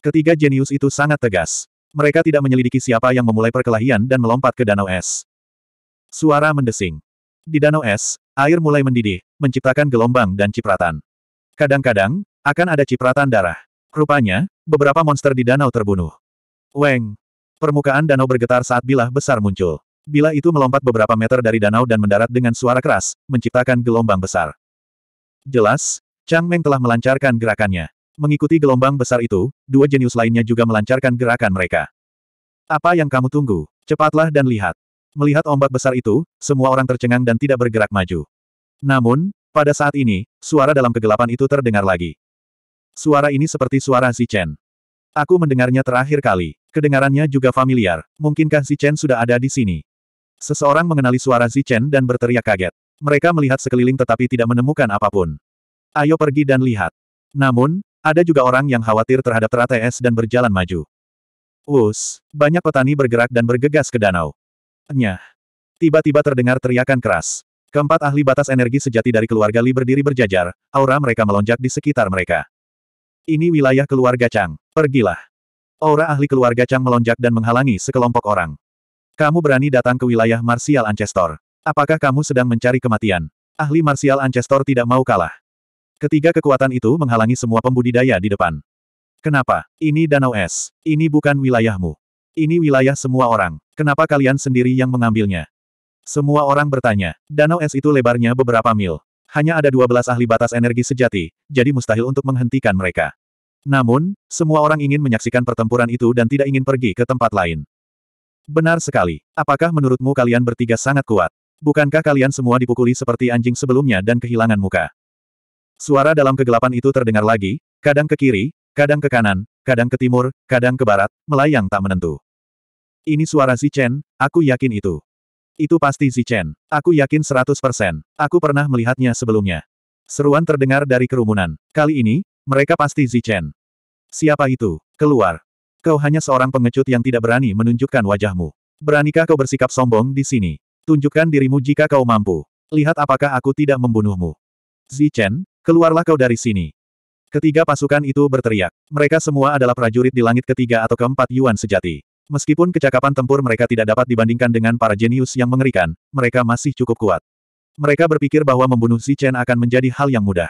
Ketiga jenius itu sangat tegas. Mereka tidak menyelidiki siapa yang memulai perkelahian dan melompat ke danau es. Suara mendesing. Di danau es, air mulai mendidih, menciptakan gelombang dan cipratan. Kadang-kadang, akan ada cipratan darah. Rupanya, beberapa monster di danau terbunuh. Weng! Permukaan danau bergetar saat bilah besar muncul. Bilah itu melompat beberapa meter dari danau dan mendarat dengan suara keras, menciptakan gelombang besar. Jelas, Chang Meng telah melancarkan gerakannya. Mengikuti gelombang besar itu, dua jenius lainnya juga melancarkan gerakan mereka. Apa yang kamu tunggu? Cepatlah dan lihat. Melihat ombak besar itu, semua orang tercengang dan tidak bergerak maju. Namun, pada saat ini, suara dalam kegelapan itu terdengar lagi. Suara ini seperti suara Si Chen. Aku mendengarnya terakhir kali. Kedengarannya juga familiar. Mungkinkah Si Chen sudah ada di sini? Seseorang mengenali suara Si Chen dan berteriak kaget. Mereka melihat sekeliling tetapi tidak menemukan apapun. Ayo pergi dan lihat. Namun, ada juga orang yang khawatir terhadap tera es dan berjalan maju. Us, banyak petani bergerak dan bergegas ke danau. Nyah. Tiba-tiba terdengar teriakan keras. Keempat ahli batas energi sejati dari keluarga Li berdiri berjajar, aura mereka melonjak di sekitar mereka. Ini wilayah keluarga Chang, pergilah. Aura ahli keluarga Chang melonjak dan menghalangi sekelompok orang. Kamu berani datang ke wilayah Martial Ancestor. Apakah kamu sedang mencari kematian? Ahli Martial Ancestor tidak mau kalah. Ketiga kekuatan itu menghalangi semua pembudidaya di depan. Kenapa? Ini danau es. Ini bukan wilayahmu. Ini wilayah semua orang. Kenapa kalian sendiri yang mengambilnya? Semua orang bertanya. Danau es itu lebarnya beberapa mil. Hanya ada 12 ahli batas energi sejati, jadi mustahil untuk menghentikan mereka. Namun, semua orang ingin menyaksikan pertempuran itu dan tidak ingin pergi ke tempat lain. Benar sekali. Apakah menurutmu kalian bertiga sangat kuat? Bukankah kalian semua dipukuli seperti anjing sebelumnya dan kehilangan muka? Suara dalam kegelapan itu terdengar lagi, kadang ke kiri, kadang ke kanan, kadang ke timur, kadang ke barat, melayang tak menentu. Ini suara Zichen, aku yakin itu. Itu pasti Zichen. Aku yakin 100%. Aku pernah melihatnya sebelumnya. Seruan terdengar dari kerumunan. Kali ini, mereka pasti Zichen. Siapa itu? Keluar. Kau hanya seorang pengecut yang tidak berani menunjukkan wajahmu. Beranikah kau bersikap sombong di sini? Tunjukkan dirimu jika kau mampu. Lihat apakah aku tidak membunuhmu. Zichen, Keluarlah kau dari sini. Ketiga pasukan itu berteriak. Mereka semua adalah prajurit di langit ketiga atau keempat Yuan sejati. Meskipun kecakapan tempur mereka tidak dapat dibandingkan dengan para jenius yang mengerikan, mereka masih cukup kuat. Mereka berpikir bahwa membunuh Zichen akan menjadi hal yang mudah.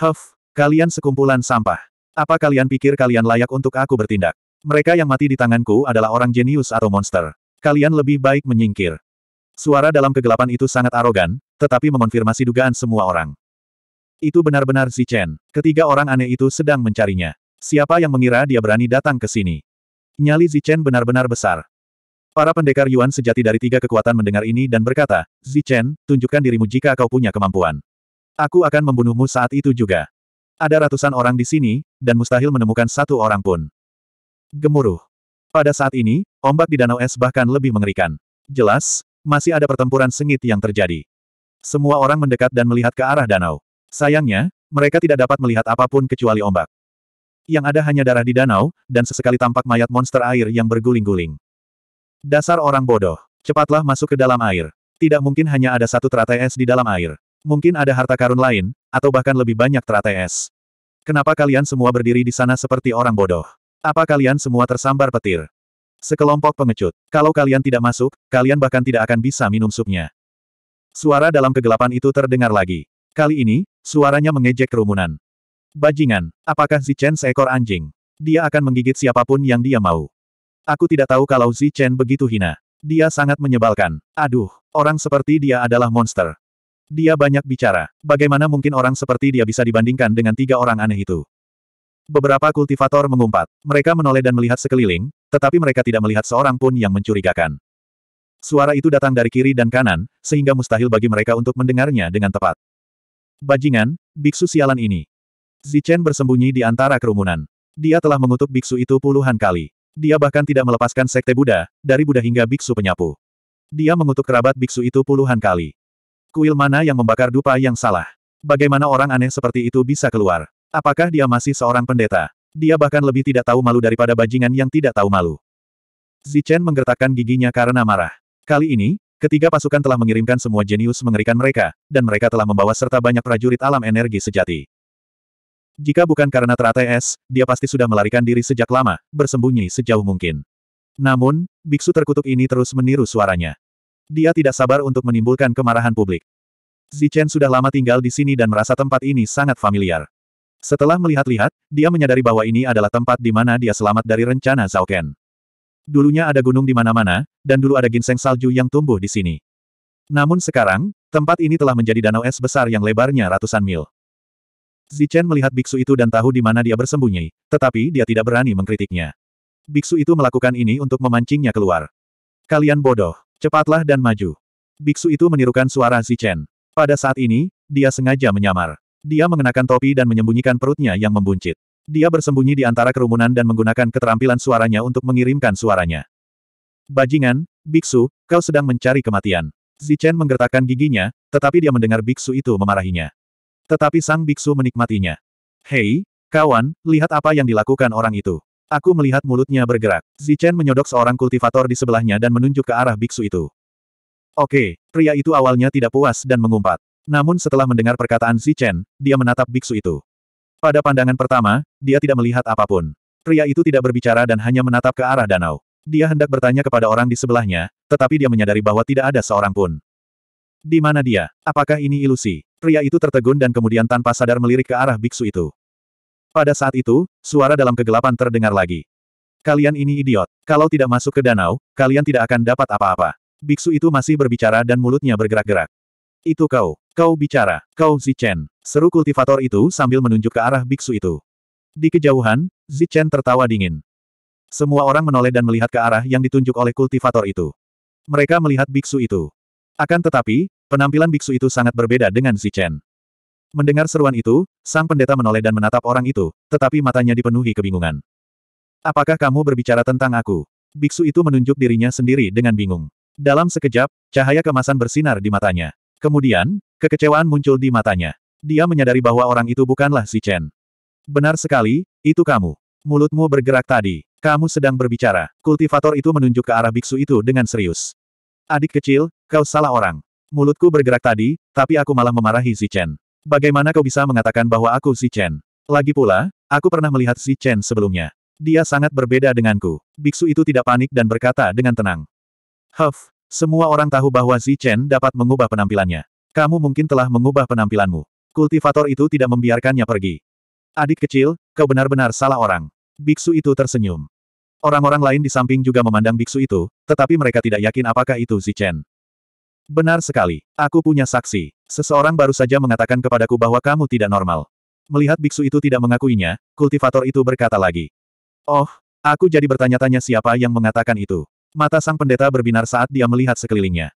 Huff, kalian sekumpulan sampah. Apa kalian pikir kalian layak untuk aku bertindak? Mereka yang mati di tanganku adalah orang jenius atau monster. Kalian lebih baik menyingkir. Suara dalam kegelapan itu sangat arogan, tetapi mengonfirmasi dugaan semua orang. Itu benar-benar Zichen. Ketiga orang aneh itu sedang mencarinya. Siapa yang mengira dia berani datang ke sini? Nyali Zichen benar-benar besar. Para pendekar Yuan sejati dari tiga kekuatan mendengar ini dan berkata, Zichen, tunjukkan dirimu jika kau punya kemampuan. Aku akan membunuhmu saat itu juga. Ada ratusan orang di sini, dan mustahil menemukan satu orang pun. Gemuruh. Pada saat ini, ombak di danau es bahkan lebih mengerikan. Jelas, masih ada pertempuran sengit yang terjadi. Semua orang mendekat dan melihat ke arah danau. Sayangnya, mereka tidak dapat melihat apapun kecuali ombak. Yang ada hanya darah di danau, dan sesekali tampak mayat monster air yang berguling-guling. Dasar orang bodoh. Cepatlah masuk ke dalam air. Tidak mungkin hanya ada satu teratai es di dalam air. Mungkin ada harta karun lain, atau bahkan lebih banyak teratai es. Kenapa kalian semua berdiri di sana seperti orang bodoh? Apa kalian semua tersambar petir? Sekelompok pengecut. Kalau kalian tidak masuk, kalian bahkan tidak akan bisa minum supnya. Suara dalam kegelapan itu terdengar lagi. Kali ini, suaranya mengejek kerumunan. Bajingan, apakah Zi Chen seekor anjing? Dia akan menggigit siapapun yang dia mau. Aku tidak tahu kalau Zi Chen begitu hina. Dia sangat menyebalkan. Aduh, orang seperti dia adalah monster. Dia banyak bicara. Bagaimana mungkin orang seperti dia bisa dibandingkan dengan tiga orang aneh itu? Beberapa kultivator mengumpat. Mereka menoleh dan melihat sekeliling, tetapi mereka tidak melihat seorang pun yang mencurigakan. Suara itu datang dari kiri dan kanan, sehingga mustahil bagi mereka untuk mendengarnya dengan tepat. Bajingan, biksu sialan ini. Zichen bersembunyi di antara kerumunan. Dia telah mengutuk biksu itu puluhan kali. Dia bahkan tidak melepaskan sekte Buddha, dari Buddha hingga biksu penyapu. Dia mengutuk kerabat biksu itu puluhan kali. Kuil mana yang membakar dupa yang salah? Bagaimana orang aneh seperti itu bisa keluar? Apakah dia masih seorang pendeta? Dia bahkan lebih tidak tahu malu daripada bajingan yang tidak tahu malu. Zichen menggertakkan giginya karena marah. Kali ini, Ketiga pasukan telah mengirimkan semua jenius mengerikan mereka, dan mereka telah membawa serta banyak prajurit alam energi sejati. Jika bukan karena teratai es, dia pasti sudah melarikan diri sejak lama, bersembunyi sejauh mungkin. Namun, biksu terkutuk ini terus meniru suaranya. Dia tidak sabar untuk menimbulkan kemarahan publik. Zichen sudah lama tinggal di sini dan merasa tempat ini sangat familiar. Setelah melihat-lihat, dia menyadari bahwa ini adalah tempat di mana dia selamat dari rencana Zhao Ken. Dulunya ada gunung di mana-mana, dan dulu ada ginseng salju yang tumbuh di sini. Namun sekarang, tempat ini telah menjadi danau es besar yang lebarnya ratusan mil. Zichen melihat biksu itu dan tahu di mana dia bersembunyi, tetapi dia tidak berani mengkritiknya. Biksu itu melakukan ini untuk memancingnya keluar. Kalian bodoh, cepatlah dan maju. Biksu itu menirukan suara Zichen. Pada saat ini, dia sengaja menyamar. Dia mengenakan topi dan menyembunyikan perutnya yang membuncit. Dia bersembunyi di antara kerumunan dan menggunakan keterampilan suaranya untuk mengirimkan suaranya. Bajingan, Biksu, kau sedang mencari kematian. Zichen menggertakkan giginya, tetapi dia mendengar Biksu itu memarahinya. Tetapi sang Biksu menikmatinya. Hei, kawan, lihat apa yang dilakukan orang itu. Aku melihat mulutnya bergerak. Zichen menyodok seorang kultivator di sebelahnya dan menunjuk ke arah Biksu itu. Oke, pria itu awalnya tidak puas dan mengumpat. Namun setelah mendengar perkataan Zichen, dia menatap Biksu itu. Pada pandangan pertama, dia tidak melihat apapun. Pria itu tidak berbicara dan hanya menatap ke arah danau. Dia hendak bertanya kepada orang di sebelahnya, tetapi dia menyadari bahwa tidak ada seorang pun. Di mana dia? Apakah ini ilusi? Pria itu tertegun dan kemudian tanpa sadar melirik ke arah biksu itu. Pada saat itu, suara dalam kegelapan terdengar lagi. Kalian ini idiot. Kalau tidak masuk ke danau, kalian tidak akan dapat apa-apa. Biksu itu masih berbicara dan mulutnya bergerak-gerak. Itu kau. Kau bicara. Kau Zichen. Seru kultivator itu sambil menunjuk ke arah biksu itu. Di kejauhan, Zichen tertawa dingin. Semua orang menoleh dan melihat ke arah yang ditunjuk oleh kultivator itu. Mereka melihat biksu itu. Akan tetapi, penampilan biksu itu sangat berbeda dengan Zichen. Mendengar seruan itu, sang pendeta menoleh dan menatap orang itu, tetapi matanya dipenuhi kebingungan. Apakah kamu berbicara tentang aku? Biksu itu menunjuk dirinya sendiri dengan bingung. Dalam sekejap, cahaya kemasan bersinar di matanya. Kemudian, kekecewaan muncul di matanya. Dia menyadari bahwa orang itu bukanlah si Chen. Benar sekali, itu kamu. Mulutmu bergerak tadi. Kamu sedang berbicara. Kultivator itu menunjuk ke arah biksu itu dengan serius. Adik kecil, kau salah orang. Mulutku bergerak tadi, tapi aku malah memarahi si Chen. Bagaimana kau bisa mengatakan bahwa aku si Chen? Lagi pula, aku pernah melihat si Chen sebelumnya. Dia sangat berbeda denganku. Biksu itu tidak panik dan berkata dengan tenang. Huff, semua orang tahu bahwa si Chen dapat mengubah penampilannya. Kamu mungkin telah mengubah penampilanmu. Kultivator itu tidak membiarkannya pergi. Adik kecil, kau benar-benar salah orang. Biksu itu tersenyum. Orang-orang lain di samping juga memandang biksu itu, tetapi mereka tidak yakin apakah itu Zichen. Benar sekali, aku punya saksi. Seseorang baru saja mengatakan kepadaku bahwa kamu tidak normal. Melihat biksu itu tidak mengakuinya, kultivator itu berkata lagi. Oh, aku jadi bertanya-tanya siapa yang mengatakan itu. Mata sang pendeta berbinar saat dia melihat sekelilingnya.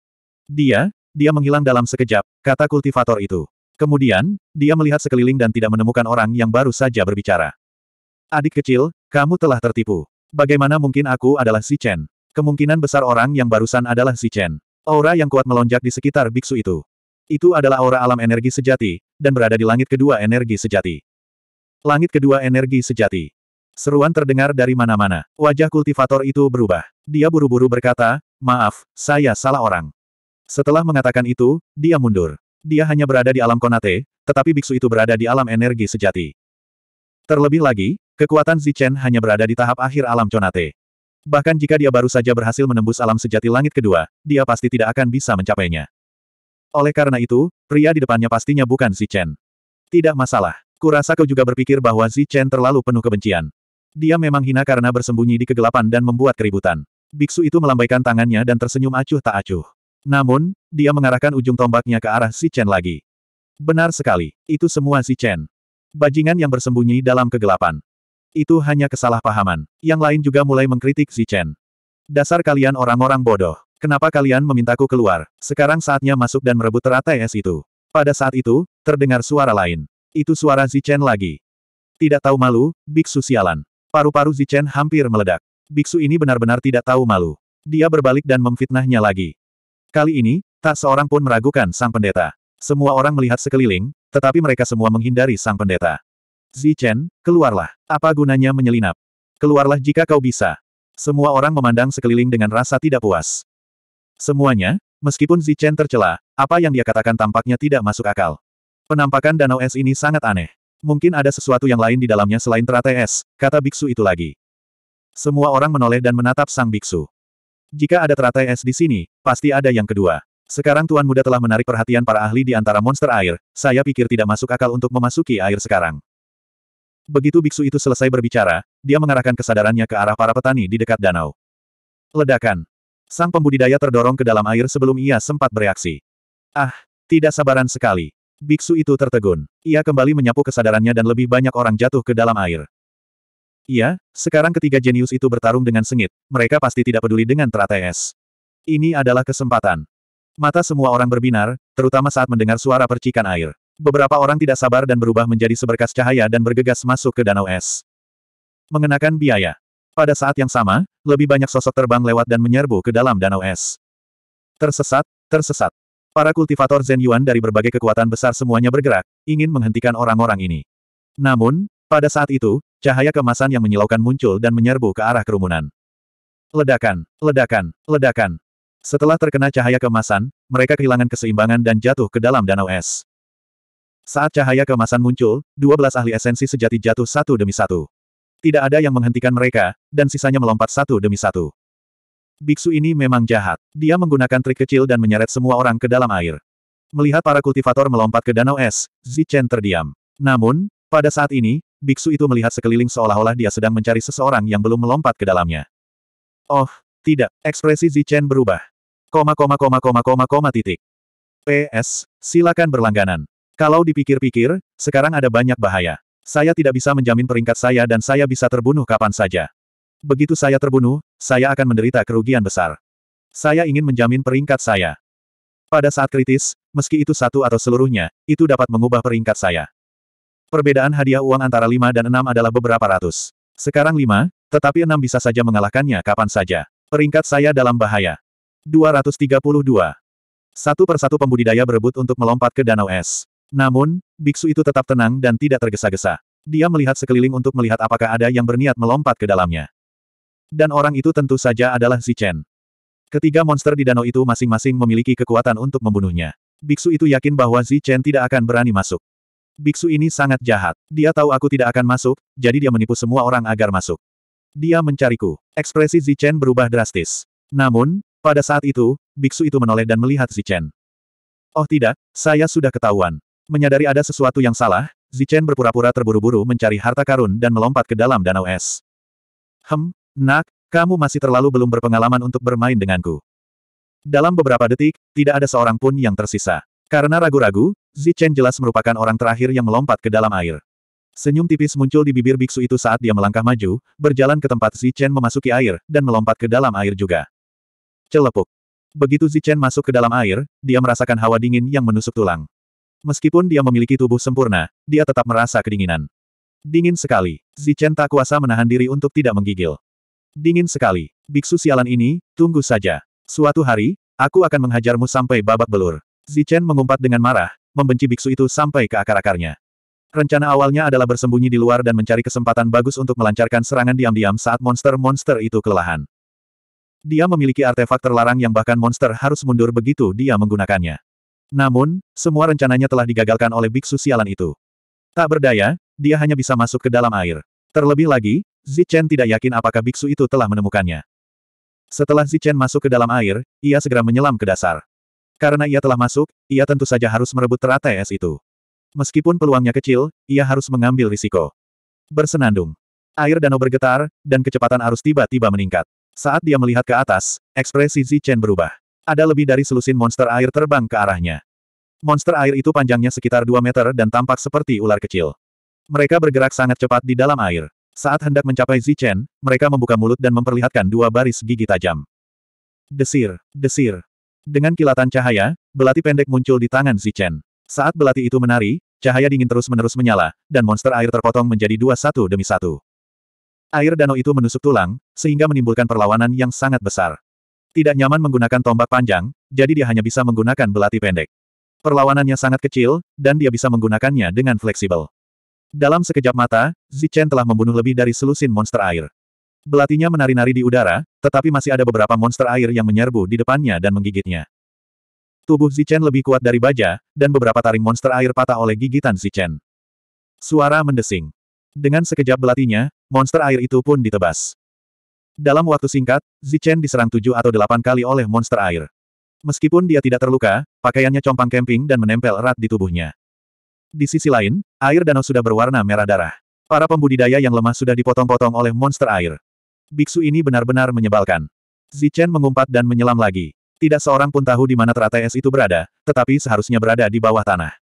Dia, dia menghilang dalam sekejap, kata kultivator itu. Kemudian, dia melihat sekeliling dan tidak menemukan orang yang baru saja berbicara. Adik kecil, kamu telah tertipu. Bagaimana mungkin aku adalah si Chen? Kemungkinan besar orang yang barusan adalah si Chen. Aura yang kuat melonjak di sekitar biksu itu. Itu adalah aura alam energi sejati, dan berada di langit kedua energi sejati. Langit kedua energi sejati. Seruan terdengar dari mana-mana. Wajah kultivator itu berubah. Dia buru-buru berkata, maaf, saya salah orang. Setelah mengatakan itu, dia mundur. Dia hanya berada di alam konate, tetapi biksu itu berada di alam energi sejati. Terlebih lagi, kekuatan Zichen hanya berada di tahap akhir alam konate. Bahkan jika dia baru saja berhasil menembus alam sejati langit kedua, dia pasti tidak akan bisa mencapainya. Oleh karena itu, pria di depannya pastinya bukan Zichen. Tidak masalah. Kurasa kau juga berpikir bahwa Zichen terlalu penuh kebencian. Dia memang hina karena bersembunyi di kegelapan dan membuat keributan. Biksu itu melambaikan tangannya dan tersenyum acuh tak acuh. Namun, dia mengarahkan ujung tombaknya ke arah si Chen lagi. Benar sekali, itu semua si Chen. Bajingan yang bersembunyi dalam kegelapan. Itu hanya kesalahpahaman. Yang lain juga mulai mengkritik si Chen. Dasar kalian orang-orang bodoh. Kenapa kalian memintaku keluar? Sekarang saatnya masuk dan merebut teratai es itu. Pada saat itu, terdengar suara lain. Itu suara Si Chen lagi. Tidak tahu malu, biksu sialan. Paru-paru Si Chen hampir meledak. Biksu ini benar-benar tidak tahu malu. Dia berbalik dan memfitnahnya lagi. Kali ini, Tak seorang pun meragukan sang pendeta. Semua orang melihat sekeliling, tetapi mereka semua menghindari sang pendeta. Zichen, keluarlah. Apa gunanya menyelinap? Keluarlah jika kau bisa. Semua orang memandang sekeliling dengan rasa tidak puas. Semuanya, meskipun Zichen tercela, apa yang dia katakan tampaknya tidak masuk akal. Penampakan danau es ini sangat aneh. Mungkin ada sesuatu yang lain di dalamnya selain teratai es, kata biksu itu lagi. Semua orang menoleh dan menatap sang biksu. Jika ada teratai es di sini, pasti ada yang kedua. Sekarang Tuan Muda telah menarik perhatian para ahli di antara monster air, saya pikir tidak masuk akal untuk memasuki air sekarang. Begitu biksu itu selesai berbicara, dia mengarahkan kesadarannya ke arah para petani di dekat danau. Ledakan. Sang pembudidaya terdorong ke dalam air sebelum ia sempat bereaksi. Ah, tidak sabaran sekali. Biksu itu tertegun. Ia kembali menyapu kesadarannya dan lebih banyak orang jatuh ke dalam air. Iya, sekarang ketiga jenius itu bertarung dengan sengit, mereka pasti tidak peduli dengan teratai es. Ini adalah kesempatan. Mata semua orang berbinar, terutama saat mendengar suara percikan air. Beberapa orang tidak sabar dan berubah menjadi seberkas cahaya dan bergegas masuk ke danau es. Mengenakan biaya. Pada saat yang sama, lebih banyak sosok terbang lewat dan menyerbu ke dalam danau es. Tersesat, tersesat. Para kultivator Zen Yuan dari berbagai kekuatan besar semuanya bergerak, ingin menghentikan orang-orang ini. Namun, pada saat itu, cahaya kemasan yang menyilaukan muncul dan menyerbu ke arah kerumunan. Ledakan, ledakan, ledakan. Setelah terkena cahaya kemasan, mereka kehilangan keseimbangan dan jatuh ke dalam danau es. Saat cahaya kemasan muncul, 12 ahli esensi sejati jatuh satu demi satu. Tidak ada yang menghentikan mereka, dan sisanya melompat satu demi satu. Biksu ini memang jahat. Dia menggunakan trik kecil dan menyeret semua orang ke dalam air. Melihat para kultivator melompat ke danau es, Zichen terdiam. Namun, pada saat ini, biksu itu melihat sekeliling seolah-olah dia sedang mencari seseorang yang belum melompat ke dalamnya. Oh, tidak, ekspresi Zichen berubah. Koma koma koma koma koma koma titik. PS, silakan berlangganan. Kalau dipikir-pikir, sekarang ada banyak bahaya. Saya tidak bisa menjamin peringkat saya dan saya bisa terbunuh kapan saja. Begitu saya terbunuh, saya akan menderita kerugian besar. Saya ingin menjamin peringkat saya. Pada saat kritis, meski itu satu atau seluruhnya, itu dapat mengubah peringkat saya. Perbedaan hadiah uang antara 5 dan 6 adalah beberapa ratus. Sekarang 5, tetapi 6 bisa saja mengalahkannya kapan saja. Peringkat saya dalam bahaya. 232. Satu persatu pembudidaya berebut untuk melompat ke danau es. Namun, biksu itu tetap tenang dan tidak tergesa-gesa. Dia melihat sekeliling untuk melihat apakah ada yang berniat melompat ke dalamnya. Dan orang itu tentu saja adalah Zichen. Ketiga monster di danau itu masing-masing memiliki kekuatan untuk membunuhnya. Biksu itu yakin bahwa Zichen tidak akan berani masuk. Biksu ini sangat jahat. Dia tahu aku tidak akan masuk, jadi dia menipu semua orang agar masuk. Dia mencariku. Ekspresi Zichen berubah drastis. Namun, pada saat itu, biksu itu menoleh dan melihat Zichen. Oh tidak, saya sudah ketahuan. Menyadari ada sesuatu yang salah, Zichen berpura-pura terburu-buru mencari harta karun dan melompat ke dalam danau es. Hem, nak, kamu masih terlalu belum berpengalaman untuk bermain denganku. Dalam beberapa detik, tidak ada seorang pun yang tersisa. Karena ragu-ragu, Zichen jelas merupakan orang terakhir yang melompat ke dalam air. Senyum tipis muncul di bibir biksu itu saat dia melangkah maju, berjalan ke tempat Zichen memasuki air, dan melompat ke dalam air juga. Celepuk. Begitu Zichen masuk ke dalam air, dia merasakan hawa dingin yang menusuk tulang. Meskipun dia memiliki tubuh sempurna, dia tetap merasa kedinginan. Dingin sekali. Zichen tak kuasa menahan diri untuk tidak menggigil. Dingin sekali. Biksu sialan ini, tunggu saja. Suatu hari, aku akan menghajarmu sampai babak belur. Zichen mengumpat dengan marah, membenci biksu itu sampai ke akar-akarnya. Rencana awalnya adalah bersembunyi di luar dan mencari kesempatan bagus untuk melancarkan serangan diam-diam saat monster-monster itu kelelahan. Dia memiliki artefak terlarang yang bahkan monster harus mundur begitu dia menggunakannya. Namun, semua rencananya telah digagalkan oleh biksu sialan itu. Tak berdaya, dia hanya bisa masuk ke dalam air. Terlebih lagi, Zichen tidak yakin apakah biksu itu telah menemukannya. Setelah Zichen masuk ke dalam air, ia segera menyelam ke dasar. Karena ia telah masuk, ia tentu saja harus merebut teratai es itu. Meskipun peluangnya kecil, ia harus mengambil risiko. Bersenandung. Air danau bergetar, dan kecepatan arus tiba-tiba meningkat. Saat dia melihat ke atas, ekspresi Zichen berubah. Ada lebih dari selusin monster air terbang ke arahnya. Monster air itu panjangnya sekitar 2 meter dan tampak seperti ular kecil. Mereka bergerak sangat cepat di dalam air. Saat hendak mencapai Zichen, mereka membuka mulut dan memperlihatkan dua baris gigi tajam. Desir, desir. Dengan kilatan cahaya, belati pendek muncul di tangan Zichen. Saat belati itu menari, cahaya dingin terus-menerus menyala, dan monster air terpotong menjadi dua satu demi satu. Air danau itu menusuk tulang, sehingga menimbulkan perlawanan yang sangat besar. Tidak nyaman menggunakan tombak panjang, jadi dia hanya bisa menggunakan belati pendek. Perlawanannya sangat kecil, dan dia bisa menggunakannya dengan fleksibel. Dalam sekejap mata, Zichen telah membunuh lebih dari selusin monster air. Belatinya menari-nari di udara, tetapi masih ada beberapa monster air yang menyerbu di depannya dan menggigitnya. Tubuh Zichen lebih kuat dari baja, dan beberapa taring monster air patah oleh gigitan Zichen. Suara mendesing. Dengan sekejap belatinya, monster air itu pun ditebas. Dalam waktu singkat, Zichen diserang tujuh atau delapan kali oleh monster air. Meskipun dia tidak terluka, pakaiannya compang kemping dan menempel erat di tubuhnya. Di sisi lain, air danau sudah berwarna merah darah. Para pembudidaya yang lemah sudah dipotong-potong oleh monster air. Biksu ini benar-benar menyebalkan. Zichen mengumpat dan menyelam lagi. Tidak seorang pun tahu di mana teratai es itu berada, tetapi seharusnya berada di bawah tanah.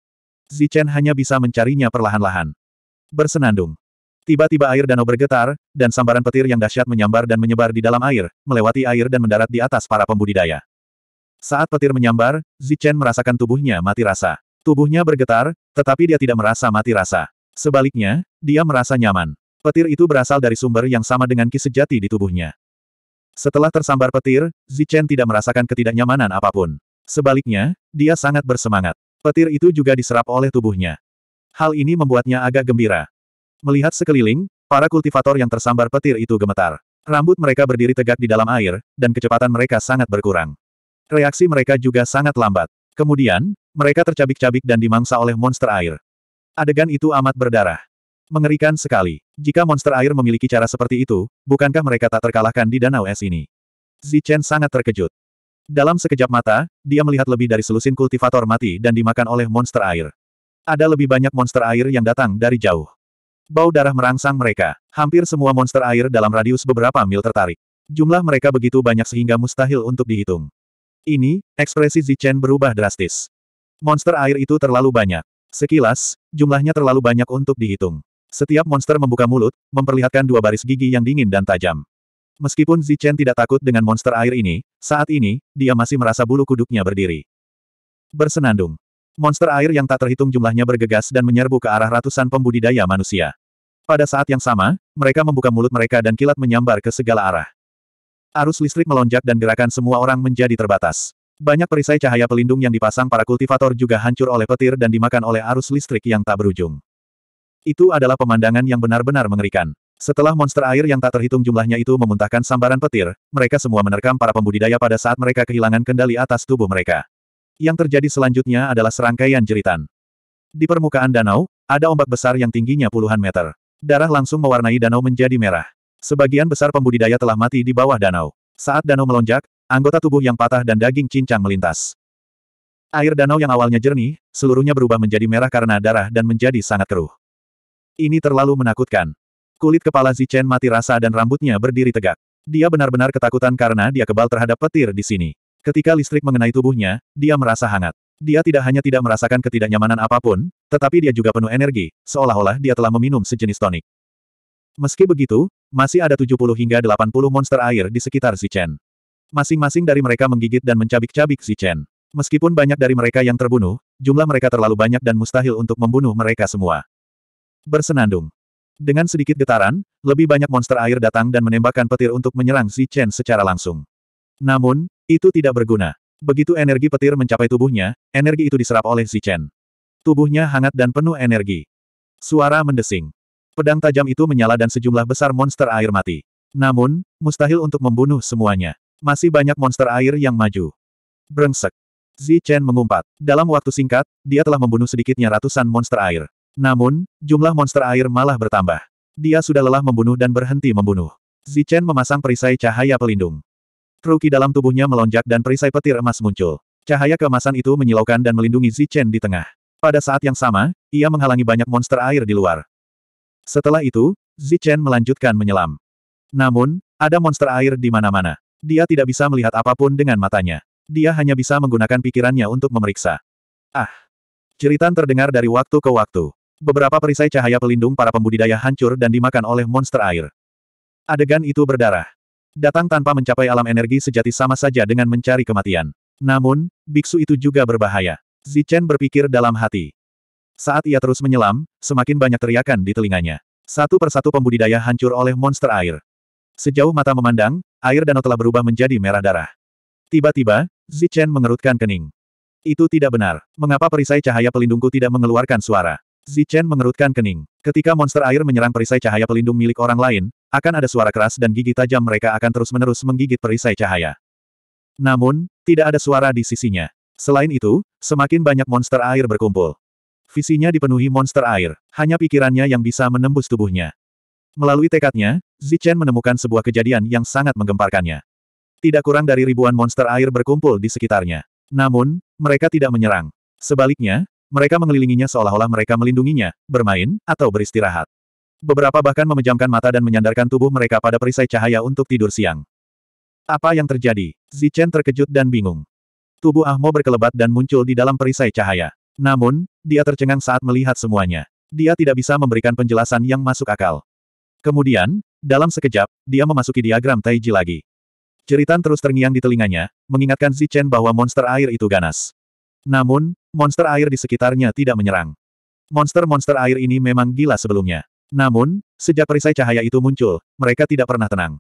Zichen hanya bisa mencarinya perlahan-lahan. Bersenandung. Tiba-tiba air danau bergetar, dan sambaran petir yang dahsyat menyambar dan menyebar di dalam air, melewati air dan mendarat di atas para pembudidaya. Saat petir menyambar, Zichen merasakan tubuhnya mati rasa. Tubuhnya bergetar, tetapi dia tidak merasa mati rasa. Sebaliknya, dia merasa nyaman. Petir itu berasal dari sumber yang sama dengan ki sejati di tubuhnya. Setelah tersambar petir, Zichen tidak merasakan ketidaknyamanan apapun. Sebaliknya, dia sangat bersemangat. Petir itu juga diserap oleh tubuhnya. Hal ini membuatnya agak gembira. Melihat sekeliling, para kultivator yang tersambar petir itu gemetar. Rambut mereka berdiri tegak di dalam air, dan kecepatan mereka sangat berkurang. Reaksi mereka juga sangat lambat. Kemudian, mereka tercabik-cabik dan dimangsa oleh monster air. Adegan itu amat berdarah. Mengerikan sekali. Jika monster air memiliki cara seperti itu, bukankah mereka tak terkalahkan di danau es ini? Zichen sangat terkejut. Dalam sekejap mata, dia melihat lebih dari selusin kultivator mati dan dimakan oleh monster air. Ada lebih banyak monster air yang datang dari jauh. Bau darah merangsang mereka. Hampir semua monster air dalam radius beberapa mil tertarik. Jumlah mereka begitu banyak sehingga mustahil untuk dihitung. Ini, ekspresi Zichen berubah drastis. Monster air itu terlalu banyak. Sekilas, jumlahnya terlalu banyak untuk dihitung. Setiap monster membuka mulut, memperlihatkan dua baris gigi yang dingin dan tajam. Meskipun Zichen tidak takut dengan monster air ini, saat ini, dia masih merasa bulu kuduknya berdiri. Bersenandung. Monster air yang tak terhitung jumlahnya bergegas dan menyerbu ke arah ratusan pembudidaya manusia. Pada saat yang sama, mereka membuka mulut mereka dan kilat menyambar ke segala arah. Arus listrik melonjak dan gerakan semua orang menjadi terbatas. Banyak perisai cahaya pelindung yang dipasang para kultivator juga hancur oleh petir dan dimakan oleh arus listrik yang tak berujung. Itu adalah pemandangan yang benar-benar mengerikan. Setelah monster air yang tak terhitung jumlahnya itu memuntahkan sambaran petir, mereka semua menerkam para pembudidaya pada saat mereka kehilangan kendali atas tubuh mereka. Yang terjadi selanjutnya adalah serangkaian jeritan. Di permukaan danau, ada ombak besar yang tingginya puluhan meter. Darah langsung mewarnai danau menjadi merah. Sebagian besar pembudidaya telah mati di bawah danau. Saat danau melonjak, anggota tubuh yang patah dan daging cincang melintas. Air danau yang awalnya jernih, seluruhnya berubah menjadi merah karena darah dan menjadi sangat keruh. Ini terlalu menakutkan. Kulit kepala Zichen mati rasa dan rambutnya berdiri tegak. Dia benar-benar ketakutan karena dia kebal terhadap petir di sini. Ketika listrik mengenai tubuhnya, dia merasa hangat. Dia tidak hanya tidak merasakan ketidaknyamanan apapun, tetapi dia juga penuh energi, seolah-olah dia telah meminum sejenis tonik. Meski begitu, masih ada 70 hingga 80 monster air di sekitar Zichen. Masing-masing dari mereka menggigit dan mencabik-cabik Zichen. Meskipun banyak dari mereka yang terbunuh, jumlah mereka terlalu banyak dan mustahil untuk membunuh mereka semua. Bersenandung. Dengan sedikit getaran, lebih banyak monster air datang dan menembakkan petir untuk menyerang Zichen Chen secara langsung. Namun, itu tidak berguna. Begitu energi petir mencapai tubuhnya, energi itu diserap oleh Zichen. Tubuhnya hangat dan penuh energi. Suara mendesing. Pedang tajam itu menyala dan sejumlah besar monster air mati. Namun, mustahil untuk membunuh semuanya. Masih banyak monster air yang maju. Brengsek. Zichen mengumpat. Dalam waktu singkat, dia telah membunuh sedikitnya ratusan monster air. Namun, jumlah monster air malah bertambah. Dia sudah lelah membunuh dan berhenti membunuh. Zichen memasang perisai cahaya pelindung. Ruki dalam tubuhnya melonjak dan perisai petir emas muncul. Cahaya keemasan itu menyilaukan dan melindungi Zichen di tengah. Pada saat yang sama, ia menghalangi banyak monster air di luar. Setelah itu, Zichen melanjutkan menyelam. Namun, ada monster air di mana-mana. Dia tidak bisa melihat apapun dengan matanya. Dia hanya bisa menggunakan pikirannya untuk memeriksa. Ah! Ceritan terdengar dari waktu ke waktu. Beberapa perisai cahaya pelindung para pembudidaya hancur dan dimakan oleh monster air. Adegan itu berdarah. Datang tanpa mencapai alam energi sejati sama saja dengan mencari kematian. Namun, biksu itu juga berbahaya. Zichen berpikir dalam hati. Saat ia terus menyelam, semakin banyak teriakan di telinganya. Satu persatu pembudidaya hancur oleh monster air. Sejauh mata memandang, air danau telah berubah menjadi merah darah. Tiba-tiba, Zichen mengerutkan kening. Itu tidak benar. Mengapa perisai cahaya pelindungku tidak mengeluarkan suara? Zichen mengerutkan kening. Ketika monster air menyerang perisai cahaya pelindung milik orang lain, akan ada suara keras dan gigi tajam mereka akan terus-menerus menggigit perisai cahaya. Namun, tidak ada suara di sisinya. Selain itu, semakin banyak monster air berkumpul. Visinya dipenuhi monster air, hanya pikirannya yang bisa menembus tubuhnya. Melalui tekadnya, Zichen menemukan sebuah kejadian yang sangat menggemparkannya. Tidak kurang dari ribuan monster air berkumpul di sekitarnya. Namun, mereka tidak menyerang. Sebaliknya, mereka mengelilinginya seolah-olah mereka melindunginya, bermain, atau beristirahat. Beberapa bahkan memejamkan mata dan menyandarkan tubuh mereka pada perisai cahaya untuk tidur siang. Apa yang terjadi? Zichen terkejut dan bingung. Tubuh Ahmo berkelebat dan muncul di dalam perisai cahaya. Namun, dia tercengang saat melihat semuanya. Dia tidak bisa memberikan penjelasan yang masuk akal. Kemudian, dalam sekejap, dia memasuki diagram Taiji lagi. Ceritan terus terngiang di telinganya, mengingatkan Zichen bahwa monster air itu ganas. Namun, monster air di sekitarnya tidak menyerang. Monster-monster air ini memang gila sebelumnya. Namun, sejak perisai cahaya itu muncul, mereka tidak pernah tenang.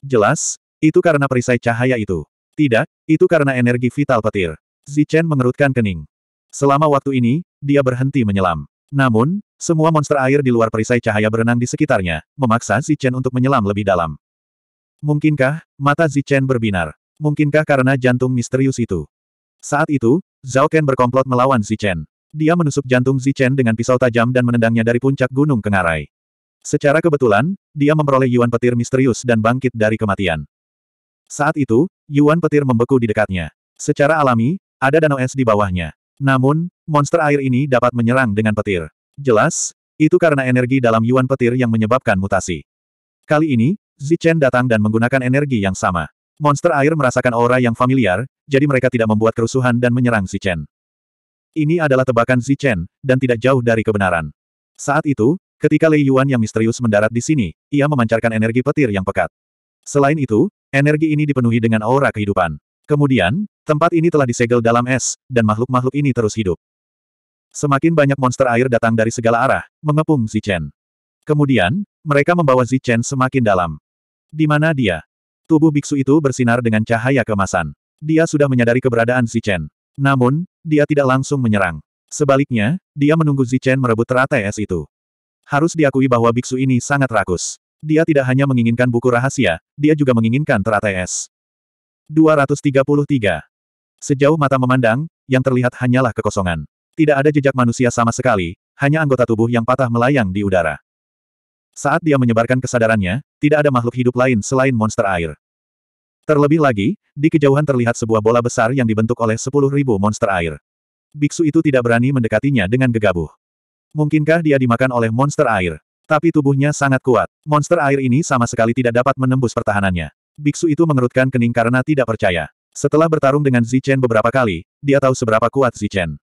Jelas, itu karena perisai cahaya itu. Tidak, itu karena energi vital petir. Zichen mengerutkan kening. Selama waktu ini, dia berhenti menyelam. Namun, semua monster air di luar perisai cahaya berenang di sekitarnya, memaksa Zichen untuk menyelam lebih dalam. Mungkinkah, mata Zichen berbinar. Mungkinkah karena jantung misterius itu. Saat itu, Zhao Ken berkomplot melawan Zichen. Dia menusuk jantung Zichen dengan pisau tajam dan menendangnya dari puncak gunung Kengarai. Secara kebetulan, dia memperoleh Yuan Petir misterius dan bangkit dari kematian. Saat itu, Yuan Petir membeku di dekatnya. Secara alami, ada danau es di bawahnya. Namun, monster air ini dapat menyerang dengan petir. Jelas, itu karena energi dalam Yuan Petir yang menyebabkan mutasi. Kali ini, Zichen datang dan menggunakan energi yang sama. Monster air merasakan aura yang familiar, jadi mereka tidak membuat kerusuhan dan menyerang Zichen. Ini adalah tebakan Zichen, dan tidak jauh dari kebenaran. Saat itu, ketika Lei Yuan yang misterius mendarat di sini, ia memancarkan energi petir yang pekat. Selain itu, energi ini dipenuhi dengan aura kehidupan. Kemudian, tempat ini telah disegel dalam es, dan makhluk-makhluk ini terus hidup. Semakin banyak monster air datang dari segala arah, mengepung Zichen. Kemudian, mereka membawa Zichen semakin dalam. Di mana dia? Tubuh biksu itu bersinar dengan cahaya kemasan. Dia sudah menyadari keberadaan Zichen. Namun, dia tidak langsung menyerang. Sebaliknya, dia menunggu Zichen merebut teratai es itu. Harus diakui bahwa biksu ini sangat rakus. Dia tidak hanya menginginkan buku rahasia, dia juga menginginkan teratai es. 233. Sejauh mata memandang, yang terlihat hanyalah kekosongan. Tidak ada jejak manusia sama sekali, hanya anggota tubuh yang patah melayang di udara. Saat dia menyebarkan kesadarannya, tidak ada makhluk hidup lain selain monster air. Terlebih lagi, di kejauhan terlihat sebuah bola besar yang dibentuk oleh sepuluh ribu monster air. Biksu itu tidak berani mendekatinya dengan gegabah. Mungkinkah dia dimakan oleh monster air? Tapi tubuhnya sangat kuat. Monster air ini sama sekali tidak dapat menembus pertahanannya. Biksu itu mengerutkan kening karena tidak percaya. Setelah bertarung dengan Zichen beberapa kali, dia tahu seberapa kuat Zichen.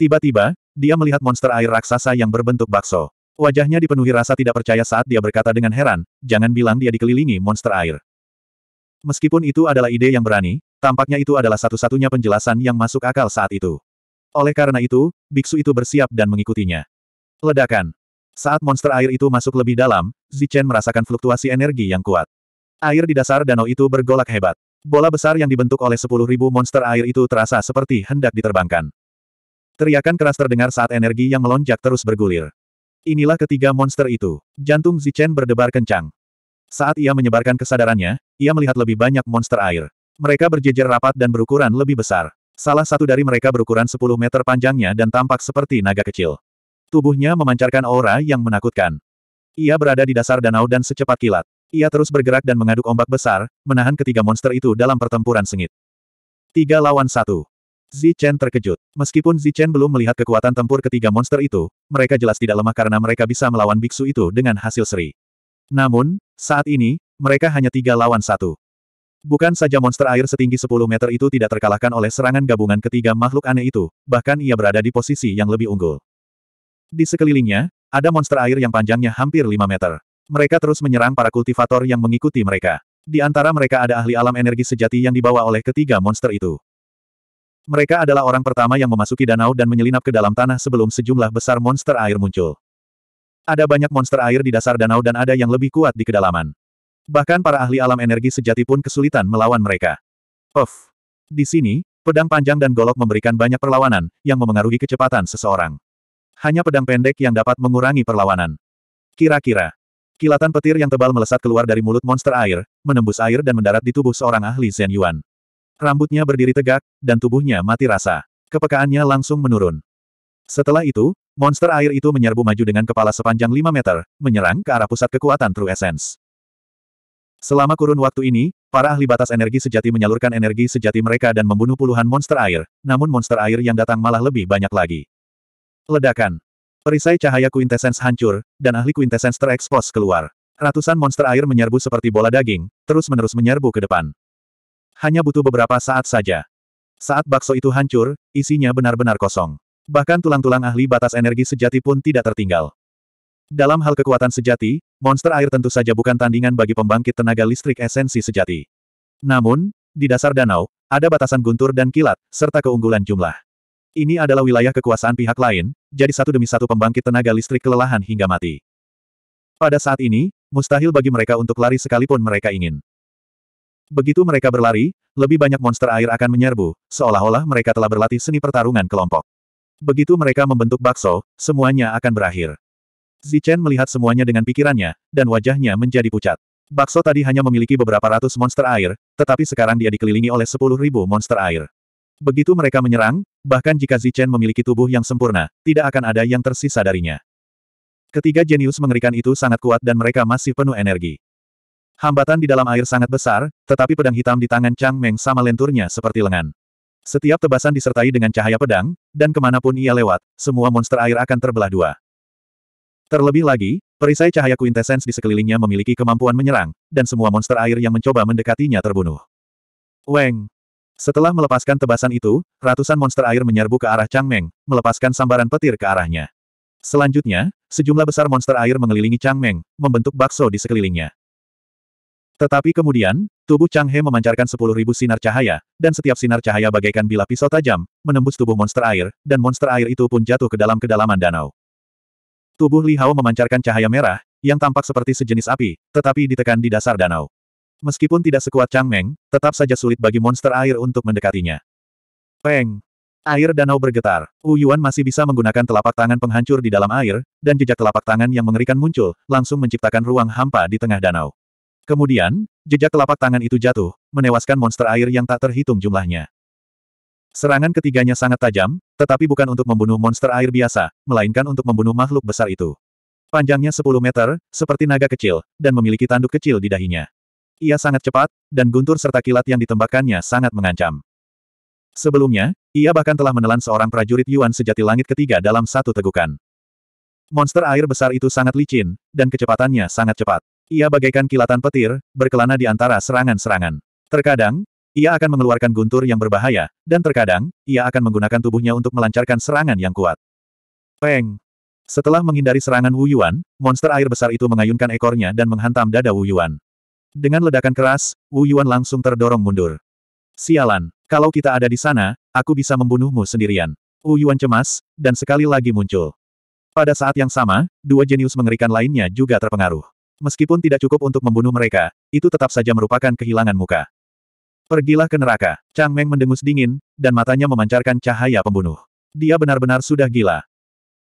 Tiba-tiba, dia melihat monster air raksasa yang berbentuk bakso. Wajahnya dipenuhi rasa tidak percaya saat dia berkata dengan heran, jangan bilang dia dikelilingi monster air. Meskipun itu adalah ide yang berani, tampaknya itu adalah satu-satunya penjelasan yang masuk akal saat itu. Oleh karena itu, biksu itu bersiap dan mengikutinya. Ledakan. Saat monster air itu masuk lebih dalam, Zichen merasakan fluktuasi energi yang kuat. Air di dasar danau itu bergolak hebat. Bola besar yang dibentuk oleh 10.000 monster air itu terasa seperti hendak diterbangkan. Teriakan keras terdengar saat energi yang melonjak terus bergulir. Inilah ketiga monster itu. Jantung Zichen berdebar kencang. Saat ia menyebarkan kesadarannya, ia melihat lebih banyak monster air. Mereka berjejer rapat dan berukuran lebih besar. Salah satu dari mereka berukuran 10 meter panjangnya dan tampak seperti naga kecil. Tubuhnya memancarkan aura yang menakutkan. Ia berada di dasar danau dan secepat kilat. Ia terus bergerak dan mengaduk ombak besar, menahan ketiga monster itu dalam pertempuran sengit. Tiga lawan satu. Chen terkejut. Meskipun Chen belum melihat kekuatan tempur ketiga monster itu, mereka jelas tidak lemah karena mereka bisa melawan biksu itu dengan hasil seri. Namun, saat ini, mereka hanya tiga lawan satu. Bukan saja monster air setinggi 10 meter itu tidak terkalahkan oleh serangan gabungan ketiga makhluk aneh itu, bahkan ia berada di posisi yang lebih unggul. Di sekelilingnya, ada monster air yang panjangnya hampir 5 meter. Mereka terus menyerang para kultivator yang mengikuti mereka. Di antara mereka ada ahli alam energi sejati yang dibawa oleh ketiga monster itu. Mereka adalah orang pertama yang memasuki danau dan menyelinap ke dalam tanah sebelum sejumlah besar monster air muncul. Ada banyak monster air di dasar danau dan ada yang lebih kuat di kedalaman. Bahkan para ahli alam energi sejati pun kesulitan melawan mereka. Of. Di sini, pedang panjang dan golok memberikan banyak perlawanan, yang memengaruhi kecepatan seseorang. Hanya pedang pendek yang dapat mengurangi perlawanan. Kira-kira. Kilatan petir yang tebal melesat keluar dari mulut monster air, menembus air dan mendarat di tubuh seorang ahli Zen Yuan. Rambutnya berdiri tegak, dan tubuhnya mati rasa. Kepekaannya langsung menurun. Setelah itu, Monster air itu menyerbu maju dengan kepala sepanjang 5 meter, menyerang ke arah pusat kekuatan True Essence. Selama kurun waktu ini, para ahli batas energi sejati menyalurkan energi sejati mereka dan membunuh puluhan monster air, namun monster air yang datang malah lebih banyak lagi. Ledakan. Perisai cahaya kuintesens hancur, dan ahli kuintesens terekspos keluar. Ratusan monster air menyerbu seperti bola daging, terus-menerus menyerbu ke depan. Hanya butuh beberapa saat saja. Saat bakso itu hancur, isinya benar-benar kosong. Bahkan tulang-tulang ahli batas energi sejati pun tidak tertinggal. Dalam hal kekuatan sejati, monster air tentu saja bukan tandingan bagi pembangkit tenaga listrik esensi sejati. Namun, di dasar danau, ada batasan guntur dan kilat, serta keunggulan jumlah. Ini adalah wilayah kekuasaan pihak lain, jadi satu demi satu pembangkit tenaga listrik kelelahan hingga mati. Pada saat ini, mustahil bagi mereka untuk lari sekalipun mereka ingin. Begitu mereka berlari, lebih banyak monster air akan menyerbu, seolah-olah mereka telah berlatih seni pertarungan kelompok. Begitu mereka membentuk bakso, semuanya akan berakhir. Zichen melihat semuanya dengan pikirannya, dan wajahnya menjadi pucat. Bakso tadi hanya memiliki beberapa ratus monster air, tetapi sekarang dia dikelilingi oleh sepuluh ribu monster air. Begitu mereka menyerang, bahkan jika Zichen memiliki tubuh yang sempurna, tidak akan ada yang tersisa darinya. Ketiga jenius mengerikan itu sangat kuat dan mereka masih penuh energi. Hambatan di dalam air sangat besar, tetapi pedang hitam di tangan Chang Meng sama lenturnya seperti lengan. Setiap tebasan disertai dengan cahaya pedang, dan kemanapun ia lewat, semua monster air akan terbelah dua. Terlebih lagi, perisai cahaya kuintesens di sekelilingnya memiliki kemampuan menyerang, dan semua monster air yang mencoba mendekatinya terbunuh. Weng! Setelah melepaskan tebasan itu, ratusan monster air menyerbu ke arah Chang Meng, melepaskan sambaran petir ke arahnya. Selanjutnya, sejumlah besar monster air mengelilingi Chang Meng, membentuk bakso di sekelilingnya. Tetapi kemudian, tubuh Chang He memancarkan 10.000 sinar cahaya, dan setiap sinar cahaya bagaikan bila pisau tajam, menembus tubuh monster air, dan monster air itu pun jatuh ke dalam kedalaman danau. Tubuh Li Hao memancarkan cahaya merah, yang tampak seperti sejenis api, tetapi ditekan di dasar danau. Meskipun tidak sekuat Chang Meng, tetap saja sulit bagi monster air untuk mendekatinya. Peng! Air danau bergetar. Wu Yuan masih bisa menggunakan telapak tangan penghancur di dalam air, dan jejak telapak tangan yang mengerikan muncul, langsung menciptakan ruang hampa di tengah danau. Kemudian, jejak telapak tangan itu jatuh, menewaskan monster air yang tak terhitung jumlahnya. Serangan ketiganya sangat tajam, tetapi bukan untuk membunuh monster air biasa, melainkan untuk membunuh makhluk besar itu. Panjangnya 10 meter, seperti naga kecil, dan memiliki tanduk kecil di dahinya. Ia sangat cepat, dan guntur serta kilat yang ditembakkannya sangat mengancam. Sebelumnya, ia bahkan telah menelan seorang prajurit Yuan sejati langit ketiga dalam satu tegukan. Monster air besar itu sangat licin, dan kecepatannya sangat cepat. Ia bagaikan kilatan petir, berkelana di antara serangan-serangan. Terkadang, ia akan mengeluarkan guntur yang berbahaya, dan terkadang, ia akan menggunakan tubuhnya untuk melancarkan serangan yang kuat. Peng! Setelah menghindari serangan Wu Yuan, monster air besar itu mengayunkan ekornya dan menghantam dada Wu Yuan. Dengan ledakan keras, Wu Yuan langsung terdorong mundur. Sialan, kalau kita ada di sana, aku bisa membunuhmu sendirian. Wu Yuan cemas, dan sekali lagi muncul. Pada saat yang sama, dua jenius mengerikan lainnya juga terpengaruh. Meskipun tidak cukup untuk membunuh mereka, itu tetap saja merupakan kehilangan muka. Pergilah ke neraka. Chang Meng mendengus dingin, dan matanya memancarkan cahaya pembunuh. Dia benar-benar sudah gila.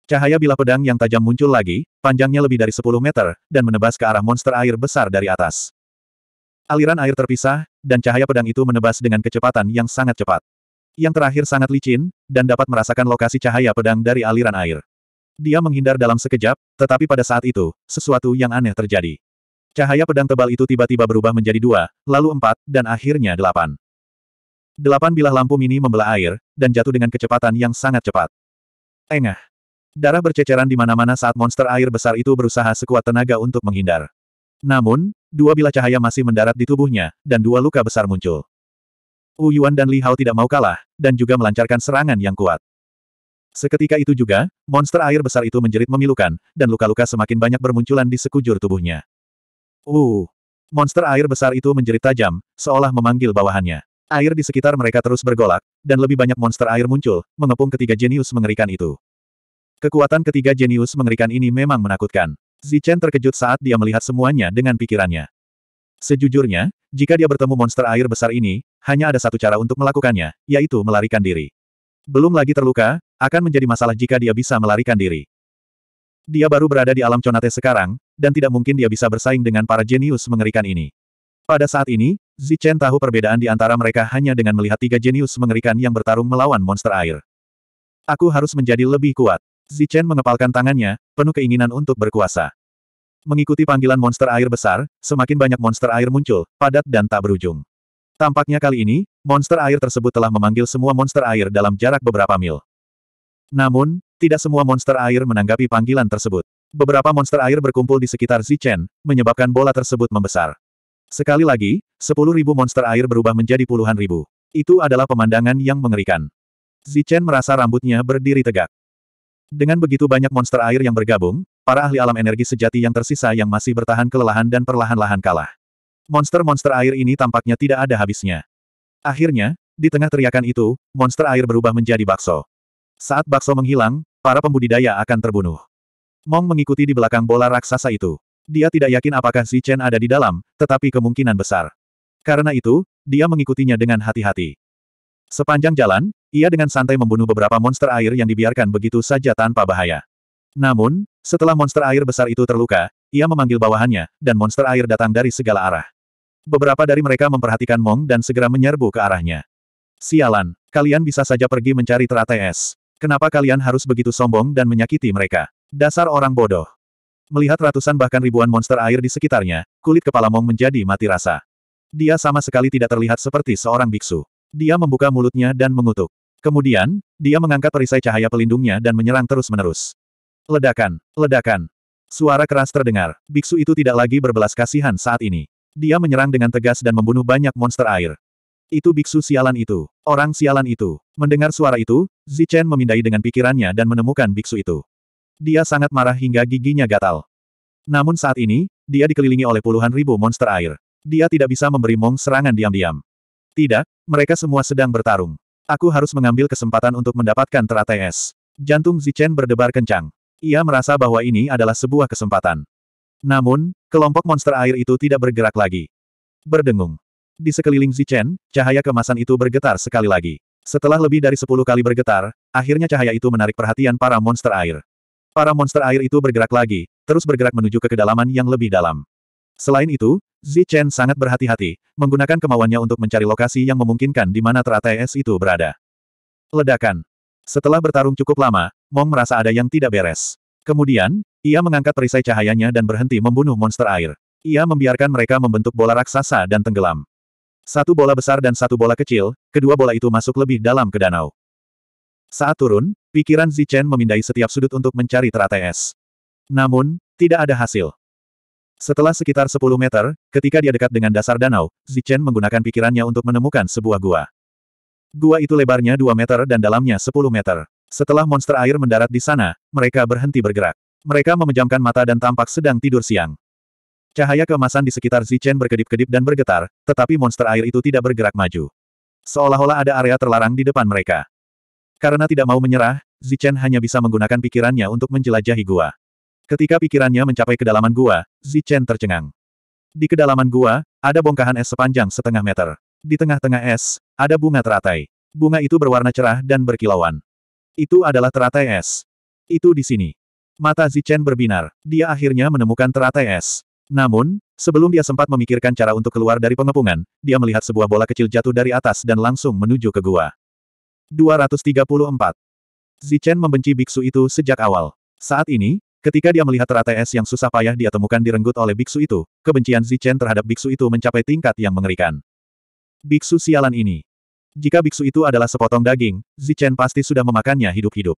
Cahaya bila pedang yang tajam muncul lagi, panjangnya lebih dari 10 meter, dan menebas ke arah monster air besar dari atas. Aliran air terpisah, dan cahaya pedang itu menebas dengan kecepatan yang sangat cepat. Yang terakhir sangat licin, dan dapat merasakan lokasi cahaya pedang dari aliran air. Dia menghindar dalam sekejap, tetapi pada saat itu, sesuatu yang aneh terjadi. Cahaya pedang tebal itu tiba-tiba berubah menjadi dua, lalu empat, dan akhirnya delapan. Delapan bilah lampu mini membelah air, dan jatuh dengan kecepatan yang sangat cepat. Engah. Darah berceceran di mana-mana saat monster air besar itu berusaha sekuat tenaga untuk menghindar. Namun, dua bilah cahaya masih mendarat di tubuhnya, dan dua luka besar muncul. Uyuan dan Li Hao tidak mau kalah, dan juga melancarkan serangan yang kuat. Seketika itu juga, monster air besar itu menjerit memilukan, dan luka-luka semakin banyak bermunculan di sekujur tubuhnya. Uh! Monster air besar itu menjerit tajam, seolah memanggil bawahannya. Air di sekitar mereka terus bergolak, dan lebih banyak monster air muncul, mengepung ketiga jenius mengerikan itu. Kekuatan ketiga jenius mengerikan ini memang menakutkan. Zichen terkejut saat dia melihat semuanya dengan pikirannya. Sejujurnya, jika dia bertemu monster air besar ini, hanya ada satu cara untuk melakukannya, yaitu melarikan diri. Belum lagi terluka, akan menjadi masalah jika dia bisa melarikan diri. Dia baru berada di alam Conate sekarang, dan tidak mungkin dia bisa bersaing dengan para jenius mengerikan ini. Pada saat ini, Zichen tahu perbedaan di antara mereka hanya dengan melihat tiga jenius mengerikan yang bertarung melawan monster air. Aku harus menjadi lebih kuat. Zichen mengepalkan tangannya, penuh keinginan untuk berkuasa. Mengikuti panggilan monster air besar, semakin banyak monster air muncul, padat dan tak berujung. Tampaknya kali ini, monster air tersebut telah memanggil semua monster air dalam jarak beberapa mil. Namun, tidak semua monster air menanggapi panggilan tersebut. Beberapa monster air berkumpul di sekitar Zichen, menyebabkan bola tersebut membesar. Sekali lagi, 10.000 monster air berubah menjadi puluhan ribu. Itu adalah pemandangan yang mengerikan. Zichen merasa rambutnya berdiri tegak. Dengan begitu banyak monster air yang bergabung, para ahli alam energi sejati yang tersisa yang masih bertahan kelelahan dan perlahan-lahan kalah. Monster-monster air ini tampaknya tidak ada habisnya. Akhirnya, di tengah teriakan itu, monster air berubah menjadi bakso. Saat bakso menghilang, para pembudidaya akan terbunuh. Mong mengikuti di belakang bola raksasa itu. Dia tidak yakin apakah Si Chen ada di dalam, tetapi kemungkinan besar. Karena itu, dia mengikutinya dengan hati-hati. Sepanjang jalan, ia dengan santai membunuh beberapa monster air yang dibiarkan begitu saja tanpa bahaya. Namun, setelah monster air besar itu terluka, ia memanggil bawahannya, dan monster air datang dari segala arah. Beberapa dari mereka memperhatikan Mong dan segera menyerbu ke arahnya. Sialan, kalian bisa saja pergi mencari teratai es. Kenapa kalian harus begitu sombong dan menyakiti mereka? Dasar orang bodoh. Melihat ratusan bahkan ribuan monster air di sekitarnya, kulit kepala Mong menjadi mati rasa. Dia sama sekali tidak terlihat seperti seorang biksu. Dia membuka mulutnya dan mengutuk. Kemudian, dia mengangkat perisai cahaya pelindungnya dan menyerang terus-menerus. Ledakan, ledakan. Suara keras terdengar. Biksu itu tidak lagi berbelas kasihan saat ini. Dia menyerang dengan tegas dan membunuh banyak monster air. Itu biksu sialan itu. Orang sialan itu. Mendengar suara itu, Zichen memindai dengan pikirannya dan menemukan biksu itu. Dia sangat marah hingga giginya gatal. Namun saat ini, dia dikelilingi oleh puluhan ribu monster air. Dia tidak bisa memberi Mong serangan diam-diam. Tidak, mereka semua sedang bertarung. Aku harus mengambil kesempatan untuk mendapatkan teratai es. Jantung Zichen berdebar kencang. Ia merasa bahwa ini adalah sebuah kesempatan. Namun, kelompok monster air itu tidak bergerak lagi. Berdengung. Di sekeliling Zichen, cahaya kemasan itu bergetar sekali lagi. Setelah lebih dari sepuluh kali bergetar, akhirnya cahaya itu menarik perhatian para monster air. Para monster air itu bergerak lagi, terus bergerak menuju ke kedalaman yang lebih dalam. Selain itu, Zichen sangat berhati-hati, menggunakan kemauannya untuk mencari lokasi yang memungkinkan di mana teratai es itu berada. Ledakan. Setelah bertarung cukup lama, Mong merasa ada yang tidak beres. Kemudian, ia mengangkat perisai cahayanya dan berhenti membunuh monster air. Ia membiarkan mereka membentuk bola raksasa dan tenggelam. Satu bola besar dan satu bola kecil, kedua bola itu masuk lebih dalam ke danau. Saat turun, pikiran Zichen memindai setiap sudut untuk mencari teratai es. Namun, tidak ada hasil. Setelah sekitar 10 meter, ketika dia dekat dengan dasar danau, Zichen menggunakan pikirannya untuk menemukan sebuah gua. Gua itu lebarnya 2 meter dan dalamnya 10 meter. Setelah monster air mendarat di sana, mereka berhenti bergerak. Mereka memejamkan mata dan tampak sedang tidur siang. Cahaya kemasan di sekitar Zichen berkedip-kedip dan bergetar, tetapi monster air itu tidak bergerak maju. Seolah-olah ada area terlarang di depan mereka. Karena tidak mau menyerah, Zichen hanya bisa menggunakan pikirannya untuk menjelajahi gua. Ketika pikirannya mencapai kedalaman gua, Zichen tercengang. Di kedalaman gua, ada bongkahan es sepanjang setengah meter. Di tengah-tengah es, ada bunga teratai. Bunga itu berwarna cerah dan berkilauan. Itu adalah teratai es. Itu di sini. Mata Zichen berbinar. Dia akhirnya menemukan teratai es. Namun, sebelum dia sempat memikirkan cara untuk keluar dari pengepungan, dia melihat sebuah bola kecil jatuh dari atas dan langsung menuju ke gua. 234. Zichen membenci biksu itu sejak awal. Saat ini, ketika dia melihat teratai es yang susah payah dia temukan direnggut oleh biksu itu, kebencian Zichen terhadap biksu itu mencapai tingkat yang mengerikan. Biksu sialan ini. Jika biksu itu adalah sepotong daging, Zichen pasti sudah memakannya hidup-hidup.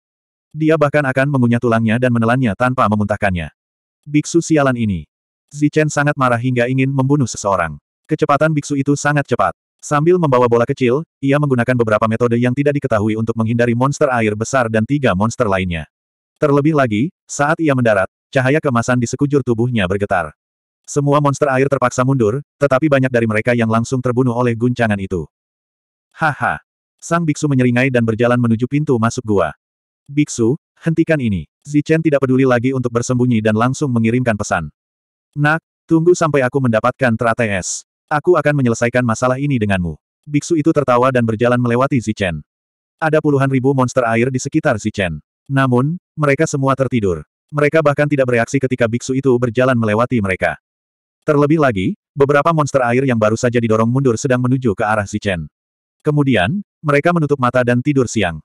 Dia bahkan akan mengunyah tulangnya dan menelannya tanpa memuntahkannya. Biksu sialan ini. Zichen sangat marah hingga ingin membunuh seseorang. Kecepatan biksu itu sangat cepat. Sambil membawa bola kecil, ia menggunakan beberapa metode yang tidak diketahui untuk menghindari monster air besar dan tiga monster lainnya. Terlebih lagi, saat ia mendarat, cahaya kemasan di sekujur tubuhnya bergetar. Semua monster air terpaksa mundur, tetapi banyak dari mereka yang langsung terbunuh oleh guncangan itu. Haha. Sang biksu menyeringai dan berjalan menuju pintu masuk gua. Biksu, hentikan ini. Zichen tidak peduli lagi untuk bersembunyi dan langsung mengirimkan pesan. Nak, tunggu sampai aku mendapatkan teratai es. Aku akan menyelesaikan masalah ini denganmu. Biksu itu tertawa dan berjalan melewati Zichen. Ada puluhan ribu monster air di sekitar Zichen. Namun, mereka semua tertidur. Mereka bahkan tidak bereaksi ketika biksu itu berjalan melewati mereka. Terlebih lagi, beberapa monster air yang baru saja didorong mundur sedang menuju ke arah Zichen. Kemudian, mereka menutup mata dan tidur siang.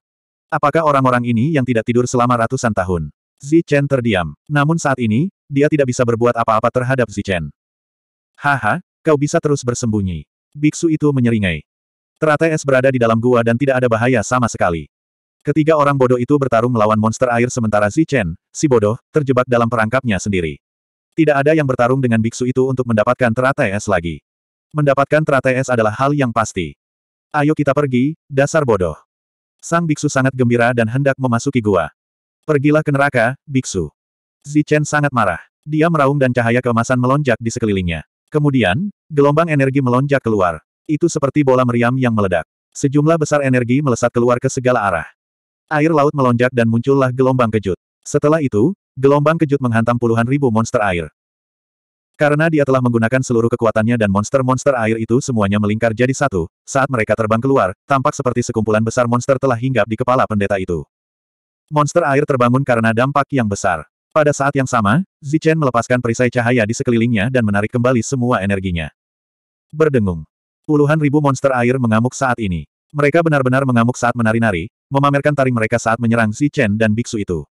Apakah orang-orang ini yang tidak tidur selama ratusan tahun? Zichen terdiam. Namun saat ini, dia tidak bisa berbuat apa-apa terhadap Zichen. Haha, kau bisa terus bersembunyi. Biksu itu menyeringai. Teratai es berada di dalam gua dan tidak ada bahaya sama sekali. Ketiga orang bodoh itu bertarung melawan monster air sementara Zichen, si bodoh, terjebak dalam perangkapnya sendiri. Tidak ada yang bertarung dengan biksu itu untuk mendapatkan teratai es lagi. Mendapatkan teratai es adalah hal yang pasti. Ayo kita pergi, dasar bodoh. Sang biksu sangat gembira dan hendak memasuki gua. Pergilah ke neraka, biksu. Zichen sangat marah. Dia meraung dan cahaya keemasan melonjak di sekelilingnya. Kemudian, gelombang energi melonjak keluar. Itu seperti bola meriam yang meledak. Sejumlah besar energi melesat keluar ke segala arah. Air laut melonjak dan muncullah gelombang kejut. Setelah itu, gelombang kejut menghantam puluhan ribu monster air. Karena dia telah menggunakan seluruh kekuatannya dan monster-monster air itu semuanya melingkar jadi satu, saat mereka terbang keluar, tampak seperti sekumpulan besar monster telah hinggap di kepala pendeta itu. Monster air terbangun karena dampak yang besar. Pada saat yang sama, Zichen melepaskan perisai cahaya di sekelilingnya dan menarik kembali semua energinya. Berdengung. Puluhan ribu monster air mengamuk saat ini. Mereka benar-benar mengamuk saat menari-nari, memamerkan taring mereka saat menyerang Zichen dan biksu itu.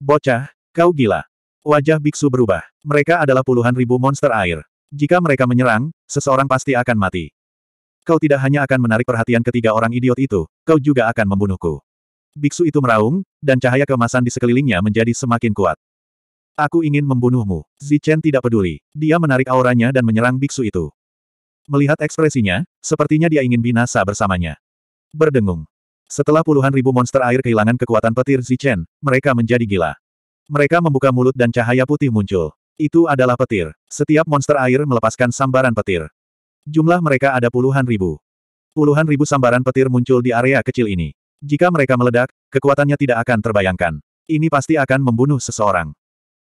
Bocah, kau gila. Wajah biksu berubah. Mereka adalah puluhan ribu monster air. Jika mereka menyerang, seseorang pasti akan mati. Kau tidak hanya akan menarik perhatian ketiga orang idiot itu, kau juga akan membunuhku. Biksu itu meraung, dan cahaya kemasan di sekelilingnya menjadi semakin kuat. Aku ingin membunuhmu. Zichen tidak peduli. Dia menarik auranya dan menyerang biksu itu. Melihat ekspresinya, sepertinya dia ingin binasa bersamanya. Berdengung. Setelah puluhan ribu monster air kehilangan kekuatan petir Zichen, mereka menjadi gila. Mereka membuka mulut dan cahaya putih muncul. Itu adalah petir. Setiap monster air melepaskan sambaran petir. Jumlah mereka ada puluhan ribu. Puluhan ribu sambaran petir muncul di area kecil ini. Jika mereka meledak, kekuatannya tidak akan terbayangkan. Ini pasti akan membunuh seseorang.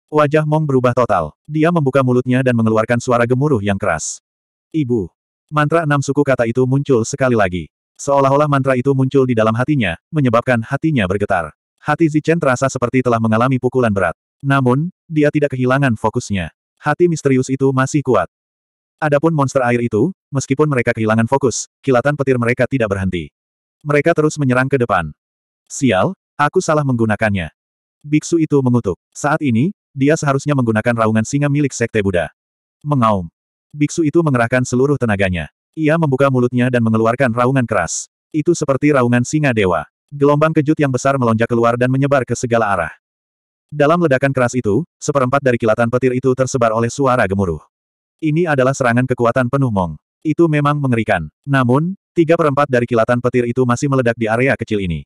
Wajah Mong berubah total. Dia membuka mulutnya dan mengeluarkan suara gemuruh yang keras. Ibu. Mantra enam suku kata itu muncul sekali lagi. Seolah-olah mantra itu muncul di dalam hatinya, menyebabkan hatinya bergetar. Hati Zichen terasa seperti telah mengalami pukulan berat. Namun, dia tidak kehilangan fokusnya. Hati misterius itu masih kuat. Adapun monster air itu, meskipun mereka kehilangan fokus, kilatan petir mereka tidak berhenti. Mereka terus menyerang ke depan. Sial, aku salah menggunakannya. Biksu itu mengutuk. Saat ini, dia seharusnya menggunakan raungan singa milik Sekte Buddha. Mengaum. Biksu itu mengerahkan seluruh tenaganya. Ia membuka mulutnya dan mengeluarkan raungan keras. Itu seperti raungan singa dewa. Gelombang kejut yang besar melonjak keluar dan menyebar ke segala arah. Dalam ledakan keras itu, seperempat dari kilatan petir itu tersebar oleh suara gemuruh. Ini adalah serangan kekuatan penuh Mong. Itu memang mengerikan. Namun, Tiga perempat dari kilatan petir itu masih meledak di area kecil ini.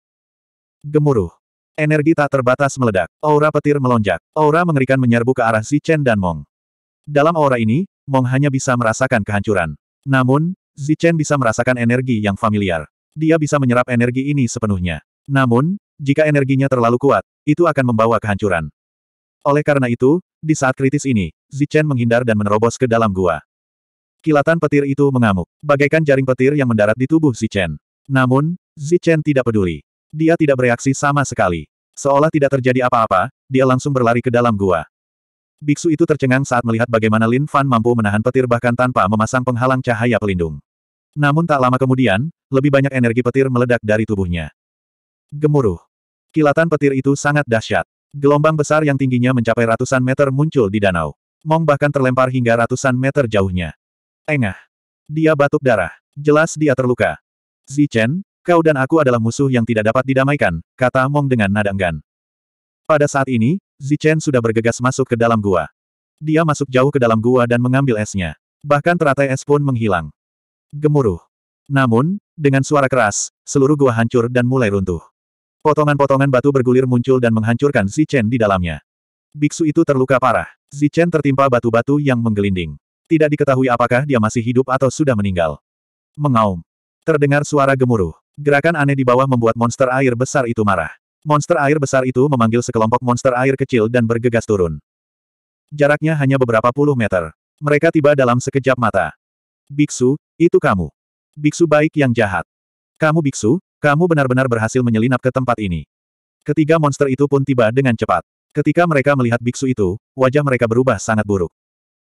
Gemuruh. Energi tak terbatas meledak. Aura petir melonjak. Aura mengerikan menyerbu ke arah Zichen dan Mong. Dalam aura ini, Mong hanya bisa merasakan kehancuran. Namun, Zichen bisa merasakan energi yang familiar. Dia bisa menyerap energi ini sepenuhnya. Namun, jika energinya terlalu kuat, itu akan membawa kehancuran. Oleh karena itu, di saat kritis ini, Zichen menghindar dan menerobos ke dalam gua. Kilatan petir itu mengamuk, bagaikan jaring petir yang mendarat di tubuh Zichen. Namun, Zichen tidak peduli. Dia tidak bereaksi sama sekali. Seolah tidak terjadi apa-apa, dia langsung berlari ke dalam gua. Biksu itu tercengang saat melihat bagaimana Lin Fan mampu menahan petir bahkan tanpa memasang penghalang cahaya pelindung. Namun tak lama kemudian, lebih banyak energi petir meledak dari tubuhnya. Gemuruh. Kilatan petir itu sangat dahsyat. Gelombang besar yang tingginya mencapai ratusan meter muncul di danau. Mong bahkan terlempar hingga ratusan meter jauhnya. Engah. Dia batuk darah. Jelas dia terluka. Zichen, kau dan aku adalah musuh yang tidak dapat didamaikan, kata Mong dengan nada enggan. Pada saat ini, Zichen sudah bergegas masuk ke dalam gua. Dia masuk jauh ke dalam gua dan mengambil esnya. Bahkan teratai es pun menghilang. Gemuruh. Namun, dengan suara keras, seluruh gua hancur dan mulai runtuh. Potongan-potongan batu bergulir muncul dan menghancurkan Zichen di dalamnya. Biksu itu terluka parah. Zichen tertimpa batu-batu yang menggelinding. Tidak diketahui apakah dia masih hidup atau sudah meninggal. Mengaum. Terdengar suara gemuruh. Gerakan aneh di bawah membuat monster air besar itu marah. Monster air besar itu memanggil sekelompok monster air kecil dan bergegas turun. Jaraknya hanya beberapa puluh meter. Mereka tiba dalam sekejap mata. Biksu, itu kamu. Biksu baik yang jahat. Kamu biksu, kamu benar-benar berhasil menyelinap ke tempat ini. Ketiga monster itu pun tiba dengan cepat. Ketika mereka melihat biksu itu, wajah mereka berubah sangat buruk.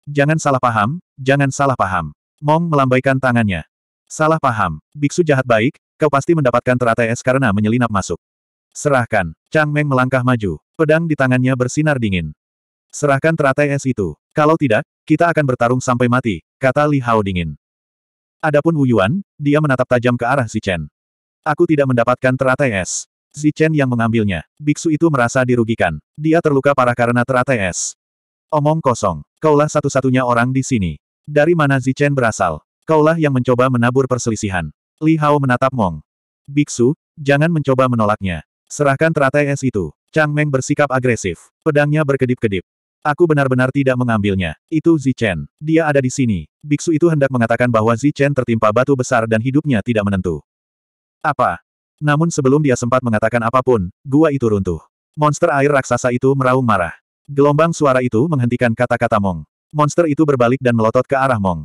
Jangan salah paham, jangan salah paham. Mong melambaikan tangannya. Salah paham, biksu jahat baik, kau pasti mendapatkan es karena menyelinap masuk. Serahkan, Chang Meng melangkah maju, pedang di tangannya bersinar dingin. Serahkan es itu, kalau tidak, kita akan bertarung sampai mati, kata Li Hao dingin. Adapun Wu Yuan, dia menatap tajam ke arah Zichen. Aku tidak mendapatkan terates. Zichen yang mengambilnya, biksu itu merasa dirugikan. Dia terluka parah karena es. Omong kosong. Kaulah satu-satunya orang di sini. Dari mana Zichen berasal? Kaulah yang mencoba menabur perselisihan. Li Hao menatap Mong. Biksu, jangan mencoba menolaknya. Serahkan teratai es itu. Chang Meng bersikap agresif. Pedangnya berkedip-kedip. Aku benar-benar tidak mengambilnya. Itu Zichen. Dia ada di sini. Biksu itu hendak mengatakan bahwa Zichen tertimpa batu besar dan hidupnya tidak menentu. Apa? Namun sebelum dia sempat mengatakan apapun, gua itu runtuh. Monster air raksasa itu meraung marah. Gelombang suara itu menghentikan kata-kata Mong. Monster itu berbalik dan melotot ke arah Mong.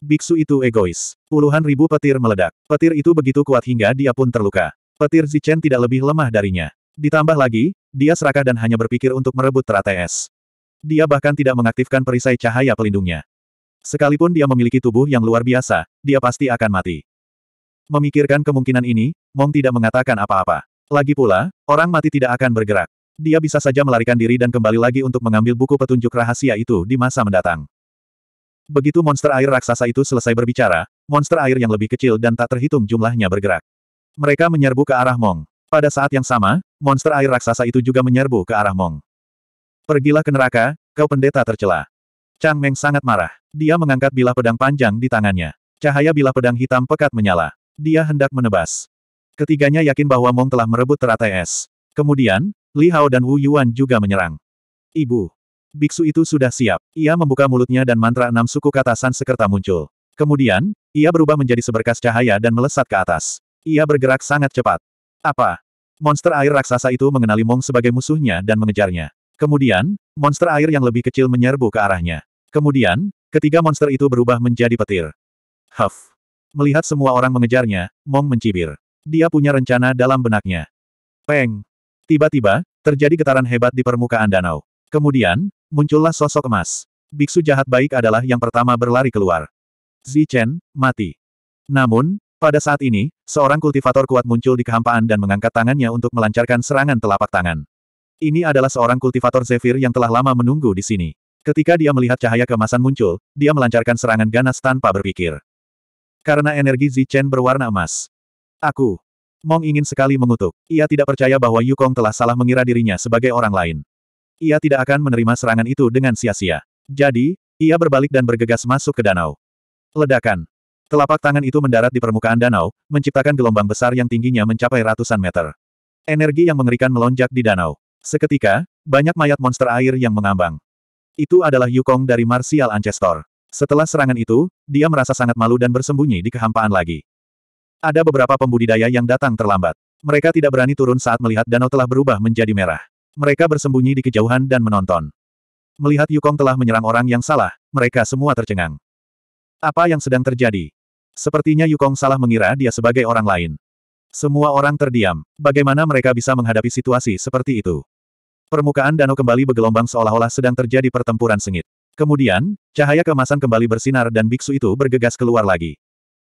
Biksu itu egois. Puluhan ribu petir meledak. Petir itu begitu kuat hingga dia pun terluka. Petir Zichen tidak lebih lemah darinya. Ditambah lagi, dia serakah dan hanya berpikir untuk merebut teratai es. Dia bahkan tidak mengaktifkan perisai cahaya pelindungnya. Sekalipun dia memiliki tubuh yang luar biasa, dia pasti akan mati. Memikirkan kemungkinan ini, Mong tidak mengatakan apa-apa. Lagi pula, orang mati tidak akan bergerak. Dia bisa saja melarikan diri dan kembali lagi untuk mengambil buku petunjuk rahasia itu di masa mendatang. Begitu monster air raksasa itu selesai berbicara, monster air yang lebih kecil dan tak terhitung jumlahnya bergerak. Mereka menyerbu ke arah Mong. Pada saat yang sama, monster air raksasa itu juga menyerbu ke arah Mong. Pergilah ke neraka, kau pendeta tercela. Chang Meng sangat marah. Dia mengangkat bilah pedang panjang di tangannya. Cahaya bilah pedang hitam pekat menyala. Dia hendak menebas. Ketiganya yakin bahwa Mong telah merebut teratai es. Kemudian, Li Hao dan Wu Yuan juga menyerang. Ibu. Biksu itu sudah siap. Ia membuka mulutnya dan mantra enam suku kata San sekerta muncul. Kemudian, ia berubah menjadi seberkas cahaya dan melesat ke atas. Ia bergerak sangat cepat. Apa? Monster air raksasa itu mengenali Mong sebagai musuhnya dan mengejarnya. Kemudian, monster air yang lebih kecil menyerbu ke arahnya. Kemudian, ketiga monster itu berubah menjadi petir. Huff. Melihat semua orang mengejarnya, Mong mencibir. Dia punya rencana dalam benaknya. Peng. Tiba-tiba, terjadi getaran hebat di permukaan danau. Kemudian, muncullah sosok emas. Biksu jahat baik adalah yang pertama berlari keluar. Zichen, mati. Namun, pada saat ini, seorang kultivator kuat muncul di kehampaan dan mengangkat tangannya untuk melancarkan serangan telapak tangan. Ini adalah seorang kultivator Zephyr yang telah lama menunggu di sini. Ketika dia melihat cahaya kemasan muncul, dia melancarkan serangan ganas tanpa berpikir. Karena energi Zichen berwarna emas. Aku, Mong ingin sekali mengutuk. Ia tidak percaya bahwa Yukong telah salah mengira dirinya sebagai orang lain. Ia tidak akan menerima serangan itu dengan sia-sia. Jadi, ia berbalik dan bergegas masuk ke danau. Ledakan. Telapak tangan itu mendarat di permukaan danau, menciptakan gelombang besar yang tingginya mencapai ratusan meter. Energi yang mengerikan melonjak di danau. Seketika, banyak mayat monster air yang mengambang. Itu adalah Yukong dari Martial Ancestor. Setelah serangan itu, dia merasa sangat malu dan bersembunyi di kehampaan lagi. Ada beberapa pembudidaya yang datang terlambat. Mereka tidak berani turun saat melihat danau telah berubah menjadi merah. Mereka bersembunyi di kejauhan dan menonton. Melihat Yukong telah menyerang orang yang salah, mereka semua tercengang. Apa yang sedang terjadi? Sepertinya Yukong salah mengira dia sebagai orang lain. Semua orang terdiam. Bagaimana mereka bisa menghadapi situasi seperti itu? Permukaan danau kembali bergelombang seolah-olah sedang terjadi pertempuran sengit. Kemudian, cahaya kemasan kembali bersinar dan biksu itu bergegas keluar lagi.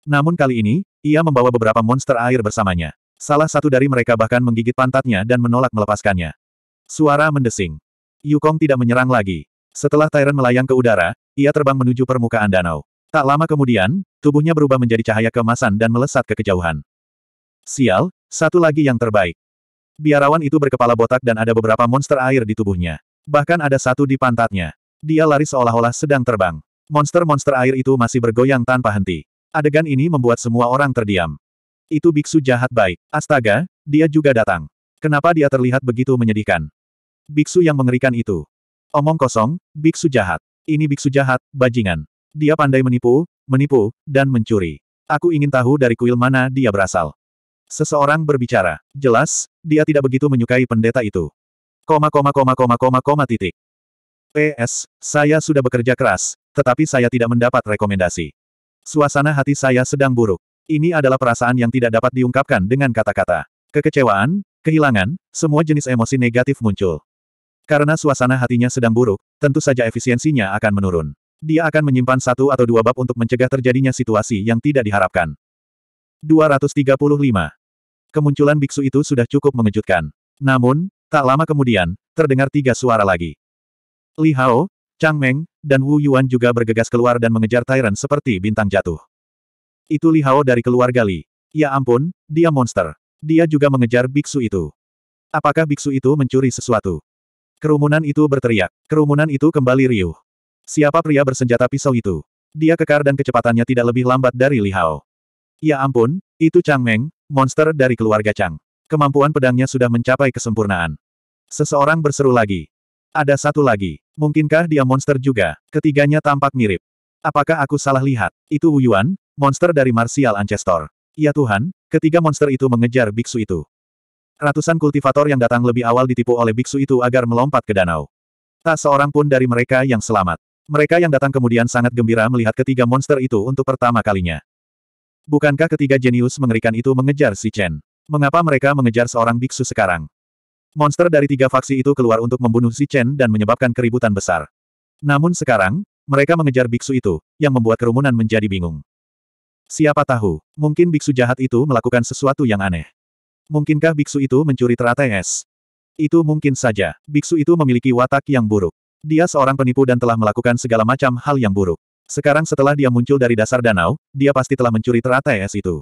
Namun kali ini, ia membawa beberapa monster air bersamanya. Salah satu dari mereka bahkan menggigit pantatnya dan menolak melepaskannya. Suara mendesing. Yukong tidak menyerang lagi. Setelah Tyrant melayang ke udara, ia terbang menuju permukaan danau. Tak lama kemudian, tubuhnya berubah menjadi cahaya kemasan dan melesat ke kejauhan. Sial, satu lagi yang terbaik. Biarawan itu berkepala botak dan ada beberapa monster air di tubuhnya. Bahkan ada satu di pantatnya. Dia lari seolah-olah sedang terbang. Monster-monster air itu masih bergoyang tanpa henti. Adegan ini membuat semua orang terdiam. Itu biksu jahat baik. Astaga, dia juga datang. Kenapa dia terlihat begitu menyedihkan? Biksu yang mengerikan itu. Omong kosong, biksu jahat. Ini biksu jahat, bajingan. Dia pandai menipu, menipu, dan mencuri. Aku ingin tahu dari kuil mana dia berasal. Seseorang berbicara. Jelas, dia tidak begitu menyukai pendeta itu. Koma koma koma koma koma koma titik. PS, saya sudah bekerja keras, tetapi saya tidak mendapat rekomendasi. Suasana hati saya sedang buruk. Ini adalah perasaan yang tidak dapat diungkapkan dengan kata-kata. Kekecewaan, kehilangan, semua jenis emosi negatif muncul. Karena suasana hatinya sedang buruk, tentu saja efisiensinya akan menurun. Dia akan menyimpan satu atau dua bab untuk mencegah terjadinya situasi yang tidak diharapkan. 235. Kemunculan biksu itu sudah cukup mengejutkan. Namun, tak lama kemudian, terdengar tiga suara lagi. Li Hao, Chang Meng, dan Wu Yuan juga bergegas keluar dan mengejar Tyrant seperti bintang jatuh. Itu Li Hao dari keluarga Li. Ya ampun, dia monster. Dia juga mengejar biksu itu. Apakah biksu itu mencuri sesuatu? Kerumunan itu berteriak. Kerumunan itu kembali riuh. Siapa pria bersenjata pisau itu? Dia kekar dan kecepatannya tidak lebih lambat dari Li Hao. Ya ampun, itu Chang Meng, monster dari keluarga Chang. Kemampuan pedangnya sudah mencapai kesempurnaan. Seseorang berseru lagi. Ada satu lagi. Mungkinkah dia monster juga? Ketiganya tampak mirip. Apakah aku salah lihat? Itu Wu Yuan, monster dari Martial Ancestor. Ya Tuhan, ketiga monster itu mengejar biksu itu. Ratusan kultivator yang datang lebih awal ditipu oleh biksu itu agar melompat ke danau. Tak seorang pun dari mereka yang selamat. Mereka yang datang kemudian sangat gembira melihat ketiga monster itu untuk pertama kalinya. Bukankah ketiga jenius mengerikan itu mengejar si Chen? Mengapa mereka mengejar seorang biksu sekarang? Monster dari tiga faksi itu keluar untuk membunuh si Chen dan menyebabkan keributan besar. Namun sekarang, mereka mengejar biksu itu, yang membuat kerumunan menjadi bingung. Siapa tahu, mungkin biksu jahat itu melakukan sesuatu yang aneh. Mungkinkah biksu itu mencuri teratai es? Itu mungkin saja, biksu itu memiliki watak yang buruk. Dia seorang penipu dan telah melakukan segala macam hal yang buruk. Sekarang setelah dia muncul dari dasar danau, dia pasti telah mencuri teratai es itu.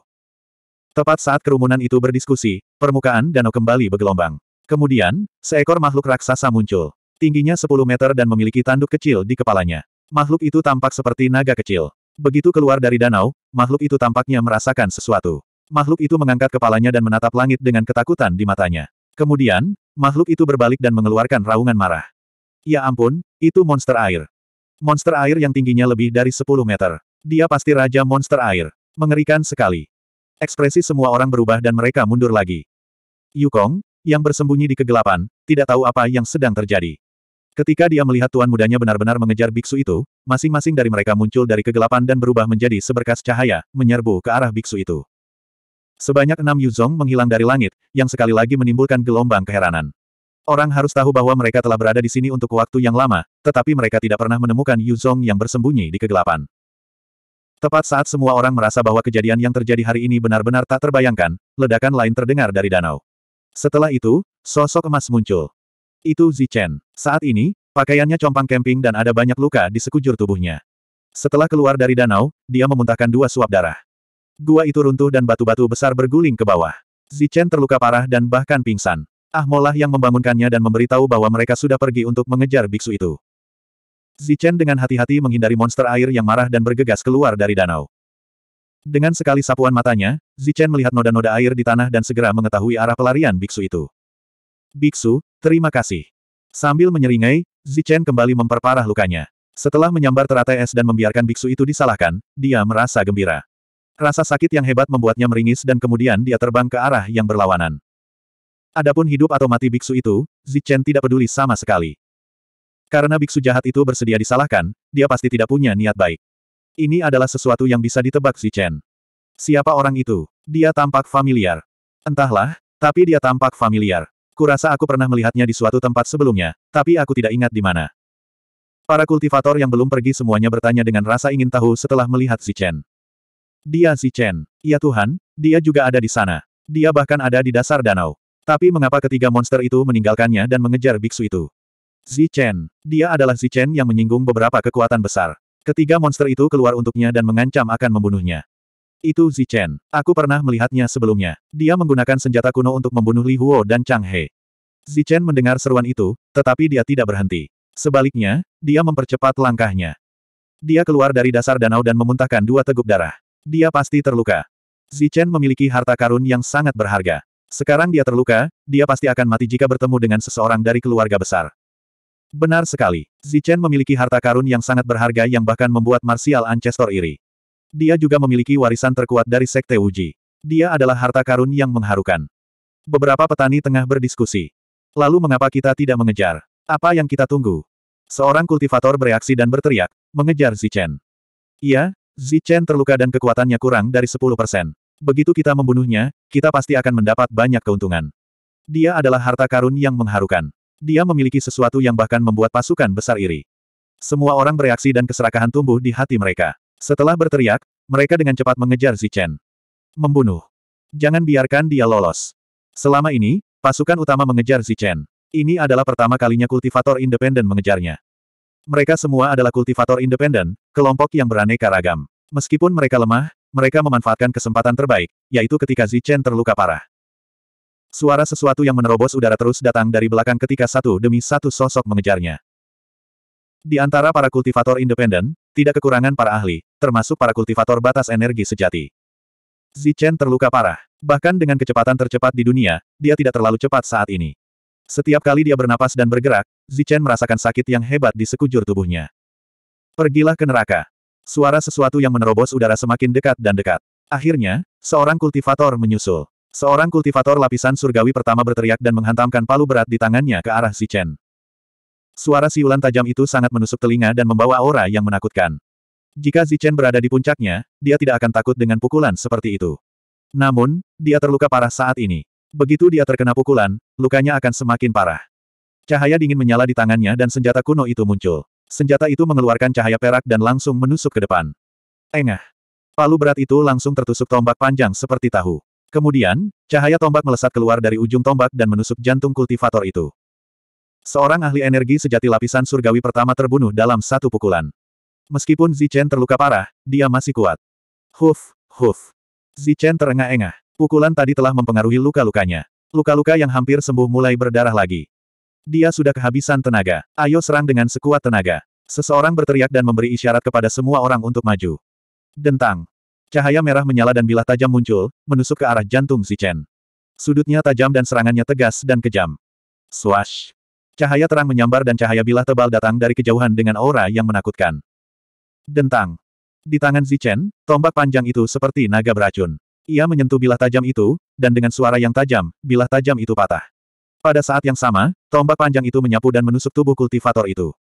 Tepat saat kerumunan itu berdiskusi, permukaan danau kembali bergelombang. Kemudian, seekor makhluk raksasa muncul. Tingginya 10 meter dan memiliki tanduk kecil di kepalanya. Makhluk itu tampak seperti naga kecil. Begitu keluar dari danau, makhluk itu tampaknya merasakan sesuatu. Makhluk itu mengangkat kepalanya dan menatap langit dengan ketakutan di matanya. Kemudian, makhluk itu berbalik dan mengeluarkan raungan marah. Ya ampun, itu monster air. Monster air yang tingginya lebih dari 10 meter. Dia pasti raja monster air. Mengerikan sekali. Ekspresi semua orang berubah dan mereka mundur lagi. Yukong, yang bersembunyi di kegelapan, tidak tahu apa yang sedang terjadi. Ketika dia melihat tuan mudanya benar-benar mengejar biksu itu, masing-masing dari mereka muncul dari kegelapan dan berubah menjadi seberkas cahaya, menyerbu ke arah biksu itu. Sebanyak enam Yuzong menghilang dari langit, yang sekali lagi menimbulkan gelombang keheranan. Orang harus tahu bahwa mereka telah berada di sini untuk waktu yang lama, tetapi mereka tidak pernah menemukan Yuzong yang bersembunyi di kegelapan. Tepat saat semua orang merasa bahwa kejadian yang terjadi hari ini benar-benar tak terbayangkan, ledakan lain terdengar dari danau. Setelah itu, sosok emas muncul. Itu Zichen. Saat ini, pakaiannya compang camping dan ada banyak luka di sekujur tubuhnya. Setelah keluar dari danau, dia memuntahkan dua suap darah. Gua itu runtuh dan batu-batu besar berguling ke bawah. Zichen terluka parah dan bahkan pingsan. Ahmolah yang membangunkannya dan memberitahu bahwa mereka sudah pergi untuk mengejar biksu itu. Zichen dengan hati-hati menghindari monster air yang marah dan bergegas keluar dari danau. Dengan sekali sapuan matanya, Zichen melihat noda-noda air di tanah dan segera mengetahui arah pelarian biksu itu. Biksu, terima kasih. Sambil menyeringai, Zichen kembali memperparah lukanya. Setelah menyambar teratai es dan membiarkan biksu itu disalahkan, dia merasa gembira. Rasa sakit yang hebat membuatnya meringis dan kemudian dia terbang ke arah yang berlawanan. Adapun hidup atau mati biksu itu, Zichen tidak peduli sama sekali. Karena biksu jahat itu bersedia disalahkan, dia pasti tidak punya niat baik. Ini adalah sesuatu yang bisa ditebak si Chen. Siapa orang itu? Dia tampak familiar. Entahlah, tapi dia tampak familiar. Kurasa aku pernah melihatnya di suatu tempat sebelumnya, tapi aku tidak ingat di mana. Para kultivator yang belum pergi semuanya bertanya dengan rasa ingin tahu setelah melihat si Chen. Dia si Chen. Ya Tuhan, dia juga ada di sana. Dia bahkan ada di dasar danau. Tapi mengapa ketiga monster itu meninggalkannya dan mengejar biksu itu? Zi Chen. Dia adalah Zi Chen yang menyinggung beberapa kekuatan besar. Ketiga monster itu keluar untuknya dan mengancam akan membunuhnya. Itu Zichen. Aku pernah melihatnya sebelumnya. Dia menggunakan senjata kuno untuk membunuh Li Huo dan Chang He. Zichen mendengar seruan itu, tetapi dia tidak berhenti. Sebaliknya, dia mempercepat langkahnya. Dia keluar dari dasar danau dan memuntahkan dua teguk darah. Dia pasti terluka. Zichen memiliki harta karun yang sangat berharga. Sekarang dia terluka, dia pasti akan mati jika bertemu dengan seseorang dari keluarga besar. Benar sekali. Zichen memiliki harta karun yang sangat berharga yang bahkan membuat Martial Ancestor iri. Dia juga memiliki warisan terkuat dari Sekte Uji. Dia adalah harta karun yang mengharukan. Beberapa petani tengah berdiskusi. Lalu mengapa kita tidak mengejar? Apa yang kita tunggu? Seorang kultivator bereaksi dan berteriak, mengejar Zichen. Iya, Zichen terluka dan kekuatannya kurang dari 10%. Begitu kita membunuhnya, kita pasti akan mendapat banyak keuntungan. Dia adalah harta karun yang mengharukan. Dia memiliki sesuatu yang bahkan membuat pasukan besar iri. Semua orang bereaksi dan keserakahan tumbuh di hati mereka. Setelah berteriak, mereka dengan cepat mengejar Zichen. Membunuh. Jangan biarkan dia lolos. Selama ini, pasukan utama mengejar Zichen. Ini adalah pertama kalinya kultivator independen mengejarnya. Mereka semua adalah kultivator independen, kelompok yang beraneka ragam. Meskipun mereka lemah, mereka memanfaatkan kesempatan terbaik, yaitu ketika Zichen terluka parah. Suara sesuatu yang menerobos udara terus datang dari belakang ketika satu demi satu sosok mengejarnya. Di antara para kultivator independen, tidak kekurangan para ahli, termasuk para kultivator batas energi sejati. Zichen terluka parah. Bahkan dengan kecepatan tercepat di dunia, dia tidak terlalu cepat saat ini. Setiap kali dia bernapas dan bergerak, Zichen merasakan sakit yang hebat di sekujur tubuhnya. Pergilah ke neraka. Suara sesuatu yang menerobos udara semakin dekat dan dekat. Akhirnya, seorang kultivator menyusul. Seorang kultivator lapisan surgawi pertama berteriak dan menghantamkan palu berat di tangannya ke arah si Chen. Suara siulan tajam itu sangat menusuk telinga dan membawa aura yang menakutkan. Jika Zichen berada di puncaknya, dia tidak akan takut dengan pukulan seperti itu. Namun, dia terluka parah saat ini. Begitu dia terkena pukulan, lukanya akan semakin parah. Cahaya dingin menyala di tangannya dan senjata kuno itu muncul. Senjata itu mengeluarkan cahaya perak dan langsung menusuk ke depan. Engah. Palu berat itu langsung tertusuk tombak panjang seperti tahu. Kemudian, cahaya tombak melesat keluar dari ujung tombak dan menusuk jantung kultivator itu. Seorang ahli energi sejati lapisan surgawi pertama terbunuh dalam satu pukulan. Meskipun Zichen terluka parah, dia masih kuat. Huf, huf. Zichen terengah-engah. Pukulan tadi telah mempengaruhi luka-lukanya. Luka-luka yang hampir sembuh mulai berdarah lagi. Dia sudah kehabisan tenaga. Ayo serang dengan sekuat tenaga. Seseorang berteriak dan memberi isyarat kepada semua orang untuk maju. Dentang. Cahaya merah menyala dan bilah tajam muncul, menusuk ke arah jantung Zichen. Sudutnya tajam dan serangannya tegas dan kejam. Swash! Cahaya terang menyambar dan cahaya bilah tebal datang dari kejauhan dengan aura yang menakutkan. Dentang. Di tangan Zichen, tombak panjang itu seperti naga beracun. Ia menyentuh bilah tajam itu, dan dengan suara yang tajam, bilah tajam itu patah. Pada saat yang sama, tombak panjang itu menyapu dan menusuk tubuh kultivator itu.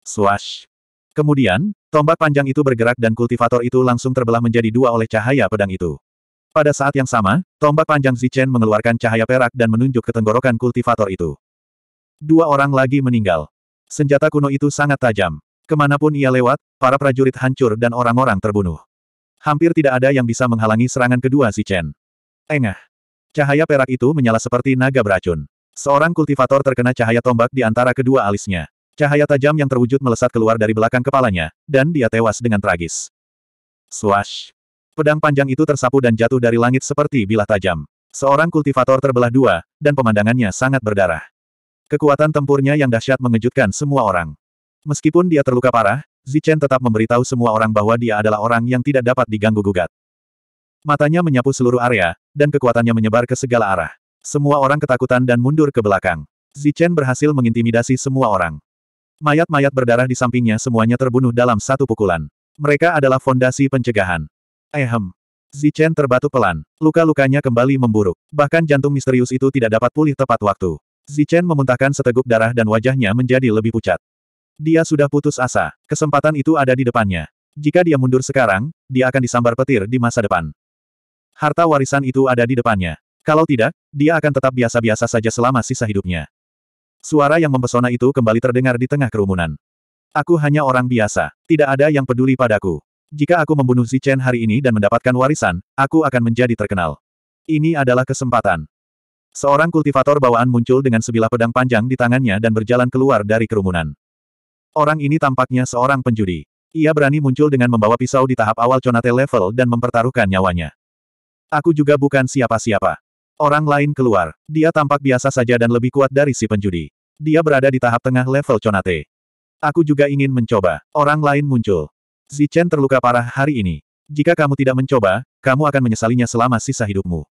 Swash! Kemudian, tombak panjang itu bergerak dan kultivator itu langsung terbelah menjadi dua oleh cahaya pedang itu. Pada saat yang sama, tombak panjang Zichen mengeluarkan cahaya perak dan menunjuk ke tenggorokan kultivator itu. Dua orang lagi meninggal. Senjata kuno itu sangat tajam. Kemanapun ia lewat, para prajurit hancur dan orang-orang terbunuh. Hampir tidak ada yang bisa menghalangi serangan kedua Zichen. Engah. Cahaya perak itu menyala seperti naga beracun. Seorang kultivator terkena cahaya tombak di antara kedua alisnya. Cahaya tajam yang terwujud melesat keluar dari belakang kepalanya, dan dia tewas dengan tragis. Swash! Pedang panjang itu tersapu dan jatuh dari langit seperti bilah tajam. Seorang kultivator terbelah dua, dan pemandangannya sangat berdarah. Kekuatan tempurnya yang dahsyat mengejutkan semua orang. Meskipun dia terluka parah, Zichen tetap memberitahu semua orang bahwa dia adalah orang yang tidak dapat diganggu-gugat. Matanya menyapu seluruh area, dan kekuatannya menyebar ke segala arah. Semua orang ketakutan dan mundur ke belakang. Zichen berhasil mengintimidasi semua orang. Mayat-mayat berdarah di sampingnya semuanya terbunuh dalam satu pukulan. Mereka adalah fondasi pencegahan. Ehem. Zichen terbatuk pelan. Luka-lukanya kembali memburuk. Bahkan jantung misterius itu tidak dapat pulih tepat waktu. Zichen memuntahkan seteguk darah dan wajahnya menjadi lebih pucat. Dia sudah putus asa. Kesempatan itu ada di depannya. Jika dia mundur sekarang, dia akan disambar petir di masa depan. Harta warisan itu ada di depannya. Kalau tidak, dia akan tetap biasa-biasa saja selama sisa hidupnya. Suara yang mempesona itu kembali terdengar di tengah kerumunan. Aku hanya orang biasa. Tidak ada yang peduli padaku. Jika aku membunuh Zichen hari ini dan mendapatkan warisan, aku akan menjadi terkenal. Ini adalah kesempatan. Seorang kultivator bawaan muncul dengan sebilah pedang panjang di tangannya dan berjalan keluar dari kerumunan. Orang ini tampaknya seorang penjudi. Ia berani muncul dengan membawa pisau di tahap awal conate level dan mempertaruhkan nyawanya. Aku juga bukan siapa-siapa. Orang lain keluar. Dia tampak biasa saja dan lebih kuat dari si penjudi. Dia berada di tahap tengah level Conate. Aku juga ingin mencoba. Orang lain muncul. Zichen terluka parah hari ini. Jika kamu tidak mencoba, kamu akan menyesalinya selama sisa hidupmu.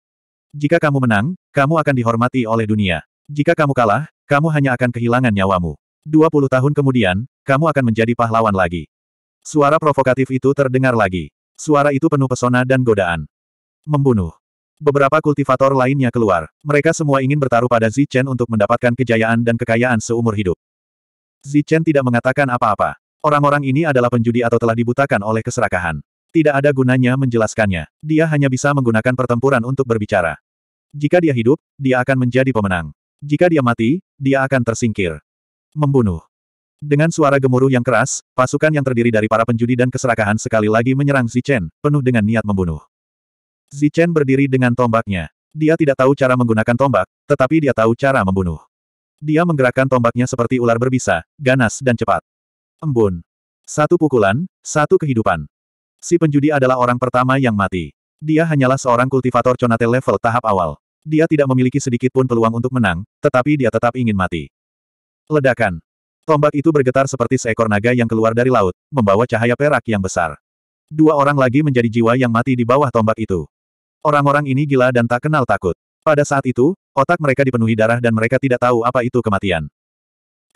Jika kamu menang, kamu akan dihormati oleh dunia. Jika kamu kalah, kamu hanya akan kehilangan nyawamu. 20 tahun kemudian, kamu akan menjadi pahlawan lagi. Suara provokatif itu terdengar lagi. Suara itu penuh pesona dan godaan. Membunuh. Beberapa kultivator lainnya keluar. Mereka semua ingin bertaruh pada Zichen untuk mendapatkan kejayaan dan kekayaan seumur hidup. Zichen tidak mengatakan apa-apa. Orang-orang ini adalah penjudi atau telah dibutakan oleh keserakahan. Tidak ada gunanya menjelaskannya. Dia hanya bisa menggunakan pertempuran untuk berbicara. Jika dia hidup, dia akan menjadi pemenang. Jika dia mati, dia akan tersingkir. Membunuh. Dengan suara gemuruh yang keras, pasukan yang terdiri dari para penjudi dan keserakahan sekali lagi menyerang Zichen, penuh dengan niat membunuh. Zichen berdiri dengan tombaknya. Dia tidak tahu cara menggunakan tombak, tetapi dia tahu cara membunuh. Dia menggerakkan tombaknya seperti ular berbisa, ganas dan cepat. Embun. Satu pukulan, satu kehidupan. Si penjudi adalah orang pertama yang mati. Dia hanyalah seorang kultivator conate level tahap awal. Dia tidak memiliki sedikit pun peluang untuk menang, tetapi dia tetap ingin mati. Ledakan. Tombak itu bergetar seperti seekor naga yang keluar dari laut, membawa cahaya perak yang besar. Dua orang lagi menjadi jiwa yang mati di bawah tombak itu. Orang-orang ini gila dan tak kenal takut. Pada saat itu, otak mereka dipenuhi darah dan mereka tidak tahu apa itu kematian.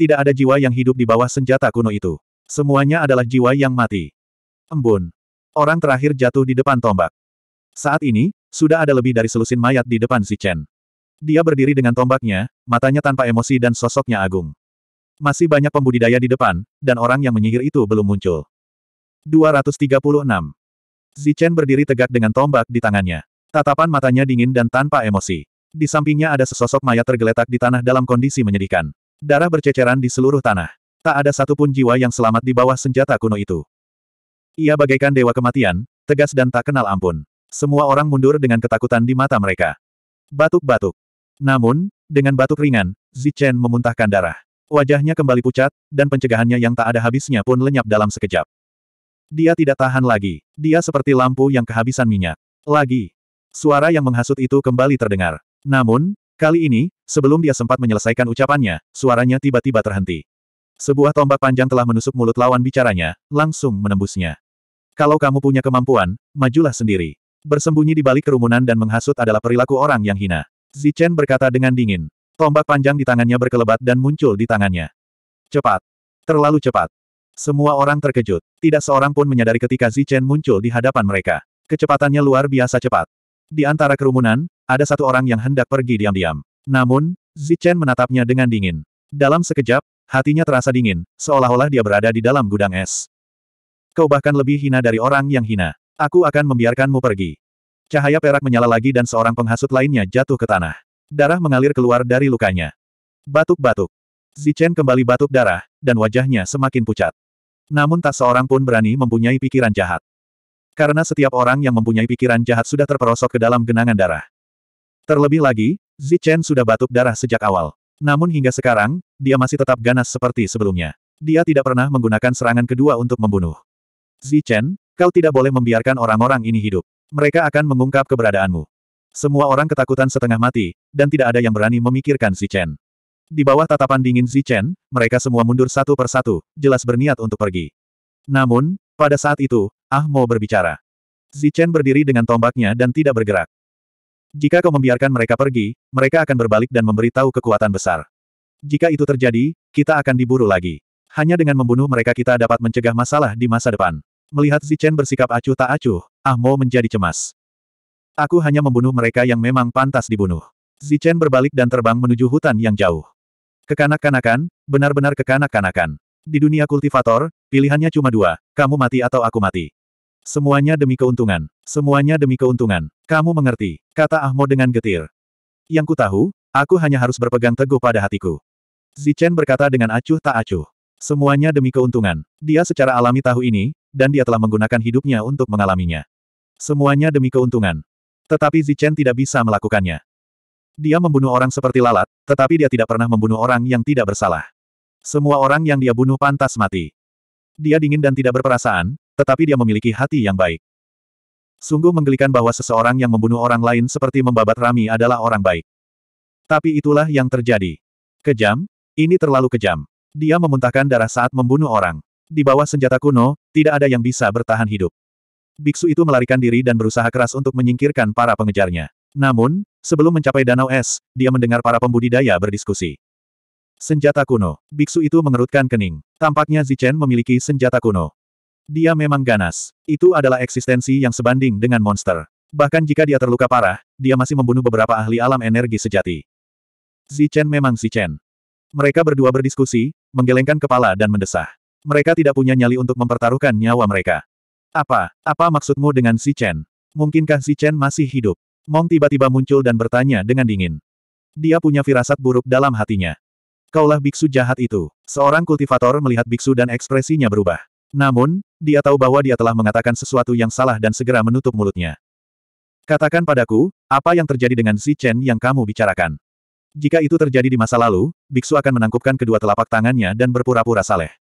Tidak ada jiwa yang hidup di bawah senjata kuno itu. Semuanya adalah jiwa yang mati. Embun. Orang terakhir jatuh di depan tombak. Saat ini, sudah ada lebih dari selusin mayat di depan si Chen. Dia berdiri dengan tombaknya, matanya tanpa emosi dan sosoknya agung. Masih banyak pembudidaya di depan, dan orang yang menyihir itu belum muncul. 236. Zichen berdiri tegak dengan tombak di tangannya. Tatapan matanya dingin dan tanpa emosi. Di sampingnya ada sesosok mayat tergeletak di tanah dalam kondisi menyedihkan. Darah berceceran di seluruh tanah. Tak ada satupun jiwa yang selamat di bawah senjata kuno itu. Ia bagaikan dewa kematian, tegas dan tak kenal ampun. Semua orang mundur dengan ketakutan di mata mereka. Batuk-batuk. Namun, dengan batuk ringan, Zichen memuntahkan darah. Wajahnya kembali pucat, dan pencegahannya yang tak ada habisnya pun lenyap dalam sekejap. Dia tidak tahan lagi. Dia seperti lampu yang kehabisan minyak. Lagi, Suara yang menghasut itu kembali terdengar. Namun, kali ini, sebelum dia sempat menyelesaikan ucapannya, suaranya tiba-tiba terhenti. Sebuah tombak panjang telah menusuk mulut lawan bicaranya, langsung menembusnya. Kalau kamu punya kemampuan, majulah sendiri. Bersembunyi di balik kerumunan dan menghasut adalah perilaku orang yang hina. Zichen berkata dengan dingin. Tombak panjang di tangannya berkelebat dan muncul di tangannya. Cepat. Terlalu cepat. Semua orang terkejut. Tidak seorang pun menyadari ketika Zichen muncul di hadapan mereka. Kecepatannya luar biasa cepat. Di antara kerumunan, ada satu orang yang hendak pergi diam-diam. Namun, Zichen menatapnya dengan dingin. Dalam sekejap, hatinya terasa dingin, seolah-olah dia berada di dalam gudang es. Kau bahkan lebih hina dari orang yang hina. Aku akan membiarkanmu pergi. Cahaya perak menyala lagi dan seorang penghasut lainnya jatuh ke tanah. Darah mengalir keluar dari lukanya. Batuk-batuk. Zichen kembali batuk darah, dan wajahnya semakin pucat. Namun tak seorang pun berani mempunyai pikiran jahat. Karena setiap orang yang mempunyai pikiran jahat sudah terperosok ke dalam genangan darah. Terlebih lagi, Zichen sudah batuk darah sejak awal. Namun hingga sekarang, dia masih tetap ganas seperti sebelumnya. Dia tidak pernah menggunakan serangan kedua untuk membunuh. Zichen, kau tidak boleh membiarkan orang-orang ini hidup. Mereka akan mengungkap keberadaanmu. Semua orang ketakutan setengah mati, dan tidak ada yang berani memikirkan Zichen. Di bawah tatapan dingin Zichen, mereka semua mundur satu persatu, jelas berniat untuk pergi. Namun, pada saat itu, Ah Mo berbicara. Zichen berdiri dengan tombaknya dan tidak bergerak. Jika kau membiarkan mereka pergi, mereka akan berbalik dan memberitahu kekuatan besar. Jika itu terjadi, kita akan diburu lagi. Hanya dengan membunuh mereka kita dapat mencegah masalah di masa depan. Melihat Zichen bersikap acuh tak acuh, Ah Mo menjadi cemas. Aku hanya membunuh mereka yang memang pantas dibunuh. Zichen berbalik dan terbang menuju hutan yang jauh. Kekanak-kanakan, benar-benar kekanak-kanakan. Di dunia kultivator, pilihannya cuma dua, kamu mati atau aku mati. Semuanya demi keuntungan. Semuanya demi keuntungan. Kamu mengerti, kata Ahmo dengan getir. Yang ku tahu, aku hanya harus berpegang teguh pada hatiku. Zichen berkata dengan acuh tak acuh. Semuanya demi keuntungan. Dia secara alami tahu ini, dan dia telah menggunakan hidupnya untuk mengalaminya. Semuanya demi keuntungan. Tetapi Zichen tidak bisa melakukannya. Dia membunuh orang seperti lalat, tetapi dia tidak pernah membunuh orang yang tidak bersalah. Semua orang yang dia bunuh pantas mati. Dia dingin dan tidak berperasaan, tetapi dia memiliki hati yang baik. Sungguh menggelikan bahwa seseorang yang membunuh orang lain seperti membabat rami adalah orang baik. Tapi itulah yang terjadi. Kejam? Ini terlalu kejam. Dia memuntahkan darah saat membunuh orang. Di bawah senjata kuno, tidak ada yang bisa bertahan hidup. Biksu itu melarikan diri dan berusaha keras untuk menyingkirkan para pengejarnya. Namun, sebelum mencapai danau es, dia mendengar para pembudidaya berdiskusi. Senjata kuno. Biksu itu mengerutkan kening. Tampaknya Zichen memiliki senjata kuno. Dia memang ganas. Itu adalah eksistensi yang sebanding dengan monster. Bahkan jika dia terluka parah, dia masih membunuh beberapa ahli alam energi sejati. Zichen memang Zichen. Mereka berdua berdiskusi, menggelengkan kepala dan mendesah. Mereka tidak punya nyali untuk mempertaruhkan nyawa mereka. Apa? Apa maksudmu dengan Zichen? Mungkinkah Zichen masih hidup? Mong tiba-tiba muncul dan bertanya dengan dingin. Dia punya firasat buruk dalam hatinya. Kaulah biksu jahat itu. Seorang kultivator melihat biksu dan ekspresinya berubah. Namun, dia tahu bahwa dia telah mengatakan sesuatu yang salah dan segera menutup mulutnya. Katakan padaku, apa yang terjadi dengan Si Chen yang kamu bicarakan? Jika itu terjadi di masa lalu, biksu akan menangkupkan kedua telapak tangannya dan berpura-pura saleh.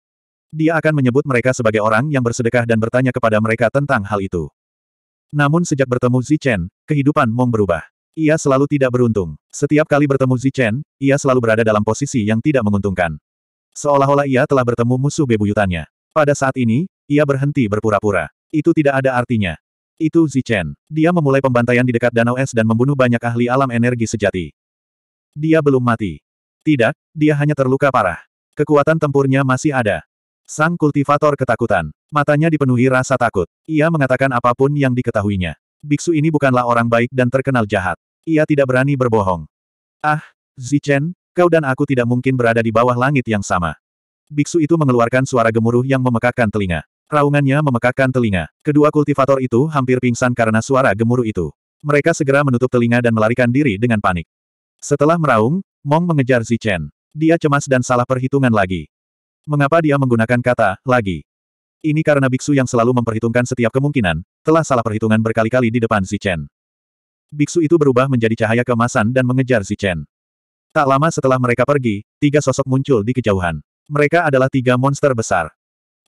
Dia akan menyebut mereka sebagai orang yang bersedekah dan bertanya kepada mereka tentang hal itu. Namun sejak bertemu Zichen, kehidupan Mong berubah. Ia selalu tidak beruntung. Setiap kali bertemu Zichen, ia selalu berada dalam posisi yang tidak menguntungkan. Seolah-olah ia telah bertemu musuh bebuyutannya. Pada saat ini, ia berhenti berpura-pura. Itu tidak ada artinya. Itu Zichen. Dia memulai pembantaian di dekat danau es dan membunuh banyak ahli alam energi sejati. Dia belum mati. Tidak, dia hanya terluka parah. Kekuatan tempurnya masih ada. Sang kultivator ketakutan. Matanya dipenuhi rasa takut. Ia mengatakan apapun yang diketahuinya. Biksu ini bukanlah orang baik dan terkenal jahat. Ia tidak berani berbohong. Ah, Zichen, kau dan aku tidak mungkin berada di bawah langit yang sama. Biksu itu mengeluarkan suara gemuruh yang memekakkan telinga. Raungannya memekakkan telinga. Kedua kultivator itu hampir pingsan karena suara gemuruh itu. Mereka segera menutup telinga dan melarikan diri dengan panik. Setelah meraung, Mong mengejar Zichen. Dia cemas dan salah perhitungan lagi. Mengapa dia menggunakan kata, lagi? Ini karena biksu yang selalu memperhitungkan setiap kemungkinan, telah salah perhitungan berkali-kali di depan Zichen biksu itu berubah menjadi cahaya kemasan dan mengejar Chen. Tak lama setelah mereka pergi, tiga sosok muncul di kejauhan. Mereka adalah tiga monster besar.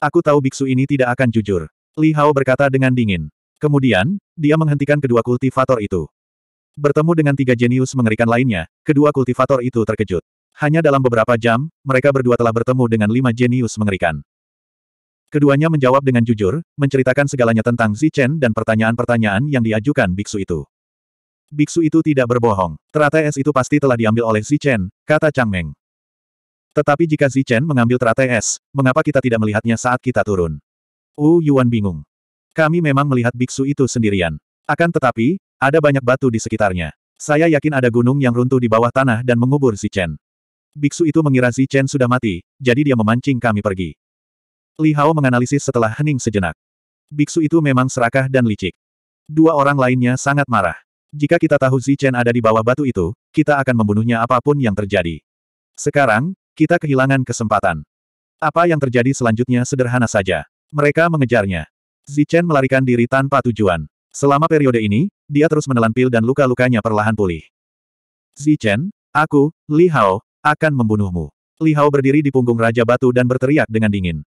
Aku tahu biksu ini tidak akan jujur. Li Hao berkata dengan dingin. Kemudian, dia menghentikan kedua kultivator itu. Bertemu dengan tiga jenius mengerikan lainnya, kedua kultivator itu terkejut. Hanya dalam beberapa jam, mereka berdua telah bertemu dengan lima jenius mengerikan. Keduanya menjawab dengan jujur, menceritakan segalanya tentang Zichen dan pertanyaan-pertanyaan yang diajukan biksu itu. Biksu itu tidak berbohong. Teratai es itu pasti telah diambil oleh Zichen, kata Chang Meng. Tetapi jika Zichen mengambil teratai es, mengapa kita tidak melihatnya saat kita turun? Wu Yuan bingung. Kami memang melihat biksu itu sendirian. Akan tetapi, ada banyak batu di sekitarnya. Saya yakin ada gunung yang runtuh di bawah tanah dan mengubur Zichen. Biksu itu mengira Zichen sudah mati, jadi dia memancing kami pergi. Li Hao menganalisis setelah hening sejenak. Biksu itu memang serakah dan licik. Dua orang lainnya sangat marah. Jika kita tahu Zichen ada di bawah batu itu, kita akan membunuhnya apapun yang terjadi. Sekarang, kita kehilangan kesempatan. Apa yang terjadi selanjutnya sederhana saja. Mereka mengejarnya. Zichen melarikan diri tanpa tujuan. Selama periode ini, dia terus menelan pil dan luka-lukanya perlahan pulih. Zichen, aku, Li Hao, akan membunuhmu. Li Hao berdiri di punggung Raja Batu dan berteriak dengan dingin.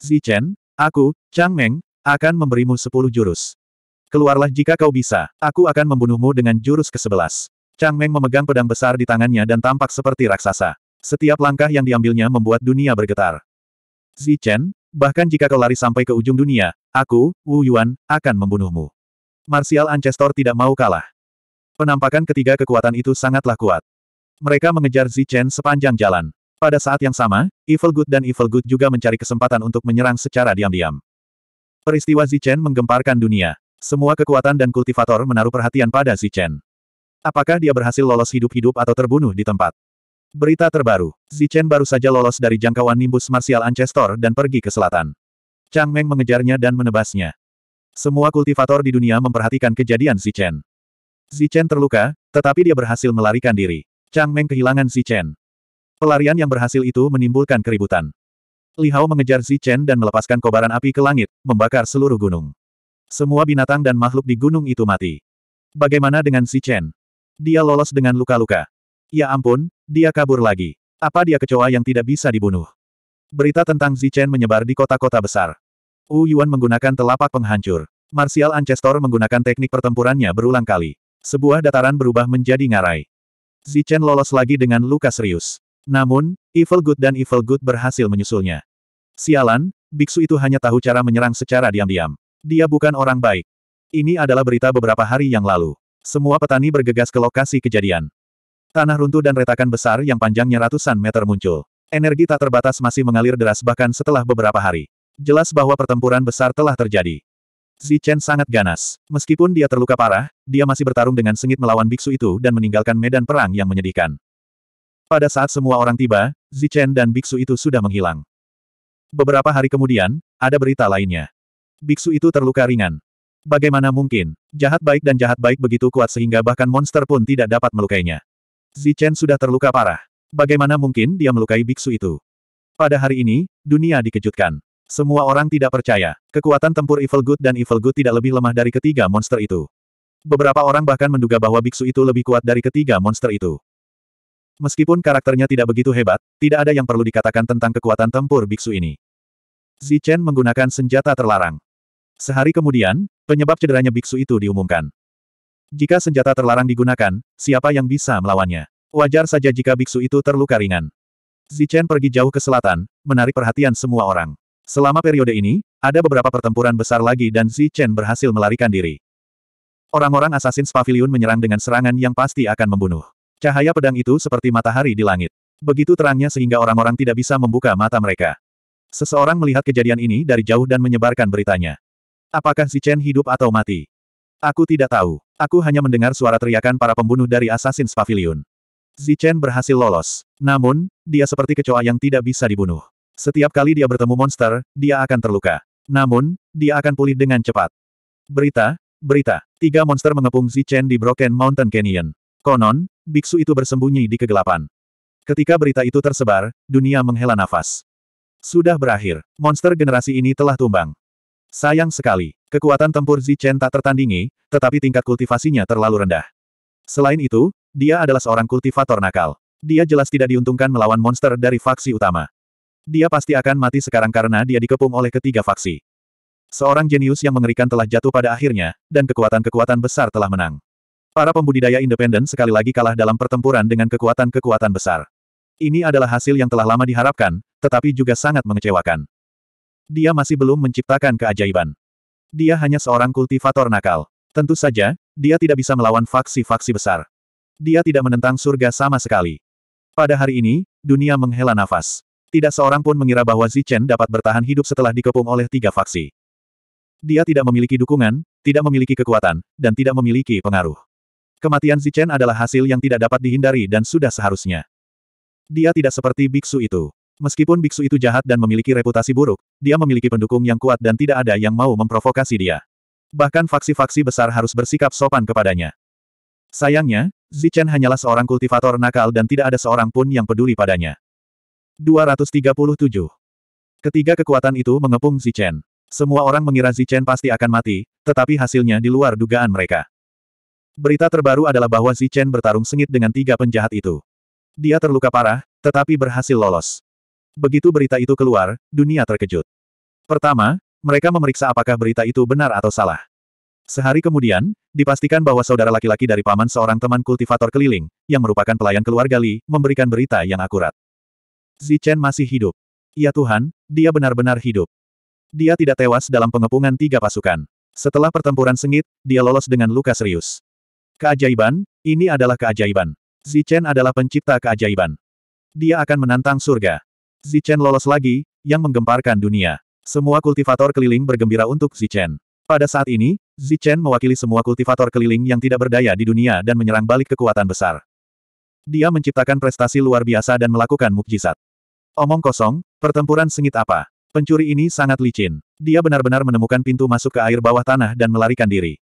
Zichen, aku, Chang Meng, akan memberimu sepuluh jurus. Keluarlah jika kau bisa, aku akan membunuhmu dengan jurus ke-11. Chang Meng memegang pedang besar di tangannya dan tampak seperti raksasa. Setiap langkah yang diambilnya membuat dunia bergetar. Zi Chen, bahkan jika kau lari sampai ke ujung dunia, aku, Wu Yuan, akan membunuhmu. Martial Ancestor tidak mau kalah. Penampakan ketiga kekuatan itu sangatlah kuat. Mereka mengejar Zi Chen sepanjang jalan. Pada saat yang sama, Evil Good dan Evil Good juga mencari kesempatan untuk menyerang secara diam-diam. Peristiwa Zi Chen menggemparkan dunia. Semua kekuatan dan kultivator menaruh perhatian pada Zichen. Apakah dia berhasil lolos hidup-hidup atau terbunuh di tempat? Berita terbaru, Zichen baru saja lolos dari jangkauan nimbus martial Ancestor dan pergi ke selatan. Chang Meng mengejarnya dan menebasnya. Semua kultivator di dunia memperhatikan kejadian Zichen. Zichen terluka, tetapi dia berhasil melarikan diri. Chang Meng kehilangan Zichen. Pelarian yang berhasil itu menimbulkan keributan. Li Hao mengejar Zichen dan melepaskan kobaran api ke langit, membakar seluruh gunung. Semua binatang dan makhluk di gunung itu mati. Bagaimana dengan si Chen? Dia lolos dengan luka-luka. Ya ampun, dia kabur lagi. Apa dia kecoa yang tidak bisa dibunuh? Berita tentang Chen menyebar di kota-kota besar. Wu Yuan menggunakan telapak penghancur. Martial Ancestor menggunakan teknik pertempurannya berulang kali. Sebuah dataran berubah menjadi ngarai. Chen lolos lagi dengan luka serius. Namun, Evil Good dan Evil Good berhasil menyusulnya. Sialan, biksu itu hanya tahu cara menyerang secara diam-diam. Dia bukan orang baik. Ini adalah berita beberapa hari yang lalu. Semua petani bergegas ke lokasi kejadian. Tanah runtuh dan retakan besar yang panjangnya ratusan meter muncul. Energi tak terbatas masih mengalir deras bahkan setelah beberapa hari. Jelas bahwa pertempuran besar telah terjadi. Zichen sangat ganas. Meskipun dia terluka parah, dia masih bertarung dengan sengit melawan biksu itu dan meninggalkan medan perang yang menyedihkan. Pada saat semua orang tiba, Zichen dan biksu itu sudah menghilang. Beberapa hari kemudian, ada berita lainnya. Biksu itu terluka ringan. Bagaimana mungkin, jahat baik dan jahat baik begitu kuat sehingga bahkan monster pun tidak dapat melukainya. Zichen sudah terluka parah. Bagaimana mungkin dia melukai biksu itu? Pada hari ini, dunia dikejutkan. Semua orang tidak percaya, kekuatan tempur Evil Good dan Evil Good tidak lebih lemah dari ketiga monster itu. Beberapa orang bahkan menduga bahwa biksu itu lebih kuat dari ketiga monster itu. Meskipun karakternya tidak begitu hebat, tidak ada yang perlu dikatakan tentang kekuatan tempur biksu ini. Zichen menggunakan senjata terlarang. Sehari kemudian, penyebab cederanya biksu itu diumumkan. Jika senjata terlarang digunakan, siapa yang bisa melawannya? Wajar saja jika biksu itu terluka ringan. Zichen pergi jauh ke selatan, menarik perhatian semua orang. Selama periode ini, ada beberapa pertempuran besar lagi dan Zichen berhasil melarikan diri. Orang-orang asasin Pavilion menyerang dengan serangan yang pasti akan membunuh. Cahaya pedang itu seperti matahari di langit. Begitu terangnya sehingga orang-orang tidak bisa membuka mata mereka. Seseorang melihat kejadian ini dari jauh dan menyebarkan beritanya. Apakah si Chen hidup atau mati? Aku tidak tahu. Aku hanya mendengar suara teriakan para pembunuh dari Assassin's Pavilion. Zichen berhasil lolos. Namun, dia seperti kecoa yang tidak bisa dibunuh. Setiap kali dia bertemu monster, dia akan terluka. Namun, dia akan pulih dengan cepat. Berita, berita. Tiga monster mengepung Zichen di Broken Mountain Canyon. Konon, biksu itu bersembunyi di kegelapan. Ketika berita itu tersebar, dunia menghela nafas. Sudah berakhir. Monster generasi ini telah tumbang. Sayang sekali, kekuatan tempur Zichen tak tertandingi, tetapi tingkat kultivasinya terlalu rendah. Selain itu, dia adalah seorang kultivator nakal. Dia jelas tidak diuntungkan melawan monster dari faksi utama. Dia pasti akan mati sekarang karena dia dikepung oleh ketiga faksi. Seorang jenius yang mengerikan telah jatuh pada akhirnya, dan kekuatan-kekuatan besar telah menang. Para pembudidaya independen sekali lagi kalah dalam pertempuran dengan kekuatan-kekuatan besar. Ini adalah hasil yang telah lama diharapkan, tetapi juga sangat mengecewakan. Dia masih belum menciptakan keajaiban. Dia hanya seorang kultivator nakal. Tentu saja, dia tidak bisa melawan faksi-faksi besar. Dia tidak menentang surga sama sekali. Pada hari ini, dunia menghela nafas. Tidak seorang pun mengira bahwa Zichen dapat bertahan hidup setelah dikepung oleh tiga faksi. Dia tidak memiliki dukungan, tidak memiliki kekuatan, dan tidak memiliki pengaruh. Kematian Zichen adalah hasil yang tidak dapat dihindari dan sudah seharusnya. Dia tidak seperti biksu itu. Meskipun biksu itu jahat dan memiliki reputasi buruk, dia memiliki pendukung yang kuat dan tidak ada yang mau memprovokasi dia. Bahkan faksi-faksi besar harus bersikap sopan kepadanya. Sayangnya, Zichen hanyalah seorang kultivator nakal dan tidak ada seorang pun yang peduli padanya. 237. Ketiga kekuatan itu mengepung Zichen. Semua orang mengira Zichen pasti akan mati, tetapi hasilnya di luar dugaan mereka. Berita terbaru adalah bahwa Zichen bertarung sengit dengan tiga penjahat itu. Dia terluka parah, tetapi berhasil lolos. Begitu berita itu keluar, dunia terkejut. Pertama, mereka memeriksa apakah berita itu benar atau salah. Sehari kemudian, dipastikan bahwa saudara laki-laki dari paman seorang teman kultivator keliling, yang merupakan pelayan keluarga Li, memberikan berita yang akurat. Zichen masih hidup. Ya Tuhan, dia benar-benar hidup. Dia tidak tewas dalam pengepungan tiga pasukan. Setelah pertempuran sengit, dia lolos dengan luka serius. Keajaiban, ini adalah keajaiban. Zichen adalah pencipta keajaiban. Dia akan menantang surga. Zichen lolos lagi, yang menggemparkan dunia. Semua kultivator keliling bergembira untuk Zichen. Pada saat ini, Zichen mewakili semua kultivator keliling yang tidak berdaya di dunia dan menyerang balik kekuatan besar. Dia menciptakan prestasi luar biasa dan melakukan mukjizat. Omong kosong, pertempuran sengit apa? Pencuri ini sangat licin. Dia benar-benar menemukan pintu masuk ke air bawah tanah dan melarikan diri.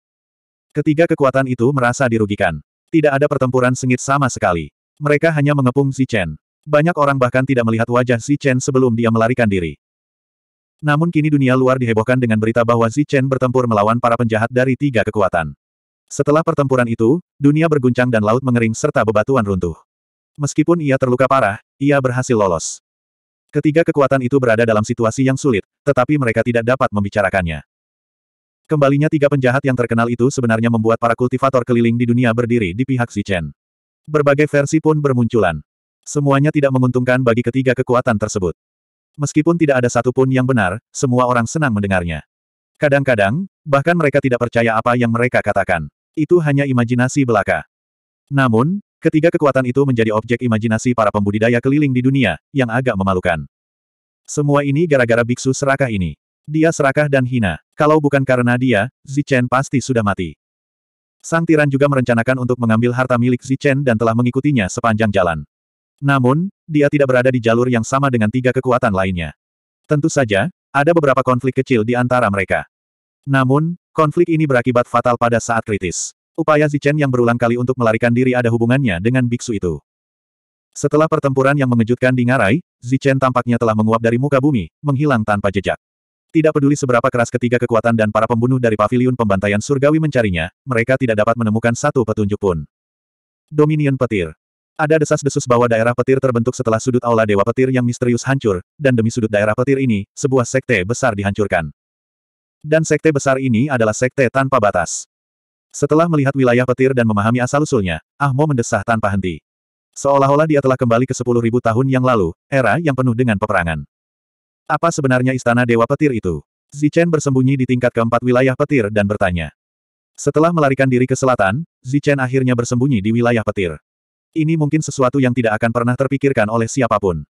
Ketiga kekuatan itu merasa dirugikan. Tidak ada pertempuran sengit sama sekali. Mereka hanya mengepung Zichen. Banyak orang bahkan tidak melihat wajah Xi Chen sebelum dia melarikan diri. Namun kini dunia luar dihebohkan dengan berita bahwa Xi Chen bertempur melawan para penjahat dari tiga kekuatan. Setelah pertempuran itu, dunia berguncang dan laut mengering serta bebatuan runtuh. Meskipun ia terluka parah, ia berhasil lolos. Ketiga kekuatan itu berada dalam situasi yang sulit, tetapi mereka tidak dapat membicarakannya. Kembalinya tiga penjahat yang terkenal itu sebenarnya membuat para kultivator keliling di dunia berdiri di pihak Xi Chen. Berbagai versi pun bermunculan. Semuanya tidak menguntungkan bagi ketiga kekuatan tersebut. Meskipun tidak ada satupun yang benar, semua orang senang mendengarnya. Kadang-kadang, bahkan mereka tidak percaya apa yang mereka katakan. Itu hanya imajinasi belaka. Namun, ketiga kekuatan itu menjadi objek imajinasi para pembudidaya keliling di dunia, yang agak memalukan. Semua ini gara-gara biksu serakah ini. Dia serakah dan hina. Kalau bukan karena dia, Zichen pasti sudah mati. Sang Tiran juga merencanakan untuk mengambil harta milik Zichen dan telah mengikutinya sepanjang jalan. Namun, dia tidak berada di jalur yang sama dengan tiga kekuatan lainnya. Tentu saja, ada beberapa konflik kecil di antara mereka. Namun, konflik ini berakibat fatal pada saat kritis. Upaya Zichen yang berulang kali untuk melarikan diri ada hubungannya dengan biksu itu. Setelah pertempuran yang mengejutkan di Ngarai, Zichen tampaknya telah menguap dari muka bumi, menghilang tanpa jejak. Tidak peduli seberapa keras ketiga kekuatan dan para pembunuh dari pavilion pembantaian surgawi mencarinya, mereka tidak dapat menemukan satu petunjuk pun. Dominion Petir ada desas-desus bahwa daerah petir terbentuk setelah sudut aula Dewa Petir yang misterius hancur, dan demi sudut daerah petir ini, sebuah sekte besar dihancurkan. Dan sekte besar ini adalah sekte tanpa batas. Setelah melihat wilayah petir dan memahami asal-usulnya, Ahmo mendesah tanpa henti. Seolah-olah dia telah kembali ke 10.000 tahun yang lalu, era yang penuh dengan peperangan. Apa sebenarnya istana Dewa Petir itu? Zichen bersembunyi di tingkat keempat wilayah petir dan bertanya. Setelah melarikan diri ke selatan, Zichen akhirnya bersembunyi di wilayah petir. Ini mungkin sesuatu yang tidak akan pernah terpikirkan oleh siapapun.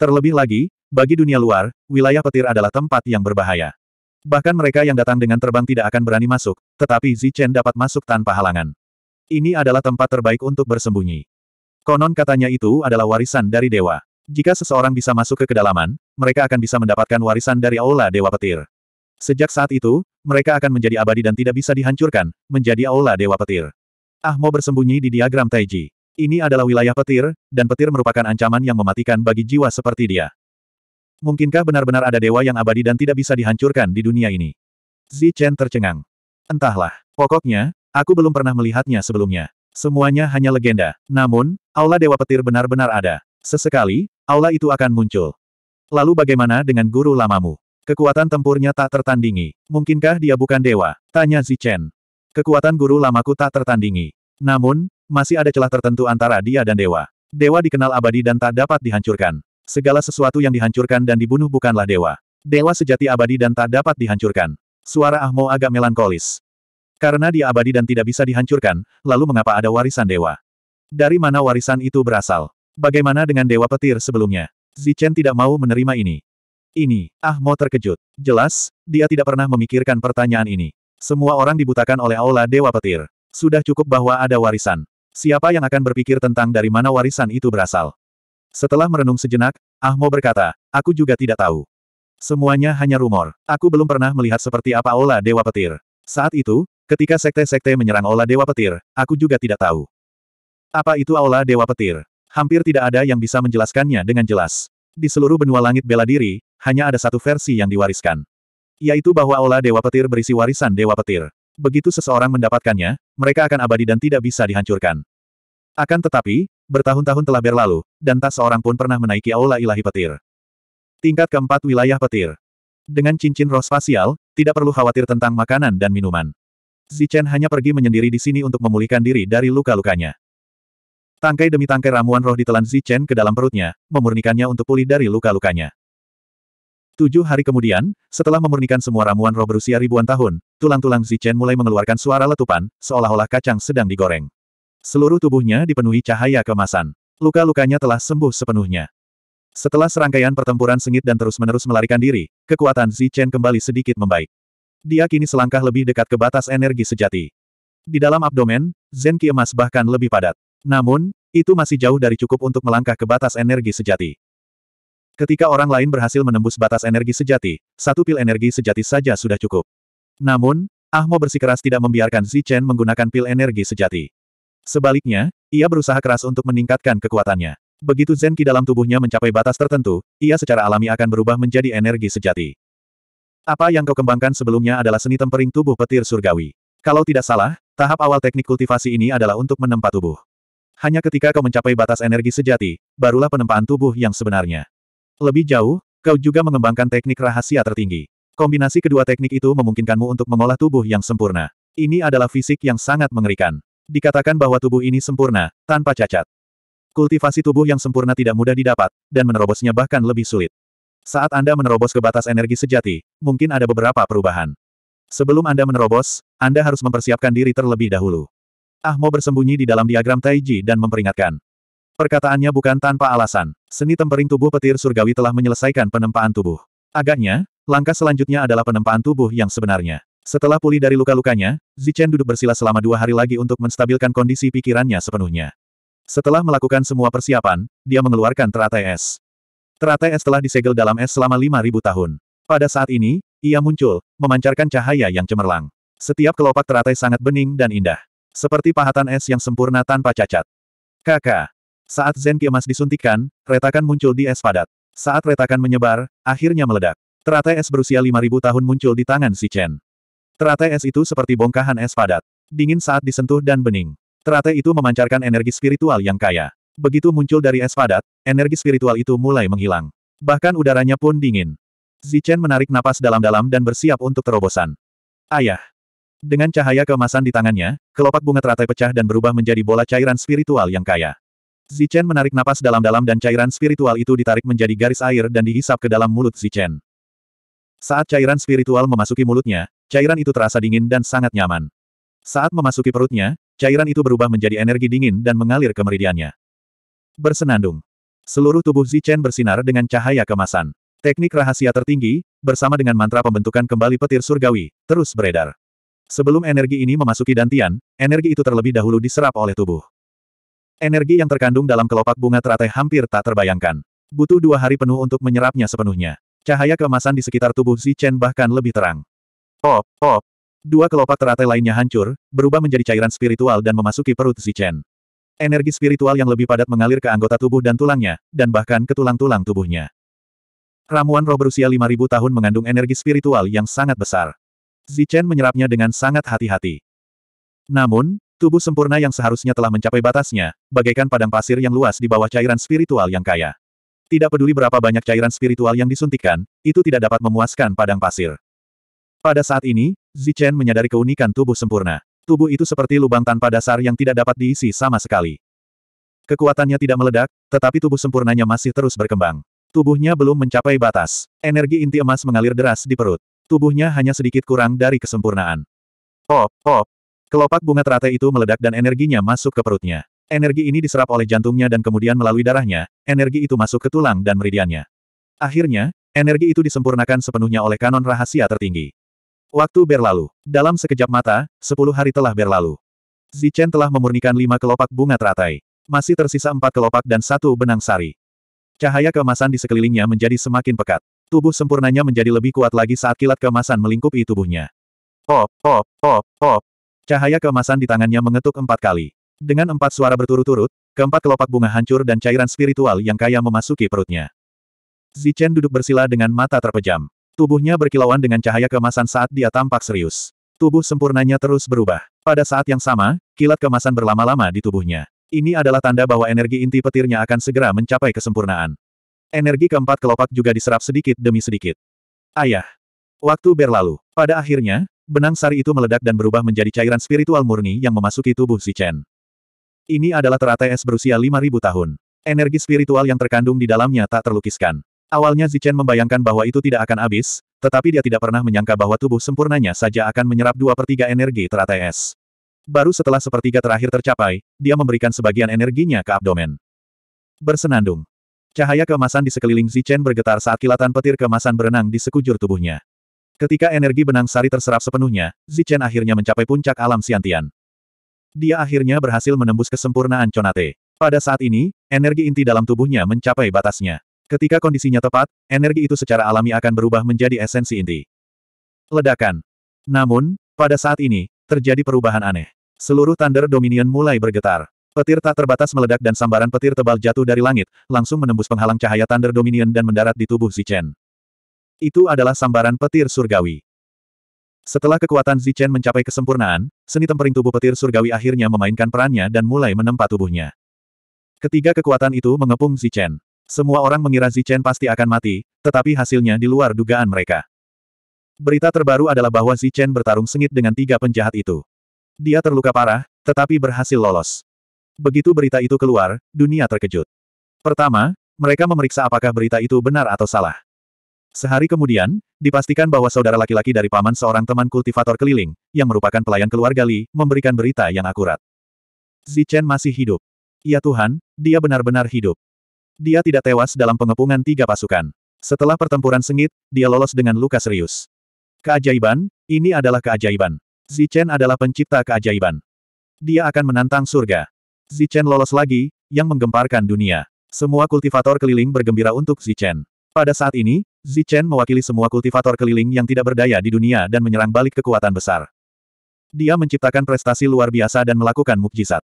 Terlebih lagi, bagi dunia luar, wilayah petir adalah tempat yang berbahaya. Bahkan mereka yang datang dengan terbang tidak akan berani masuk, tetapi Zichen dapat masuk tanpa halangan. Ini adalah tempat terbaik untuk bersembunyi. Konon katanya itu adalah warisan dari dewa. Jika seseorang bisa masuk ke kedalaman, mereka akan bisa mendapatkan warisan dari Aula Dewa Petir. Sejak saat itu, mereka akan menjadi abadi dan tidak bisa dihancurkan, menjadi Aula Dewa Petir. Ah mau bersembunyi di diagram Taiji. Ini adalah wilayah petir, dan petir merupakan ancaman yang mematikan bagi jiwa seperti dia. Mungkinkah benar-benar ada dewa yang abadi dan tidak bisa dihancurkan di dunia ini? Zi Chen tercengang. Entahlah. Pokoknya, aku belum pernah melihatnya sebelumnya. Semuanya hanya legenda. Namun, aula dewa petir benar-benar ada. Sesekali, aula itu akan muncul. Lalu bagaimana dengan guru lamamu? Kekuatan tempurnya tak tertandingi. Mungkinkah dia bukan dewa? Tanya Zi Chen. Kekuatan guru lamaku tak tertandingi. Namun, masih ada celah tertentu antara dia dan dewa. Dewa dikenal abadi dan tak dapat dihancurkan. Segala sesuatu yang dihancurkan dan dibunuh bukanlah dewa. Dewa sejati abadi dan tak dapat dihancurkan. Suara Ahmo agak melankolis. Karena dia abadi dan tidak bisa dihancurkan, lalu mengapa ada warisan dewa? Dari mana warisan itu berasal? Bagaimana dengan dewa petir sebelumnya? Zichen tidak mau menerima ini. Ini, Ahmo terkejut. Jelas, dia tidak pernah memikirkan pertanyaan ini. Semua orang dibutakan oleh aula Dewa Petir. Sudah cukup bahwa ada warisan. Siapa yang akan berpikir tentang dari mana warisan itu berasal? Setelah merenung sejenak, Ahmo berkata, aku juga tidak tahu. Semuanya hanya rumor. Aku belum pernah melihat seperti apa Ola Dewa Petir. Saat itu, ketika sekte-sekte menyerang Ola Dewa Petir, aku juga tidak tahu. Apa itu Ola Dewa Petir? Hampir tidak ada yang bisa menjelaskannya dengan jelas. Di seluruh benua langit bela diri, hanya ada satu versi yang diwariskan. Yaitu bahwa Ola Dewa Petir berisi warisan Dewa Petir begitu seseorang mendapatkannya, mereka akan abadi dan tidak bisa dihancurkan. Akan tetapi, bertahun-tahun telah berlalu, dan tak seorang pun pernah menaiki aula ilahi petir. Tingkat keempat wilayah petir. Dengan cincin roh spasial, tidak perlu khawatir tentang makanan dan minuman. Zichen hanya pergi menyendiri di sini untuk memulihkan diri dari luka-lukanya. Tangkai demi tangkai ramuan roh ditelan Zichen ke dalam perutnya, memurnikannya untuk pulih dari luka-lukanya. Tujuh hari kemudian, setelah memurnikan semua ramuan roh berusia ribuan tahun, tulang-tulang Zichen mulai mengeluarkan suara letupan, seolah-olah kacang sedang digoreng. Seluruh tubuhnya dipenuhi cahaya kemasan. Luka-lukanya telah sembuh sepenuhnya. Setelah serangkaian pertempuran sengit dan terus-menerus melarikan diri, kekuatan Zichen kembali sedikit membaik. Dia kini selangkah lebih dekat ke batas energi sejati. Di dalam abdomen, zenki emas bahkan lebih padat. Namun, itu masih jauh dari cukup untuk melangkah ke batas energi sejati. Ketika orang lain berhasil menembus batas energi sejati, satu pil energi sejati saja sudah cukup. Namun, Ahmo bersikeras tidak membiarkan Zichen menggunakan pil energi sejati. Sebaliknya, ia berusaha keras untuk meningkatkan kekuatannya. Begitu Zenki dalam tubuhnya mencapai batas tertentu, ia secara alami akan berubah menjadi energi sejati. Apa yang kau kembangkan sebelumnya adalah seni tempering tubuh petir surgawi. Kalau tidak salah, tahap awal teknik kultivasi ini adalah untuk menempa tubuh. Hanya ketika kau mencapai batas energi sejati, barulah penempaan tubuh yang sebenarnya. Lebih jauh, kau juga mengembangkan teknik rahasia tertinggi. Kombinasi kedua teknik itu memungkinkanmu untuk mengolah tubuh yang sempurna. Ini adalah fisik yang sangat mengerikan. Dikatakan bahwa tubuh ini sempurna, tanpa cacat. Kultivasi tubuh yang sempurna tidak mudah didapat, dan menerobosnya bahkan lebih sulit. Saat Anda menerobos ke batas energi sejati, mungkin ada beberapa perubahan. Sebelum Anda menerobos, Anda harus mempersiapkan diri terlebih dahulu. Ah Ahmo bersembunyi di dalam diagram Taiji dan memperingatkan. Perkataannya bukan tanpa alasan. Seni tempering tubuh petir surgawi telah menyelesaikan penempaan tubuh. Agaknya, Langkah selanjutnya adalah penempaan tubuh yang sebenarnya. Setelah pulih dari luka-lukanya, Zichen duduk bersila selama dua hari lagi untuk menstabilkan kondisi pikirannya sepenuhnya. Setelah melakukan semua persiapan, dia mengeluarkan teratai es. Teratai es telah disegel dalam es selama 5.000 tahun. Pada saat ini, ia muncul, memancarkan cahaya yang cemerlang. Setiap kelopak teratai sangat bening dan indah. Seperti pahatan es yang sempurna tanpa cacat. Kakak. Saat zenki emas disuntikan, retakan muncul di es padat. Saat retakan menyebar, akhirnya meledak. Teratai es berusia 5000 tahun muncul di tangan si Chen. Teratai es itu seperti bongkahan es padat. Dingin saat disentuh dan bening. Teratai itu memancarkan energi spiritual yang kaya. Begitu muncul dari es padat, energi spiritual itu mulai menghilang. Bahkan udaranya pun dingin. Zichen menarik napas dalam-dalam dan bersiap untuk terobosan. Ayah. Dengan cahaya keemasan di tangannya, kelopak bunga teratai pecah dan berubah menjadi bola cairan spiritual yang kaya. Zichen menarik napas dalam-dalam dan cairan spiritual itu ditarik menjadi garis air dan dihisap ke dalam mulut Zichen. Saat cairan spiritual memasuki mulutnya, cairan itu terasa dingin dan sangat nyaman. Saat memasuki perutnya, cairan itu berubah menjadi energi dingin dan mengalir ke meridiannya. Bersenandung. Seluruh tubuh Zichen bersinar dengan cahaya kemasan. Teknik rahasia tertinggi, bersama dengan mantra pembentukan kembali petir surgawi, terus beredar. Sebelum energi ini memasuki dantian, energi itu terlebih dahulu diserap oleh tubuh. Energi yang terkandung dalam kelopak bunga teratai hampir tak terbayangkan. Butuh dua hari penuh untuk menyerapnya sepenuhnya. Cahaya keemasan di sekitar tubuh Chen bahkan lebih terang. Op, op. Dua kelopak teratai lainnya hancur, berubah menjadi cairan spiritual dan memasuki perut Chen. Energi spiritual yang lebih padat mengalir ke anggota tubuh dan tulangnya, dan bahkan ke tulang-tulang tubuhnya. Ramuan roh berusia 5000 tahun mengandung energi spiritual yang sangat besar. Chen menyerapnya dengan sangat hati-hati. Namun, tubuh sempurna yang seharusnya telah mencapai batasnya, bagaikan padang pasir yang luas di bawah cairan spiritual yang kaya. Tidak peduli berapa banyak cairan spiritual yang disuntikkan, itu tidak dapat memuaskan padang pasir. Pada saat ini, Zichen menyadari keunikan tubuh sempurna. Tubuh itu seperti lubang tanpa dasar yang tidak dapat diisi sama sekali. Kekuatannya tidak meledak, tetapi tubuh sempurnanya masih terus berkembang. Tubuhnya belum mencapai batas. Energi inti emas mengalir deras di perut. Tubuhnya hanya sedikit kurang dari kesempurnaan. Pop, pop. Kelopak bunga teratai itu meledak dan energinya masuk ke perutnya. Energi ini diserap oleh jantungnya dan kemudian melalui darahnya, energi itu masuk ke tulang dan meridiannya. Akhirnya, energi itu disempurnakan sepenuhnya oleh kanon rahasia tertinggi. Waktu berlalu. Dalam sekejap mata, sepuluh hari telah berlalu. Zichen telah memurnikan lima kelopak bunga teratai. Masih tersisa empat kelopak dan satu benang sari. Cahaya kemasan di sekelilingnya menjadi semakin pekat. Tubuh sempurnanya menjadi lebih kuat lagi saat kilat kemasan melingkupi tubuhnya. Pop, pop, pop, pop. Cahaya kemasan di tangannya mengetuk empat kali. Dengan empat suara berturut-turut, keempat kelopak bunga hancur dan cairan spiritual yang kaya memasuki perutnya. Zichen duduk bersila dengan mata terpejam. Tubuhnya berkilauan dengan cahaya kemasan saat dia tampak serius. Tubuh sempurnanya terus berubah. Pada saat yang sama, kilat kemasan berlama-lama di tubuhnya. Ini adalah tanda bahwa energi inti petirnya akan segera mencapai kesempurnaan. Energi keempat kelopak juga diserap sedikit demi sedikit. Ayah. Waktu berlalu. Pada akhirnya, benang sari itu meledak dan berubah menjadi cairan spiritual murni yang memasuki tubuh Zichen. Ini adalah teratai es berusia 5.000 tahun. Energi spiritual yang terkandung di dalamnya tak terlukiskan. Awalnya Zichen membayangkan bahwa itu tidak akan habis, tetapi dia tidak pernah menyangka bahwa tubuh sempurnanya saja akan menyerap dua per tiga energi teratai es. Baru setelah sepertiga terakhir tercapai, dia memberikan sebagian energinya ke abdomen. Bersenandung. Cahaya keemasan di sekeliling Zichen bergetar saat kilatan petir keemasan berenang di sekujur tubuhnya. Ketika energi benang sari terserap sepenuhnya, Zichen akhirnya mencapai puncak alam siantian. Dia akhirnya berhasil menembus kesempurnaan Conate. Pada saat ini, energi inti dalam tubuhnya mencapai batasnya. Ketika kondisinya tepat, energi itu secara alami akan berubah menjadi esensi inti. Ledakan. Namun, pada saat ini, terjadi perubahan aneh. Seluruh Thunder Dominion mulai bergetar. Petir tak terbatas meledak dan sambaran petir tebal jatuh dari langit, langsung menembus penghalang cahaya Thunder Dominion dan mendarat di tubuh Zichen. Itu adalah sambaran petir surgawi. Setelah kekuatan Zichen mencapai kesempurnaan, seni tempering tubuh petir surgawi akhirnya memainkan perannya dan mulai menempa tubuhnya. Ketiga kekuatan itu mengepung Zichen. Semua orang mengira Zichen pasti akan mati, tetapi hasilnya di luar dugaan mereka. Berita terbaru adalah bahwa Zichen bertarung sengit dengan tiga penjahat itu. Dia terluka parah, tetapi berhasil lolos. Begitu berita itu keluar, dunia terkejut. Pertama, mereka memeriksa apakah berita itu benar atau salah. Sehari kemudian, dipastikan bahwa saudara laki-laki dari paman seorang teman kultivator keliling, yang merupakan pelayan keluarga Li, memberikan berita yang akurat. Zichen masih hidup. Ya Tuhan, dia benar-benar hidup. Dia tidak tewas dalam pengepungan tiga pasukan. Setelah pertempuran sengit, dia lolos dengan luka serius. Keajaiban, ini adalah keajaiban. Zichen adalah pencipta keajaiban. Dia akan menantang surga. Zichen lolos lagi, yang menggemparkan dunia. Semua kultivator keliling bergembira untuk Zichen. Pada saat ini, Zichen mewakili semua kultivator keliling yang tidak berdaya di dunia dan menyerang balik kekuatan besar. Dia menciptakan prestasi luar biasa dan melakukan mukjizat.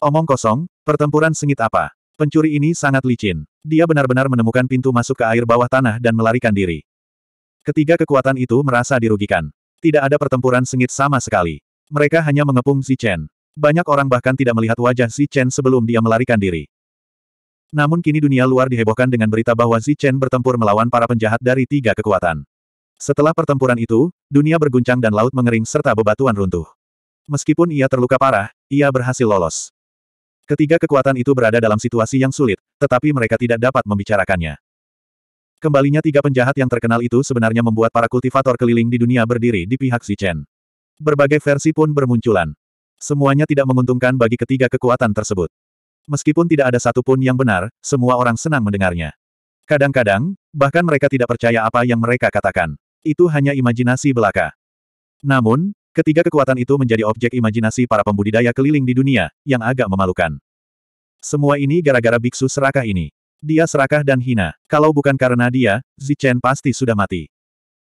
Omong kosong, pertempuran sengit apa? Pencuri ini sangat licin. Dia benar-benar menemukan pintu masuk ke air bawah tanah dan melarikan diri. Ketiga kekuatan itu merasa dirugikan. Tidak ada pertempuran sengit sama sekali. Mereka hanya mengepung Zichen. Banyak orang bahkan tidak melihat wajah Zichen sebelum dia melarikan diri. Namun kini dunia luar dihebohkan dengan berita bahwa Chen bertempur melawan para penjahat dari tiga kekuatan. Setelah pertempuran itu, dunia berguncang dan laut mengering serta bebatuan runtuh. Meskipun ia terluka parah, ia berhasil lolos. Ketiga kekuatan itu berada dalam situasi yang sulit, tetapi mereka tidak dapat membicarakannya. Kembalinya tiga penjahat yang terkenal itu sebenarnya membuat para kultivator keliling di dunia berdiri di pihak Chen. Berbagai versi pun bermunculan. Semuanya tidak menguntungkan bagi ketiga kekuatan tersebut. Meskipun tidak ada satupun yang benar, semua orang senang mendengarnya. Kadang-kadang, bahkan mereka tidak percaya apa yang mereka katakan. Itu hanya imajinasi belaka. Namun, ketiga kekuatan itu menjadi objek imajinasi para pembudidaya keliling di dunia, yang agak memalukan. Semua ini gara-gara biksu serakah ini. Dia serakah dan hina. Kalau bukan karena dia, Zichen pasti sudah mati.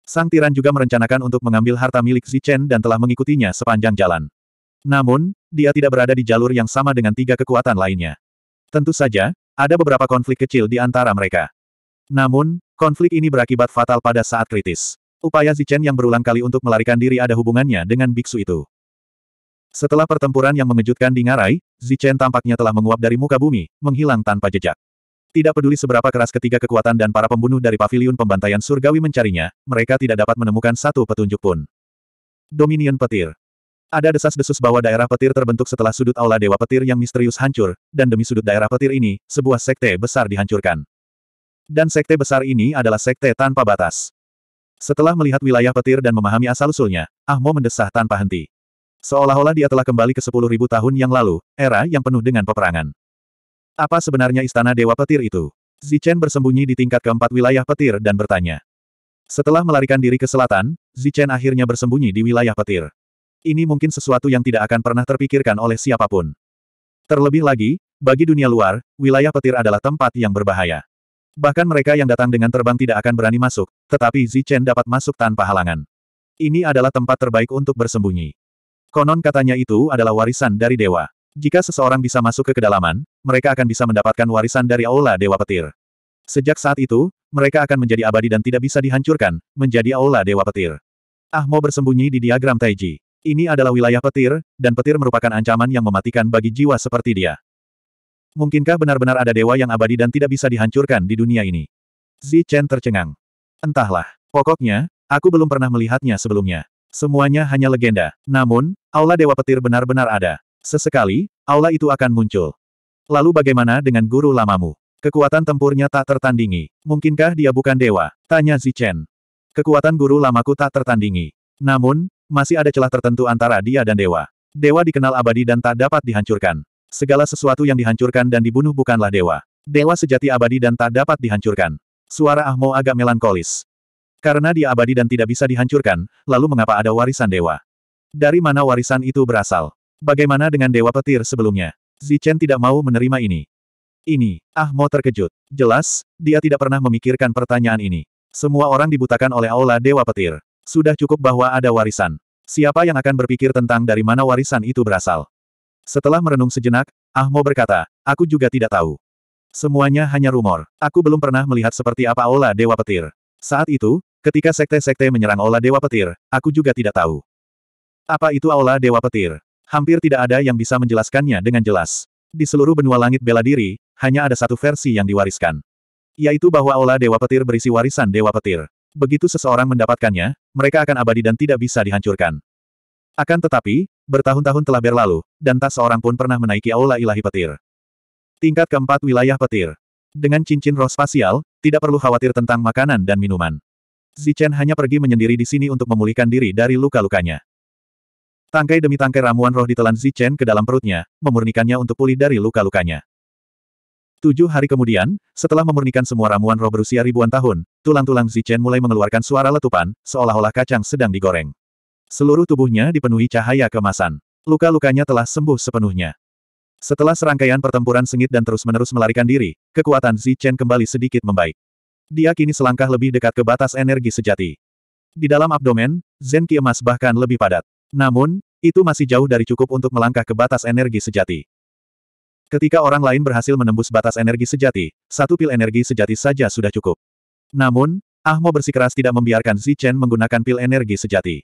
Sang tiran juga merencanakan untuk mengambil harta milik Zichen dan telah mengikutinya sepanjang jalan. Namun, dia tidak berada di jalur yang sama dengan tiga kekuatan lainnya. Tentu saja, ada beberapa konflik kecil di antara mereka. Namun, konflik ini berakibat fatal pada saat kritis. Upaya Zichen yang berulang kali untuk melarikan diri ada hubungannya dengan biksu itu. Setelah pertempuran yang mengejutkan di Ngarai, Zichen tampaknya telah menguap dari muka bumi, menghilang tanpa jejak. Tidak peduli seberapa keras ketiga kekuatan dan para pembunuh dari pavilion pembantaian surgawi mencarinya, mereka tidak dapat menemukan satu petunjuk pun. Dominion Petir ada desas-desus bahwa daerah petir terbentuk setelah sudut aula Dewa Petir yang misterius hancur, dan demi sudut daerah petir ini, sebuah sekte besar dihancurkan. Dan sekte besar ini adalah sekte tanpa batas. Setelah melihat wilayah petir dan memahami asal-usulnya, Ahmo mendesah tanpa henti. Seolah-olah dia telah kembali ke 10.000 tahun yang lalu, era yang penuh dengan peperangan. Apa sebenarnya istana Dewa Petir itu? Zichen bersembunyi di tingkat keempat wilayah petir dan bertanya. Setelah melarikan diri ke selatan, Zichen akhirnya bersembunyi di wilayah petir. Ini mungkin sesuatu yang tidak akan pernah terpikirkan oleh siapapun. Terlebih lagi, bagi dunia luar, wilayah petir adalah tempat yang berbahaya. Bahkan mereka yang datang dengan terbang tidak akan berani masuk, tetapi Zichen dapat masuk tanpa halangan. Ini adalah tempat terbaik untuk bersembunyi. Konon katanya itu adalah warisan dari dewa. Jika seseorang bisa masuk ke kedalaman, mereka akan bisa mendapatkan warisan dari Aula Dewa Petir. Sejak saat itu, mereka akan menjadi abadi dan tidak bisa dihancurkan, menjadi Aula Dewa Petir. Ah mau bersembunyi di diagram Taiji. Ini adalah wilayah petir, dan petir merupakan ancaman yang mematikan bagi jiwa seperti dia. Mungkinkah benar-benar ada dewa yang abadi dan tidak bisa dihancurkan di dunia ini? Zi Chen tercengang. Entahlah. Pokoknya, aku belum pernah melihatnya sebelumnya. Semuanya hanya legenda. Namun, aula dewa petir benar-benar ada. Sesekali, aula itu akan muncul. Lalu bagaimana dengan guru lamamu? Kekuatan tempurnya tak tertandingi. Mungkinkah dia bukan dewa? Tanya Zi Chen. Kekuatan guru lamaku tak tertandingi. Namun, masih ada celah tertentu antara dia dan dewa. Dewa dikenal abadi dan tak dapat dihancurkan. Segala sesuatu yang dihancurkan dan dibunuh bukanlah dewa. Dewa sejati abadi dan tak dapat dihancurkan. Suara Ahmo agak melankolis. Karena dia abadi dan tidak bisa dihancurkan, lalu mengapa ada warisan dewa? Dari mana warisan itu berasal? Bagaimana dengan dewa petir sebelumnya? Zichen tidak mau menerima ini. Ini, Ahmo terkejut. Jelas, dia tidak pernah memikirkan pertanyaan ini. Semua orang dibutakan oleh aula dewa petir. Sudah cukup bahwa ada warisan. Siapa yang akan berpikir tentang dari mana warisan itu berasal? Setelah merenung sejenak, Ahmo berkata, aku juga tidak tahu. Semuanya hanya rumor. Aku belum pernah melihat seperti apa Ola Dewa Petir. Saat itu, ketika sekte-sekte menyerang Ola Dewa Petir, aku juga tidak tahu. Apa itu Ola Dewa Petir? Hampir tidak ada yang bisa menjelaskannya dengan jelas. Di seluruh benua langit bela diri, hanya ada satu versi yang diwariskan. Yaitu bahwa Ola Dewa Petir berisi warisan Dewa Petir. Begitu seseorang mendapatkannya, mereka akan abadi dan tidak bisa dihancurkan. Akan tetapi, bertahun-tahun telah berlalu, dan tak seorang pun pernah menaiki aula ilahi petir. Tingkat keempat wilayah petir. Dengan cincin roh spasial, tidak perlu khawatir tentang makanan dan minuman. Zichen hanya pergi menyendiri di sini untuk memulihkan diri dari luka-lukanya. Tangkai demi tangkai ramuan roh ditelan Zichen ke dalam perutnya, memurnikannya untuk pulih dari luka-lukanya. Tujuh hari kemudian, setelah memurnikan semua ramuan roh berusia ribuan tahun, tulang-tulang Zichen mulai mengeluarkan suara letupan, seolah-olah kacang sedang digoreng. Seluruh tubuhnya dipenuhi cahaya kemasan. Luka-lukanya telah sembuh sepenuhnya. Setelah serangkaian pertempuran sengit dan terus-menerus melarikan diri, kekuatan Zichen kembali sedikit membaik. Dia kini selangkah lebih dekat ke batas energi sejati. Di dalam abdomen, Zenki emas bahkan lebih padat. Namun, itu masih jauh dari cukup untuk melangkah ke batas energi sejati. Ketika orang lain berhasil menembus batas energi sejati, satu pil energi sejati saja sudah cukup. Namun, Ahmo bersikeras tidak membiarkan Chen menggunakan pil energi sejati.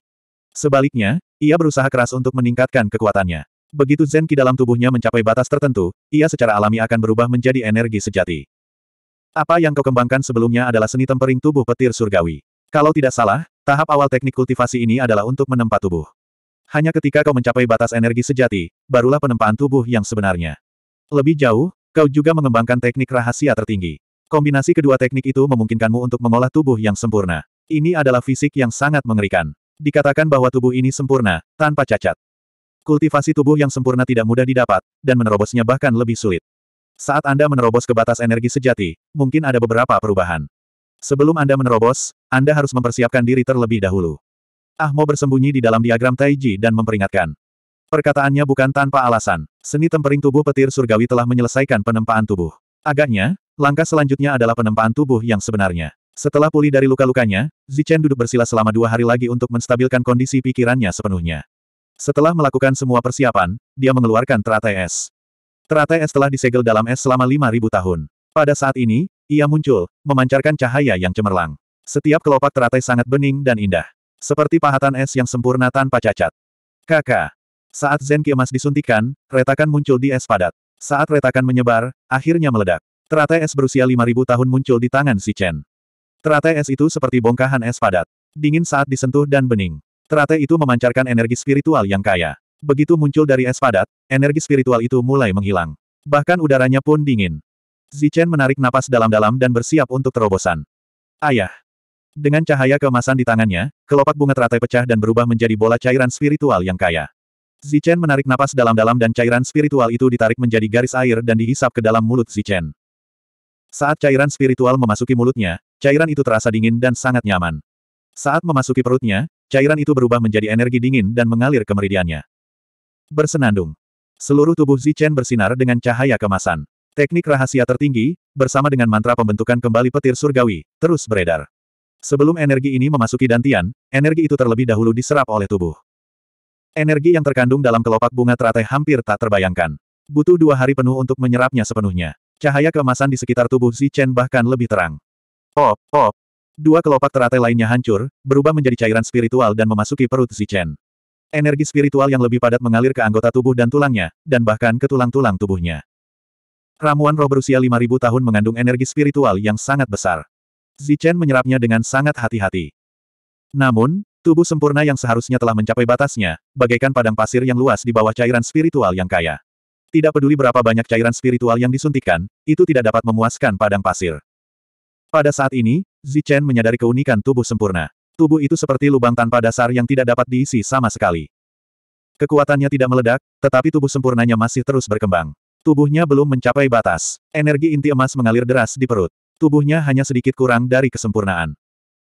Sebaliknya, ia berusaha keras untuk meningkatkan kekuatannya. Begitu Zen Qi dalam tubuhnya mencapai batas tertentu, ia secara alami akan berubah menjadi energi sejati. Apa yang kau kembangkan sebelumnya adalah seni tempering tubuh petir surgawi. Kalau tidak salah, tahap awal teknik kultivasi ini adalah untuk menempa tubuh. Hanya ketika kau mencapai batas energi sejati, barulah penempaan tubuh yang sebenarnya. Lebih jauh, kau juga mengembangkan teknik rahasia tertinggi. Kombinasi kedua teknik itu memungkinkanmu untuk mengolah tubuh yang sempurna. Ini adalah fisik yang sangat mengerikan. Dikatakan bahwa tubuh ini sempurna, tanpa cacat. Kultivasi tubuh yang sempurna tidak mudah didapat, dan menerobosnya bahkan lebih sulit. Saat Anda menerobos ke batas energi sejati, mungkin ada beberapa perubahan. Sebelum Anda menerobos, Anda harus mempersiapkan diri terlebih dahulu. Ahmo bersembunyi di dalam diagram Taiji dan memperingatkan. Perkataannya bukan tanpa alasan. Seni tempering tubuh petir surgawi telah menyelesaikan penempaan tubuh. Agaknya, langkah selanjutnya adalah penempaan tubuh yang sebenarnya. Setelah pulih dari luka-lukanya, Zichen duduk bersila selama dua hari lagi untuk menstabilkan kondisi pikirannya sepenuhnya. Setelah melakukan semua persiapan, dia mengeluarkan teratai es. Teratai es telah disegel dalam es selama 5.000 tahun. Pada saat ini, ia muncul, memancarkan cahaya yang cemerlang. Setiap kelopak teratai sangat bening dan indah. Seperti pahatan es yang sempurna tanpa cacat. Kakak, saat Zen Kiemas disuntikan, retakan muncul di es padat. Saat retakan menyebar, akhirnya meledak. Teratai es berusia 5000 tahun muncul di tangan si Chen. Teratai es itu seperti bongkahan es padat. Dingin saat disentuh dan bening. Teratai itu memancarkan energi spiritual yang kaya. Begitu muncul dari es padat, energi spiritual itu mulai menghilang. Bahkan udaranya pun dingin. Zichen menarik napas dalam-dalam dan bersiap untuk terobosan. Ayah. Dengan cahaya keemasan di tangannya, kelopak bunga teratai pecah dan berubah menjadi bola cairan spiritual yang kaya. Zichen menarik napas dalam-dalam dan cairan spiritual itu ditarik menjadi garis air dan dihisap ke dalam mulut Zichen. Saat cairan spiritual memasuki mulutnya, cairan itu terasa dingin dan sangat nyaman. Saat memasuki perutnya, cairan itu berubah menjadi energi dingin dan mengalir ke meridiannya. Bersenandung. Seluruh tubuh Zichen bersinar dengan cahaya kemasan. Teknik rahasia tertinggi, bersama dengan mantra pembentukan kembali petir surgawi, terus beredar. Sebelum energi ini memasuki dantian, energi itu terlebih dahulu diserap oleh tubuh. Energi yang terkandung dalam kelopak bunga teratai hampir tak terbayangkan. Butuh dua hari penuh untuk menyerapnya sepenuhnya. Cahaya keemasan di sekitar tubuh Chen bahkan lebih terang. Pop, pop. Dua kelopak teratai lainnya hancur, berubah menjadi cairan spiritual dan memasuki perut Chen. Energi spiritual yang lebih padat mengalir ke anggota tubuh dan tulangnya, dan bahkan ke tulang-tulang tubuhnya. Ramuan roh berusia 5000 tahun mengandung energi spiritual yang sangat besar. Zichen menyerapnya dengan sangat hati-hati. Namun, Tubuh sempurna yang seharusnya telah mencapai batasnya, bagaikan padang pasir yang luas di bawah cairan spiritual yang kaya. Tidak peduli berapa banyak cairan spiritual yang disuntikkan, itu tidak dapat memuaskan padang pasir. Pada saat ini, Zichen menyadari keunikan tubuh sempurna. Tubuh itu seperti lubang tanpa dasar yang tidak dapat diisi sama sekali. Kekuatannya tidak meledak, tetapi tubuh sempurnanya masih terus berkembang. Tubuhnya belum mencapai batas. Energi inti emas mengalir deras di perut. Tubuhnya hanya sedikit kurang dari kesempurnaan.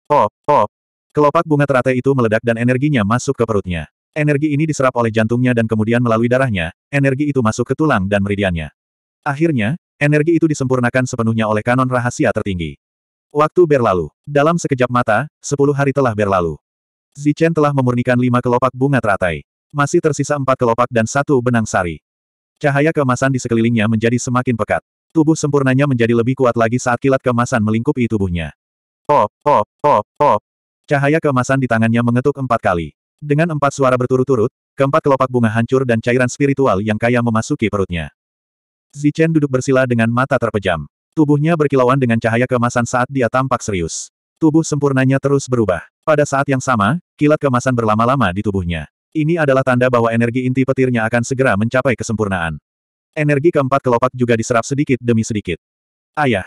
Pop, oh, pop, oh, Kelopak bunga teratai itu meledak dan energinya masuk ke perutnya. Energi ini diserap oleh jantungnya dan kemudian melalui darahnya, energi itu masuk ke tulang dan meridiannya. Akhirnya, energi itu disempurnakan sepenuhnya oleh kanon rahasia tertinggi. Waktu berlalu. Dalam sekejap mata, sepuluh hari telah berlalu. Zichen telah memurnikan lima kelopak bunga teratai. Masih tersisa empat kelopak dan satu benang sari. Cahaya kemasan di sekelilingnya menjadi semakin pekat. Tubuh sempurnanya menjadi lebih kuat lagi saat kilat kemasan melingkupi tubuhnya. Pop, pop, pop, pop, Cahaya keemasan di tangannya mengetuk empat kali. Dengan empat suara berturut-turut, keempat kelopak bunga hancur dan cairan spiritual yang kaya memasuki perutnya. Zichen duduk bersila dengan mata terpejam. Tubuhnya berkilauan dengan cahaya keemasan saat dia tampak serius. Tubuh sempurnanya terus berubah. Pada saat yang sama, kilat kemasan berlama-lama di tubuhnya. Ini adalah tanda bahwa energi inti petirnya akan segera mencapai kesempurnaan. Energi keempat kelopak juga diserap sedikit demi sedikit. Ayah.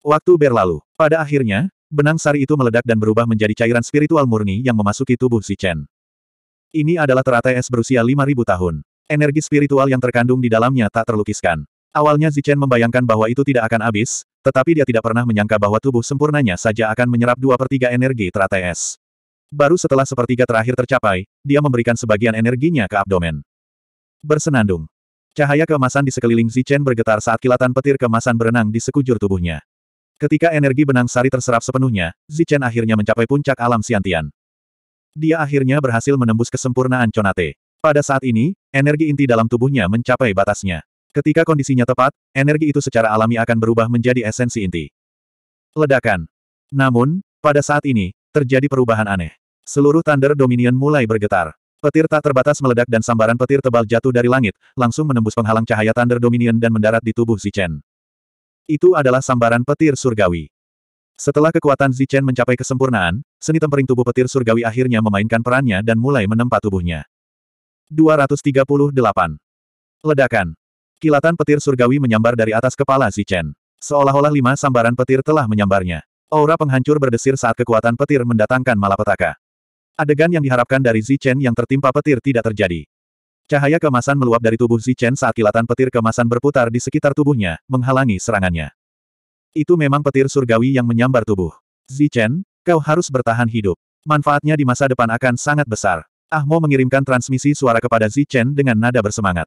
Waktu berlalu. Pada akhirnya, Benang sari itu meledak dan berubah menjadi cairan spiritual murni yang memasuki tubuh si Chen. Ini adalah teratai es berusia 5.000 tahun. Energi spiritual yang terkandung di dalamnya tak terlukiskan. Awalnya Zichen membayangkan bahwa itu tidak akan habis, tetapi dia tidak pernah menyangka bahwa tubuh sempurnanya saja akan menyerap dua per 3 energi teratai es. Baru setelah sepertiga terakhir tercapai, dia memberikan sebagian energinya ke abdomen. Bersenandung. Cahaya keemasan di sekeliling Zichen bergetar saat kilatan petir keemasan berenang di sekujur tubuhnya. Ketika energi benang sari terserap sepenuhnya, Zichen akhirnya mencapai puncak alam Siantian. Dia akhirnya berhasil menembus kesempurnaan Conate. Pada saat ini, energi inti dalam tubuhnya mencapai batasnya. Ketika kondisinya tepat, energi itu secara alami akan berubah menjadi esensi inti. Ledakan. Namun, pada saat ini, terjadi perubahan aneh. Seluruh Thunder Dominion mulai bergetar. Petir tak terbatas meledak dan sambaran petir tebal jatuh dari langit, langsung menembus penghalang cahaya Thunder Dominion dan mendarat di tubuh Zichen. Itu adalah sambaran petir surgawi. Setelah kekuatan Zichen mencapai kesempurnaan, seni tempering tubuh petir surgawi akhirnya memainkan perannya dan mulai menempa tubuhnya. 238. Ledakan. Kilatan petir surgawi menyambar dari atas kepala Zichen. Seolah-olah lima sambaran petir telah menyambarnya. Aura penghancur berdesir saat kekuatan petir mendatangkan malapetaka. Adegan yang diharapkan dari Zichen yang tertimpa petir tidak terjadi. Cahaya kemasan meluap dari tubuh Zichen saat kilatan petir kemasan berputar di sekitar tubuhnya, menghalangi serangannya. Itu memang petir surgawi yang menyambar tubuh. Zichen, kau harus bertahan hidup. Manfaatnya di masa depan akan sangat besar. Ah Ahmo mengirimkan transmisi suara kepada Zichen dengan nada bersemangat.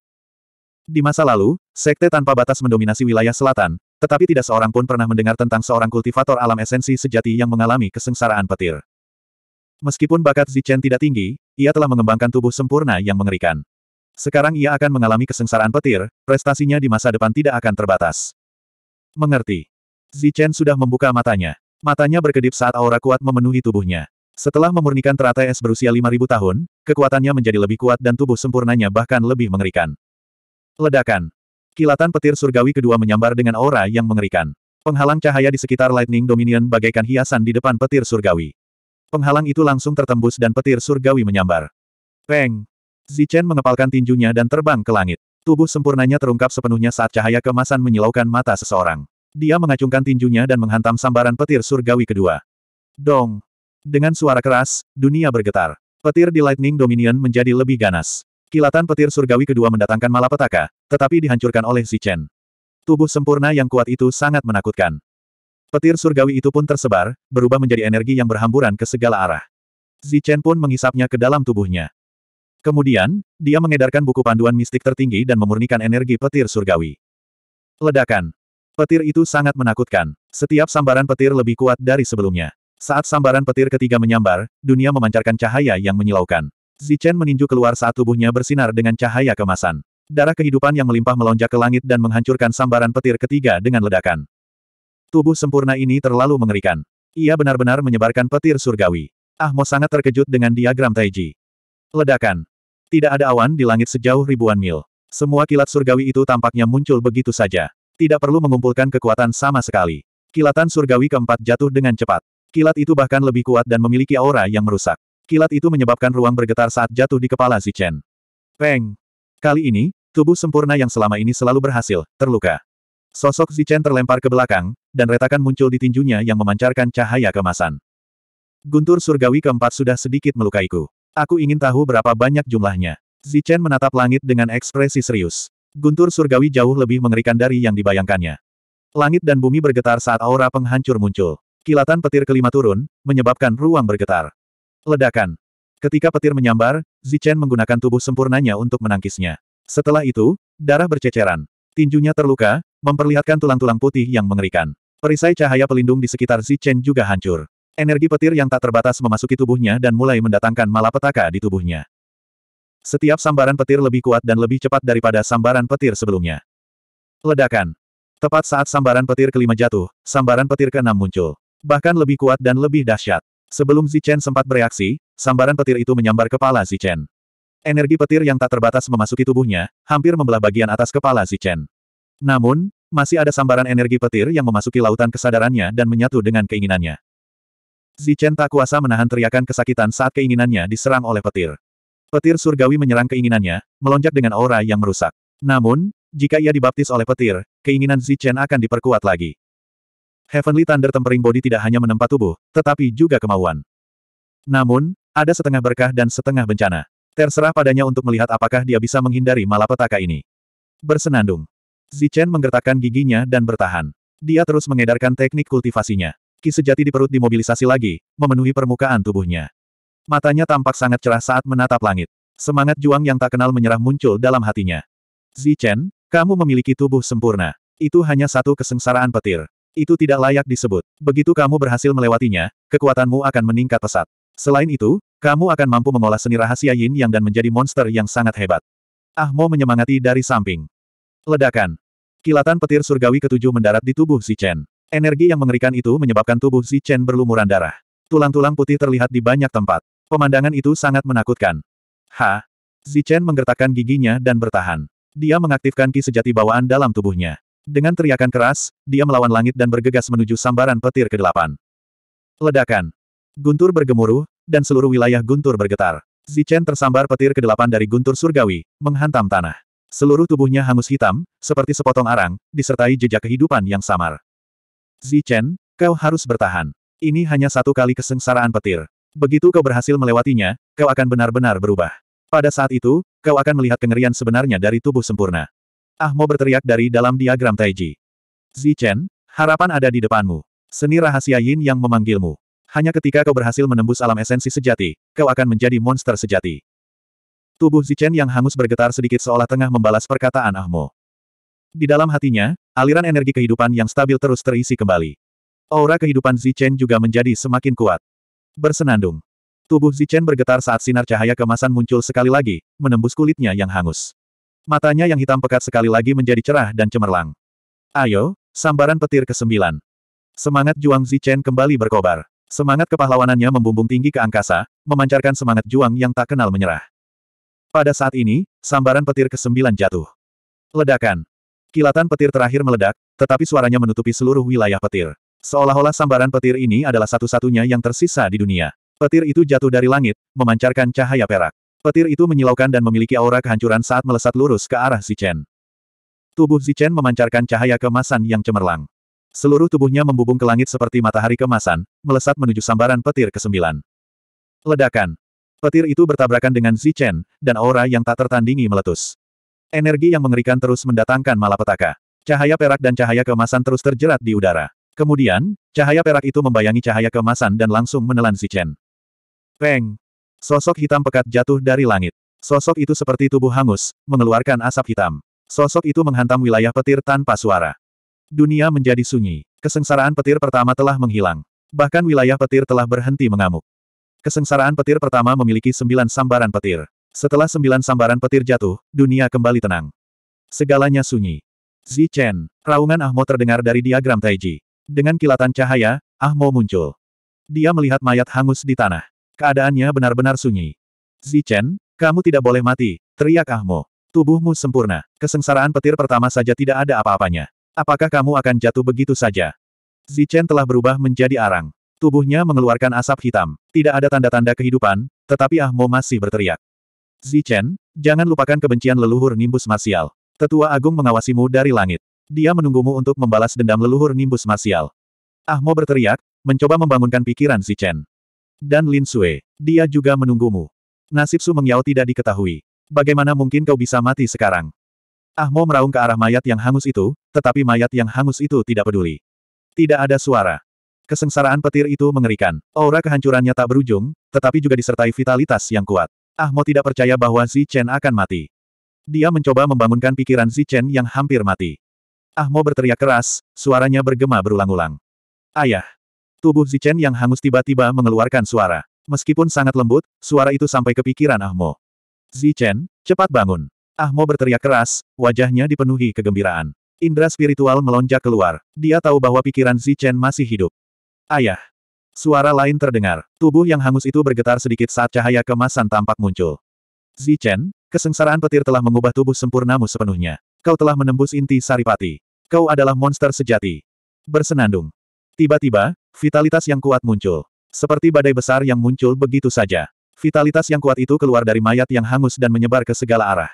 Di masa lalu, sekte tanpa batas mendominasi wilayah selatan, tetapi tidak seorang pun pernah mendengar tentang seorang kultivator alam esensi sejati yang mengalami kesengsaraan petir. Meskipun bakat Zichen tidak tinggi, ia telah mengembangkan tubuh sempurna yang mengerikan. Sekarang ia akan mengalami kesengsaraan petir, prestasinya di masa depan tidak akan terbatas. Mengerti. Zichen sudah membuka matanya. Matanya berkedip saat aura kuat memenuhi tubuhnya. Setelah memurnikan teratai es berusia 5000 tahun, kekuatannya menjadi lebih kuat dan tubuh sempurnanya bahkan lebih mengerikan. Ledakan. Kilatan petir surgawi kedua menyambar dengan aura yang mengerikan. Penghalang cahaya di sekitar Lightning Dominion bagaikan hiasan di depan petir surgawi. Penghalang itu langsung tertembus dan petir surgawi menyambar. Peng! Zichen mengepalkan tinjunya dan terbang ke langit. Tubuh sempurnanya terungkap sepenuhnya saat cahaya kemasan menyilaukan mata seseorang. Dia mengacungkan tinjunya dan menghantam sambaran petir surgawi kedua. Dong! Dengan suara keras, dunia bergetar. Petir di Lightning Dominion menjadi lebih ganas. Kilatan petir surgawi kedua mendatangkan malapetaka, tetapi dihancurkan oleh Zichen. Tubuh sempurna yang kuat itu sangat menakutkan. Petir surgawi itu pun tersebar, berubah menjadi energi yang berhamburan ke segala arah. Zichen pun menghisapnya ke dalam tubuhnya. Kemudian, dia mengedarkan buku panduan mistik tertinggi dan memurnikan energi petir surgawi. Ledakan. Petir itu sangat menakutkan. Setiap sambaran petir lebih kuat dari sebelumnya. Saat sambaran petir ketiga menyambar, dunia memancarkan cahaya yang menyilaukan. Zichen meninju keluar saat tubuhnya bersinar dengan cahaya kemasan. Darah kehidupan yang melimpah melonjak ke langit dan menghancurkan sambaran petir ketiga dengan ledakan. Tubuh sempurna ini terlalu mengerikan. Ia benar-benar menyebarkan petir surgawi. Ahmo sangat terkejut dengan diagram Taiji. Ledakan. Tidak ada awan di langit sejauh ribuan mil. Semua kilat surgawi itu tampaknya muncul begitu saja. Tidak perlu mengumpulkan kekuatan sama sekali. Kilatan surgawi keempat jatuh dengan cepat. Kilat itu bahkan lebih kuat dan memiliki aura yang merusak. Kilat itu menyebabkan ruang bergetar saat jatuh di kepala Zichen. Peng! Kali ini, tubuh sempurna yang selama ini selalu berhasil, terluka. Sosok Zichen terlempar ke belakang, dan retakan muncul di tinjunya yang memancarkan cahaya kemasan. Guntur surgawi keempat sudah sedikit melukaiku. Aku ingin tahu berapa banyak jumlahnya. Zichen menatap langit dengan ekspresi serius. Guntur surgawi jauh lebih mengerikan dari yang dibayangkannya. Langit dan bumi bergetar saat aura penghancur muncul. Kilatan petir kelima turun, menyebabkan ruang bergetar. Ledakan. Ketika petir menyambar, Zichen menggunakan tubuh sempurnanya untuk menangkisnya. Setelah itu, darah berceceran. Tinjunya terluka, memperlihatkan tulang-tulang putih yang mengerikan. Perisai cahaya pelindung di sekitar Zichen juga hancur. Energi petir yang tak terbatas memasuki tubuhnya dan mulai mendatangkan malapetaka di tubuhnya. Setiap sambaran petir lebih kuat dan lebih cepat daripada sambaran petir sebelumnya. Ledakan. Tepat saat sambaran petir kelima jatuh, sambaran petir keenam muncul. Bahkan lebih kuat dan lebih dahsyat. Sebelum Zichen sempat bereaksi, sambaran petir itu menyambar kepala Zichen. Energi petir yang tak terbatas memasuki tubuhnya, hampir membelah bagian atas kepala Zichen. Namun, masih ada sambaran energi petir yang memasuki lautan kesadarannya dan menyatu dengan keinginannya. Zichen tak kuasa menahan teriakan kesakitan saat keinginannya diserang oleh petir. Petir surgawi menyerang keinginannya, melonjak dengan aura yang merusak. Namun, jika ia dibaptis oleh petir, keinginan Zichen akan diperkuat lagi. Heavenly Thunder Tempering Body tidak hanya menempa tubuh, tetapi juga kemauan. Namun, ada setengah berkah dan setengah bencana. Terserah padanya untuk melihat apakah dia bisa menghindari malapetaka ini. Bersenandung. Zichen menggertakkan giginya dan bertahan. Dia terus mengedarkan teknik kultivasinya. Ki sejati di perut dimobilisasi lagi, memenuhi permukaan tubuhnya. Matanya tampak sangat cerah saat menatap langit. Semangat juang yang tak kenal menyerah muncul dalam hatinya. Zichen, kamu memiliki tubuh sempurna. Itu hanya satu kesengsaraan petir. Itu tidak layak disebut. Begitu kamu berhasil melewatinya, kekuatanmu akan meningkat pesat. Selain itu, kamu akan mampu mengolah seni rahasia Yin Yang dan menjadi monster yang sangat hebat. Ah Mo menyemangati dari samping. Ledakan. Kilatan petir surgawi ketujuh mendarat di tubuh Zichen. Energi yang mengerikan itu menyebabkan tubuh Chen berlumuran darah. Tulang-tulang putih terlihat di banyak tempat. Pemandangan itu sangat menakutkan. Ha! Chen menggertakkan giginya dan bertahan. Dia mengaktifkan ki sejati bawaan dalam tubuhnya. Dengan teriakan keras, dia melawan langit dan bergegas menuju sambaran petir ke-8. Ledakan. Guntur bergemuruh, dan seluruh wilayah guntur bergetar. Chen tersambar petir ke-8 dari guntur surgawi, menghantam tanah. Seluruh tubuhnya hangus hitam, seperti sepotong arang, disertai jejak kehidupan yang samar. Zichen, kau harus bertahan. Ini hanya satu kali kesengsaraan petir. Begitu kau berhasil melewatinya, kau akan benar-benar berubah. Pada saat itu, kau akan melihat kengerian sebenarnya dari tubuh sempurna. Ahmo berteriak dari dalam diagram Taiji. Zichen, harapan ada di depanmu. Seni rahasia Yin yang memanggilmu. Hanya ketika kau berhasil menembus alam esensi sejati, kau akan menjadi monster sejati. Tubuh Zichen yang hangus bergetar sedikit seolah tengah membalas perkataan Ahmo. Di dalam hatinya, aliran energi kehidupan yang stabil terus terisi kembali. Aura kehidupan Zichen juga menjadi semakin kuat. Bersenandung. Tubuh Zichen bergetar saat sinar cahaya kemasan muncul sekali lagi, menembus kulitnya yang hangus. Matanya yang hitam pekat sekali lagi menjadi cerah dan cemerlang. Ayo, sambaran petir ke-9. Semangat juang Zichen kembali berkobar. Semangat kepahlawanannya membumbung tinggi ke angkasa, memancarkan semangat juang yang tak kenal menyerah. Pada saat ini, sambaran petir ke-9 jatuh. Ledakan. Kilatan petir terakhir meledak, tetapi suaranya menutupi seluruh wilayah petir. Seolah-olah sambaran petir ini adalah satu-satunya yang tersisa di dunia. Petir itu jatuh dari langit, memancarkan cahaya perak. Petir itu menyilaukan dan memiliki aura kehancuran saat melesat lurus ke arah Zichen. Tubuh Zichen memancarkan cahaya kemasan yang cemerlang. Seluruh tubuhnya membubung ke langit seperti matahari kemasan, melesat menuju sambaran petir ke-9. Ledakan. Petir itu bertabrakan dengan Zichen, dan aura yang tak tertandingi meletus. Energi yang mengerikan terus mendatangkan malapetaka. Cahaya perak dan cahaya kemasan terus terjerat di udara. Kemudian, cahaya perak itu membayangi cahaya kemasan dan langsung menelan si Chen. Peng! Sosok hitam pekat jatuh dari langit. Sosok itu seperti tubuh hangus, mengeluarkan asap hitam. Sosok itu menghantam wilayah petir tanpa suara. Dunia menjadi sunyi. Kesengsaraan petir pertama telah menghilang. Bahkan wilayah petir telah berhenti mengamuk. Kesengsaraan petir pertama memiliki sembilan sambaran petir. Setelah sembilan sambaran petir jatuh, dunia kembali tenang. Segalanya sunyi. Zi Chen, raungan Ahmo terdengar dari diagram Taiji. Dengan kilatan cahaya, Ahmo muncul. Dia melihat mayat hangus di tanah. Keadaannya benar-benar sunyi. Zi Chen, kamu tidak boleh mati, teriak Ahmo. Tubuhmu sempurna. Kesengsaraan petir pertama saja tidak ada apa-apanya. Apakah kamu akan jatuh begitu saja? Zi Chen telah berubah menjadi arang. Tubuhnya mengeluarkan asap hitam. Tidak ada tanda-tanda kehidupan, tetapi Ahmo masih berteriak. Zichen, jangan lupakan kebencian leluhur nimbus masial. Tetua Agung mengawasimu dari langit. Dia menunggumu untuk membalas dendam leluhur nimbus masial. Ahmo berteriak, mencoba membangunkan pikiran Zichen. Dan Lin Sue, dia juga menunggumu. Nasib Su Mengyao tidak diketahui. Bagaimana mungkin kau bisa mati sekarang? Ah Ahmo meraung ke arah mayat yang hangus itu, tetapi mayat yang hangus itu tidak peduli. Tidak ada suara. Kesengsaraan petir itu mengerikan. Aura kehancurannya tak berujung, tetapi juga disertai vitalitas yang kuat. Ahmo tidak percaya bahwa Xi Chen akan mati. Dia mencoba membangunkan pikiran Xi Chen yang hampir mati. Ahmo berteriak keras, suaranya bergema berulang-ulang. Ayah! Tubuh Xi Chen yang hangus tiba-tiba mengeluarkan suara. Meskipun sangat lembut, suara itu sampai ke pikiran Ahmo. Xi Chen, cepat bangun! Ahmo berteriak keras, wajahnya dipenuhi kegembiraan. Indra spiritual melonjak keluar. Dia tahu bahwa pikiran Xi Chen masih hidup. Ayah! Suara lain terdengar. Tubuh yang hangus itu bergetar sedikit saat cahaya kemasan tampak muncul. Zichen, kesengsaraan petir telah mengubah tubuh sempurnamu sepenuhnya. Kau telah menembus inti saripati. Kau adalah monster sejati. Bersenandung. Tiba-tiba, vitalitas yang kuat muncul. Seperti badai besar yang muncul begitu saja. Vitalitas yang kuat itu keluar dari mayat yang hangus dan menyebar ke segala arah.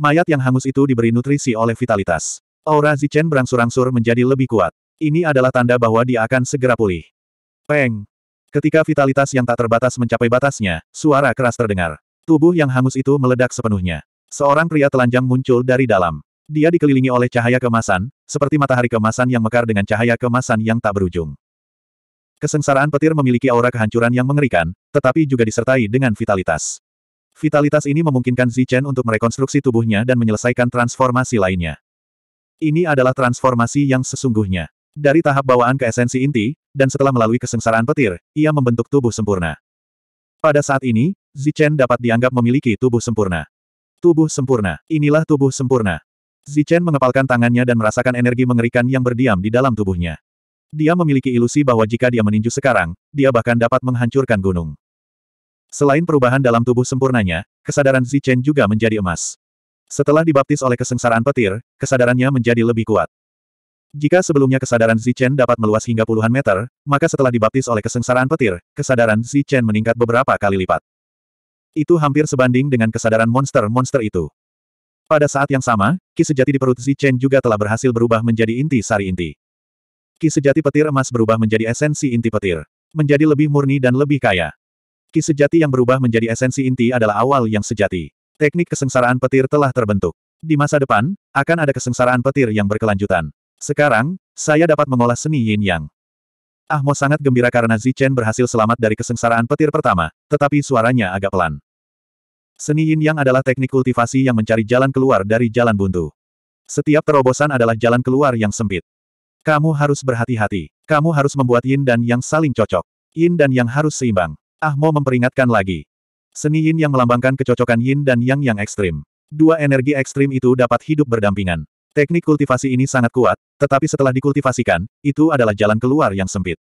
Mayat yang hangus itu diberi nutrisi oleh vitalitas. Aura Zichen berangsur-angsur menjadi lebih kuat. Ini adalah tanda bahwa dia akan segera pulih. Peng. Ketika vitalitas yang tak terbatas mencapai batasnya, suara keras terdengar. Tubuh yang hangus itu meledak sepenuhnya. Seorang pria telanjang muncul dari dalam. Dia dikelilingi oleh cahaya kemasan, seperti matahari kemasan yang mekar dengan cahaya kemasan yang tak berujung. Kesengsaraan petir memiliki aura kehancuran yang mengerikan, tetapi juga disertai dengan vitalitas. Vitalitas ini memungkinkan Zichen untuk merekonstruksi tubuhnya dan menyelesaikan transformasi lainnya. Ini adalah transformasi yang sesungguhnya. Dari tahap bawaan ke esensi inti, dan setelah melalui kesengsaraan petir, ia membentuk tubuh sempurna. Pada saat ini, Zichen dapat dianggap memiliki tubuh sempurna. Tubuh sempurna, inilah tubuh sempurna. Zichen mengepalkan tangannya dan merasakan energi mengerikan yang berdiam di dalam tubuhnya. Dia memiliki ilusi bahwa jika dia meninju sekarang, dia bahkan dapat menghancurkan gunung. Selain perubahan dalam tubuh sempurnanya, kesadaran Zichen juga menjadi emas. Setelah dibaptis oleh kesengsaraan petir, kesadarannya menjadi lebih kuat. Jika sebelumnya kesadaran Zichen dapat meluas hingga puluhan meter, maka setelah dibaptis oleh kesengsaraan petir, kesadaran Zichen meningkat beberapa kali lipat. Itu hampir sebanding dengan kesadaran monster-monster itu. Pada saat yang sama, ki sejati di perut Zichen juga telah berhasil berubah menjadi inti sari inti. Ki sejati petir emas berubah menjadi esensi inti petir. Menjadi lebih murni dan lebih kaya. Ki sejati yang berubah menjadi esensi inti adalah awal yang sejati. Teknik kesengsaraan petir telah terbentuk. Di masa depan, akan ada kesengsaraan petir yang berkelanjutan. Sekarang, saya dapat mengolah seni yin yang. Ah Mo sangat gembira karena Zichen berhasil selamat dari kesengsaraan petir pertama, tetapi suaranya agak pelan. Seni yin yang adalah teknik kultivasi yang mencari jalan keluar dari jalan buntu. Setiap terobosan adalah jalan keluar yang sempit. Kamu harus berhati-hati. Kamu harus membuat yin dan yang saling cocok. Yin dan yang harus seimbang. Ah Mo memperingatkan lagi. Seni yin yang melambangkan kecocokan yin dan yang yang ekstrim. Dua energi ekstrim itu dapat hidup berdampingan. Teknik kultivasi ini sangat kuat, tetapi setelah dikultivasikan, itu adalah jalan keluar yang sempit.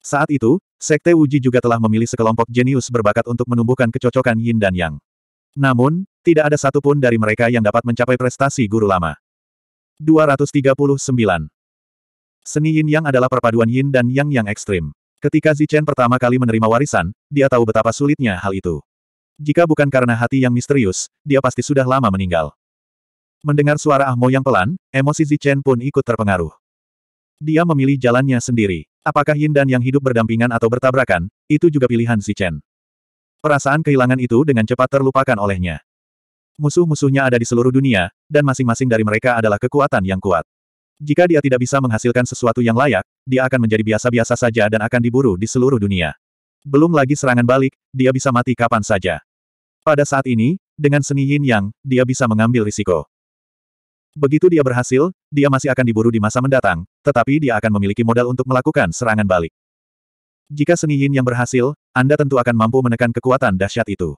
Saat itu, Sekte Wuji juga telah memilih sekelompok jenius berbakat untuk menumbuhkan kecocokan yin dan yang. Namun, tidak ada satupun dari mereka yang dapat mencapai prestasi guru lama. 239. Seni yin yang adalah perpaduan yin dan yang yang ekstrim. Ketika Zichen pertama kali menerima warisan, dia tahu betapa sulitnya hal itu. Jika bukan karena hati yang misterius, dia pasti sudah lama meninggal. Mendengar suara Ahmo yang pelan, emosi Zichen pun ikut terpengaruh. Dia memilih jalannya sendiri. Apakah Yin dan yang hidup berdampingan atau bertabrakan, itu juga pilihan Zichen. Perasaan kehilangan itu dengan cepat terlupakan olehnya. Musuh-musuhnya ada di seluruh dunia, dan masing-masing dari mereka adalah kekuatan yang kuat. Jika dia tidak bisa menghasilkan sesuatu yang layak, dia akan menjadi biasa-biasa saja dan akan diburu di seluruh dunia. Belum lagi serangan balik, dia bisa mati kapan saja. Pada saat ini, dengan seni yin yang, dia bisa mengambil risiko. Begitu dia berhasil, dia masih akan diburu di masa mendatang, tetapi dia akan memiliki modal untuk melakukan serangan balik. Jika seni yin yang berhasil, Anda tentu akan mampu menekan kekuatan dahsyat itu.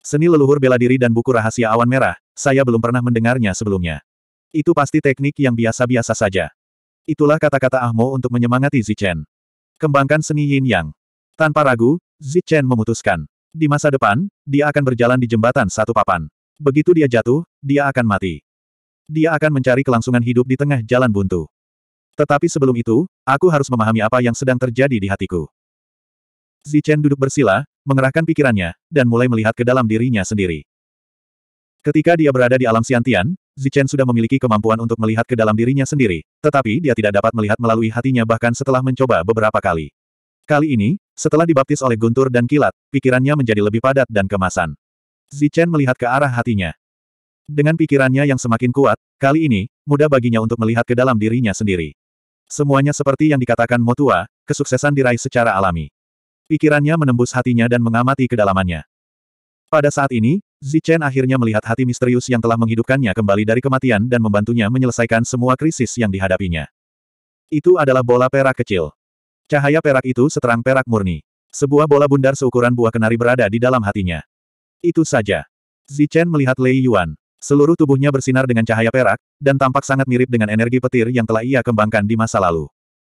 Seni leluhur bela diri dan buku rahasia awan merah, saya belum pernah mendengarnya sebelumnya. Itu pasti teknik yang biasa-biasa saja. Itulah kata-kata Ahmo untuk menyemangati Zichen. Kembangkan seni yin yang. Tanpa ragu, Zichen memutuskan. Di masa depan, dia akan berjalan di jembatan satu papan. Begitu dia jatuh, dia akan mati. Dia akan mencari kelangsungan hidup di tengah jalan buntu. Tetapi sebelum itu, aku harus memahami apa yang sedang terjadi di hatiku. Zichen duduk bersila, mengerahkan pikirannya, dan mulai melihat ke dalam dirinya sendiri. Ketika dia berada di alam siantian, Zichen sudah memiliki kemampuan untuk melihat ke dalam dirinya sendiri, tetapi dia tidak dapat melihat melalui hatinya bahkan setelah mencoba beberapa kali. Kali ini, setelah dibaptis oleh guntur dan kilat, pikirannya menjadi lebih padat dan kemasan. Zichen melihat ke arah hatinya. Dengan pikirannya yang semakin kuat, kali ini, mudah baginya untuk melihat ke dalam dirinya sendiri. Semuanya seperti yang dikatakan Motua, kesuksesan diraih secara alami. Pikirannya menembus hatinya dan mengamati kedalamannya. Pada saat ini, Zichen akhirnya melihat hati misterius yang telah menghidupkannya kembali dari kematian dan membantunya menyelesaikan semua krisis yang dihadapinya. Itu adalah bola perak kecil. Cahaya perak itu seterang perak murni. Sebuah bola bundar seukuran buah kenari berada di dalam hatinya. Itu saja. Zichen melihat Lei Yuan. Seluruh tubuhnya bersinar dengan cahaya perak, dan tampak sangat mirip dengan energi petir yang telah ia kembangkan di masa lalu.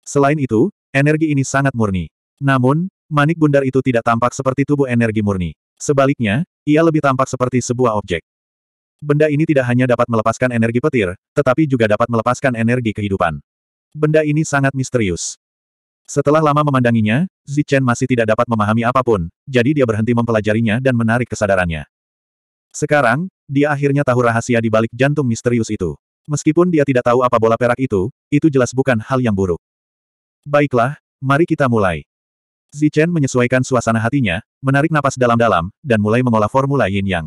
Selain itu, energi ini sangat murni. Namun, manik bundar itu tidak tampak seperti tubuh energi murni. Sebaliknya, ia lebih tampak seperti sebuah objek. Benda ini tidak hanya dapat melepaskan energi petir, tetapi juga dapat melepaskan energi kehidupan. Benda ini sangat misterius. Setelah lama memandanginya, Zichen masih tidak dapat memahami apapun, jadi dia berhenti mempelajarinya dan menarik kesadarannya. Sekarang, dia akhirnya tahu rahasia di balik jantung misterius itu. Meskipun dia tidak tahu apa bola perak itu, itu jelas bukan hal yang buruk. Baiklah, mari kita mulai. Zichen menyesuaikan suasana hatinya, menarik napas dalam-dalam, dan mulai mengolah formula yin yang.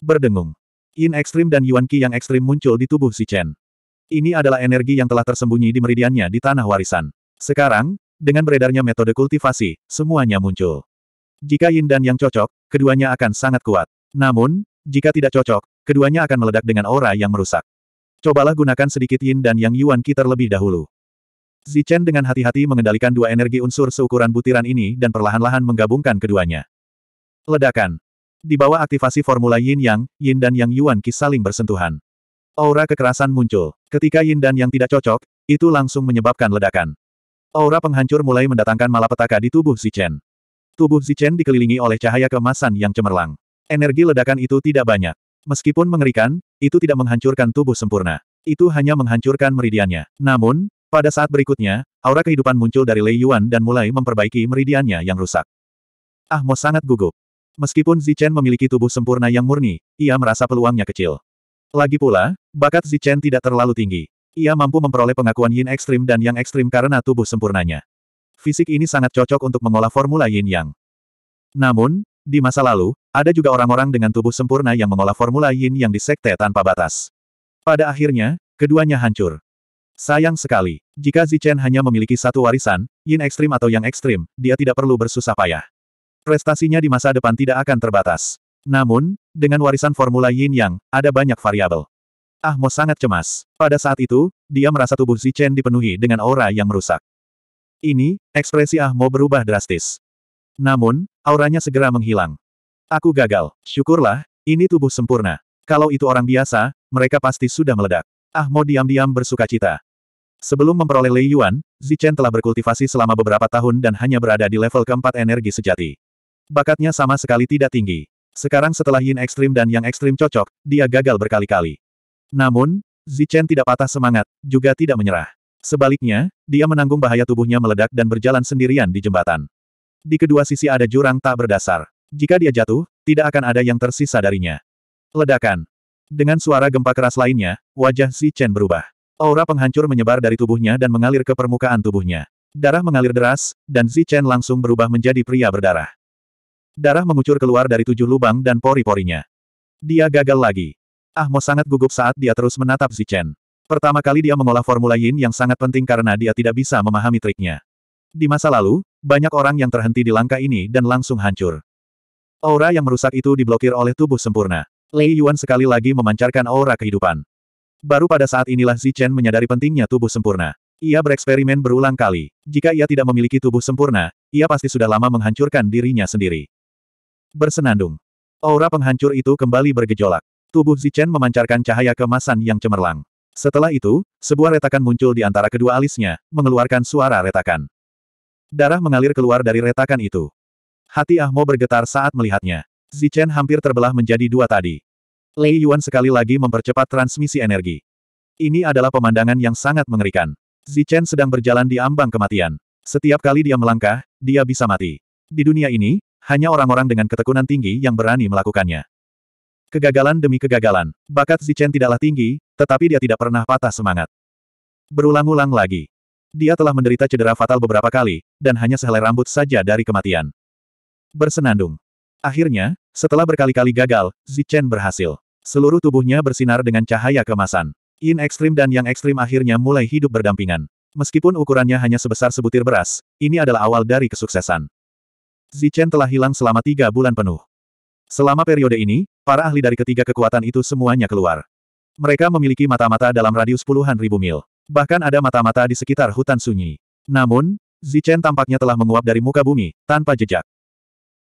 Berdengung. Yin ekstrim dan yuan qi yang ekstrim muncul di tubuh Zichen. Ini adalah energi yang telah tersembunyi di meridiannya di tanah warisan. Sekarang, dengan beredarnya metode kultivasi, semuanya muncul. Jika yin dan yang cocok, keduanya akan sangat kuat. Namun, jika tidak cocok, keduanya akan meledak dengan aura yang merusak. Cobalah gunakan sedikit yin dan yang yuan ki terlebih dahulu. Zichen dengan hati-hati mengendalikan dua energi unsur seukuran butiran ini dan perlahan-lahan menggabungkan keduanya. Ledakan. Di bawah aktivasi formula yin yang, yin dan yang yuan ki saling bersentuhan. Aura kekerasan muncul. Ketika yin dan yang tidak cocok, itu langsung menyebabkan ledakan. Aura penghancur mulai mendatangkan malapetaka di tubuh Zichen. Tubuh Zichen dikelilingi oleh cahaya kemasan yang cemerlang. Energi ledakan itu tidak banyak. Meskipun mengerikan, itu tidak menghancurkan tubuh sempurna. Itu hanya menghancurkan meridiannya. Namun, pada saat berikutnya, aura kehidupan muncul dari Lei Yuan dan mulai memperbaiki meridiannya yang rusak. Ah Mo sangat gugup. Meskipun Zichen memiliki tubuh sempurna yang murni, ia merasa peluangnya kecil. Lagi pula, bakat Zichen tidak terlalu tinggi. Ia mampu memperoleh pengakuan yin ekstrim dan yang ekstrim karena tubuh sempurnanya. Fisik ini sangat cocok untuk mengolah formula yin yang. Namun, di masa lalu, ada juga orang-orang dengan tubuh sempurna yang mengolah formula yin yang di tanpa batas. Pada akhirnya, keduanya hancur. Sayang sekali, jika Zichen hanya memiliki satu warisan, yin ekstrim atau yang ekstrim, dia tidak perlu bersusah payah. Prestasinya di masa depan tidak akan terbatas. Namun, dengan warisan formula yin yang, ada banyak variabel. Ah Ahmo sangat cemas. Pada saat itu, dia merasa tubuh Zichen dipenuhi dengan aura yang merusak. Ini, ekspresi Ah Ahmo berubah drastis. Namun, auranya segera menghilang. Aku gagal. Syukurlah, ini tubuh sempurna. Kalau itu orang biasa, mereka pasti sudah meledak. Ahmo diam-diam bersuka cita. Sebelum memperoleh Lei Yuan, Zichen telah berkultivasi selama beberapa tahun dan hanya berada di level keempat energi sejati. Bakatnya sama sekali tidak tinggi. Sekarang setelah Yin Ekstrim dan Yang Ekstrim cocok, dia gagal berkali-kali. Namun, Zichen tidak patah semangat, juga tidak menyerah. Sebaliknya, dia menanggung bahaya tubuhnya meledak dan berjalan sendirian di jembatan. Di kedua sisi ada jurang tak berdasar. Jika dia jatuh, tidak akan ada yang tersisa darinya. Ledakan. Dengan suara gempa keras lainnya, wajah Si Chen berubah. Aura penghancur menyebar dari tubuhnya dan mengalir ke permukaan tubuhnya. Darah mengalir deras, dan Si Chen langsung berubah menjadi pria berdarah. Darah mengucur keluar dari tujuh lubang dan pori-porinya. Dia gagal lagi. Ahmo sangat gugup saat dia terus menatap Chen. Pertama kali dia mengolah formula yin yang sangat penting karena dia tidak bisa memahami triknya. Di masa lalu, banyak orang yang terhenti di langkah ini dan langsung hancur. Aura yang merusak itu diblokir oleh tubuh sempurna. Lei Yuan sekali lagi memancarkan aura kehidupan. Baru pada saat inilah Zichen menyadari pentingnya tubuh sempurna. Ia bereksperimen berulang kali. Jika ia tidak memiliki tubuh sempurna, ia pasti sudah lama menghancurkan dirinya sendiri. Bersenandung. Aura penghancur itu kembali bergejolak. Tubuh Zichen memancarkan cahaya kemasan yang cemerlang. Setelah itu, sebuah retakan muncul di antara kedua alisnya, mengeluarkan suara retakan. Darah mengalir keluar dari retakan itu. Hati Ahmo bergetar saat melihatnya. Zichen hampir terbelah menjadi dua tadi. Lei Yuan sekali lagi mempercepat transmisi energi. Ini adalah pemandangan yang sangat mengerikan. Zichen sedang berjalan di ambang kematian. Setiap kali dia melangkah, dia bisa mati. Di dunia ini, hanya orang-orang dengan ketekunan tinggi yang berani melakukannya. Kegagalan demi kegagalan, bakat Zichen tidaklah tinggi, tetapi dia tidak pernah patah semangat. Berulang-ulang lagi. Dia telah menderita cedera fatal beberapa kali, dan hanya sehelai rambut saja dari kematian bersenandung. Akhirnya, setelah berkali-kali gagal, Zichen berhasil. Seluruh tubuhnya bersinar dengan cahaya kemasan. In ekstrim dan yang ekstrim akhirnya mulai hidup berdampingan. Meskipun ukurannya hanya sebesar sebutir beras, ini adalah awal dari kesuksesan. Zichen telah hilang selama tiga bulan penuh. Selama periode ini, para ahli dari ketiga kekuatan itu semuanya keluar. Mereka memiliki mata-mata dalam radius puluhan ribu mil. Bahkan ada mata-mata di sekitar hutan sunyi. Namun, Zichen tampaknya telah menguap dari muka bumi, tanpa jejak.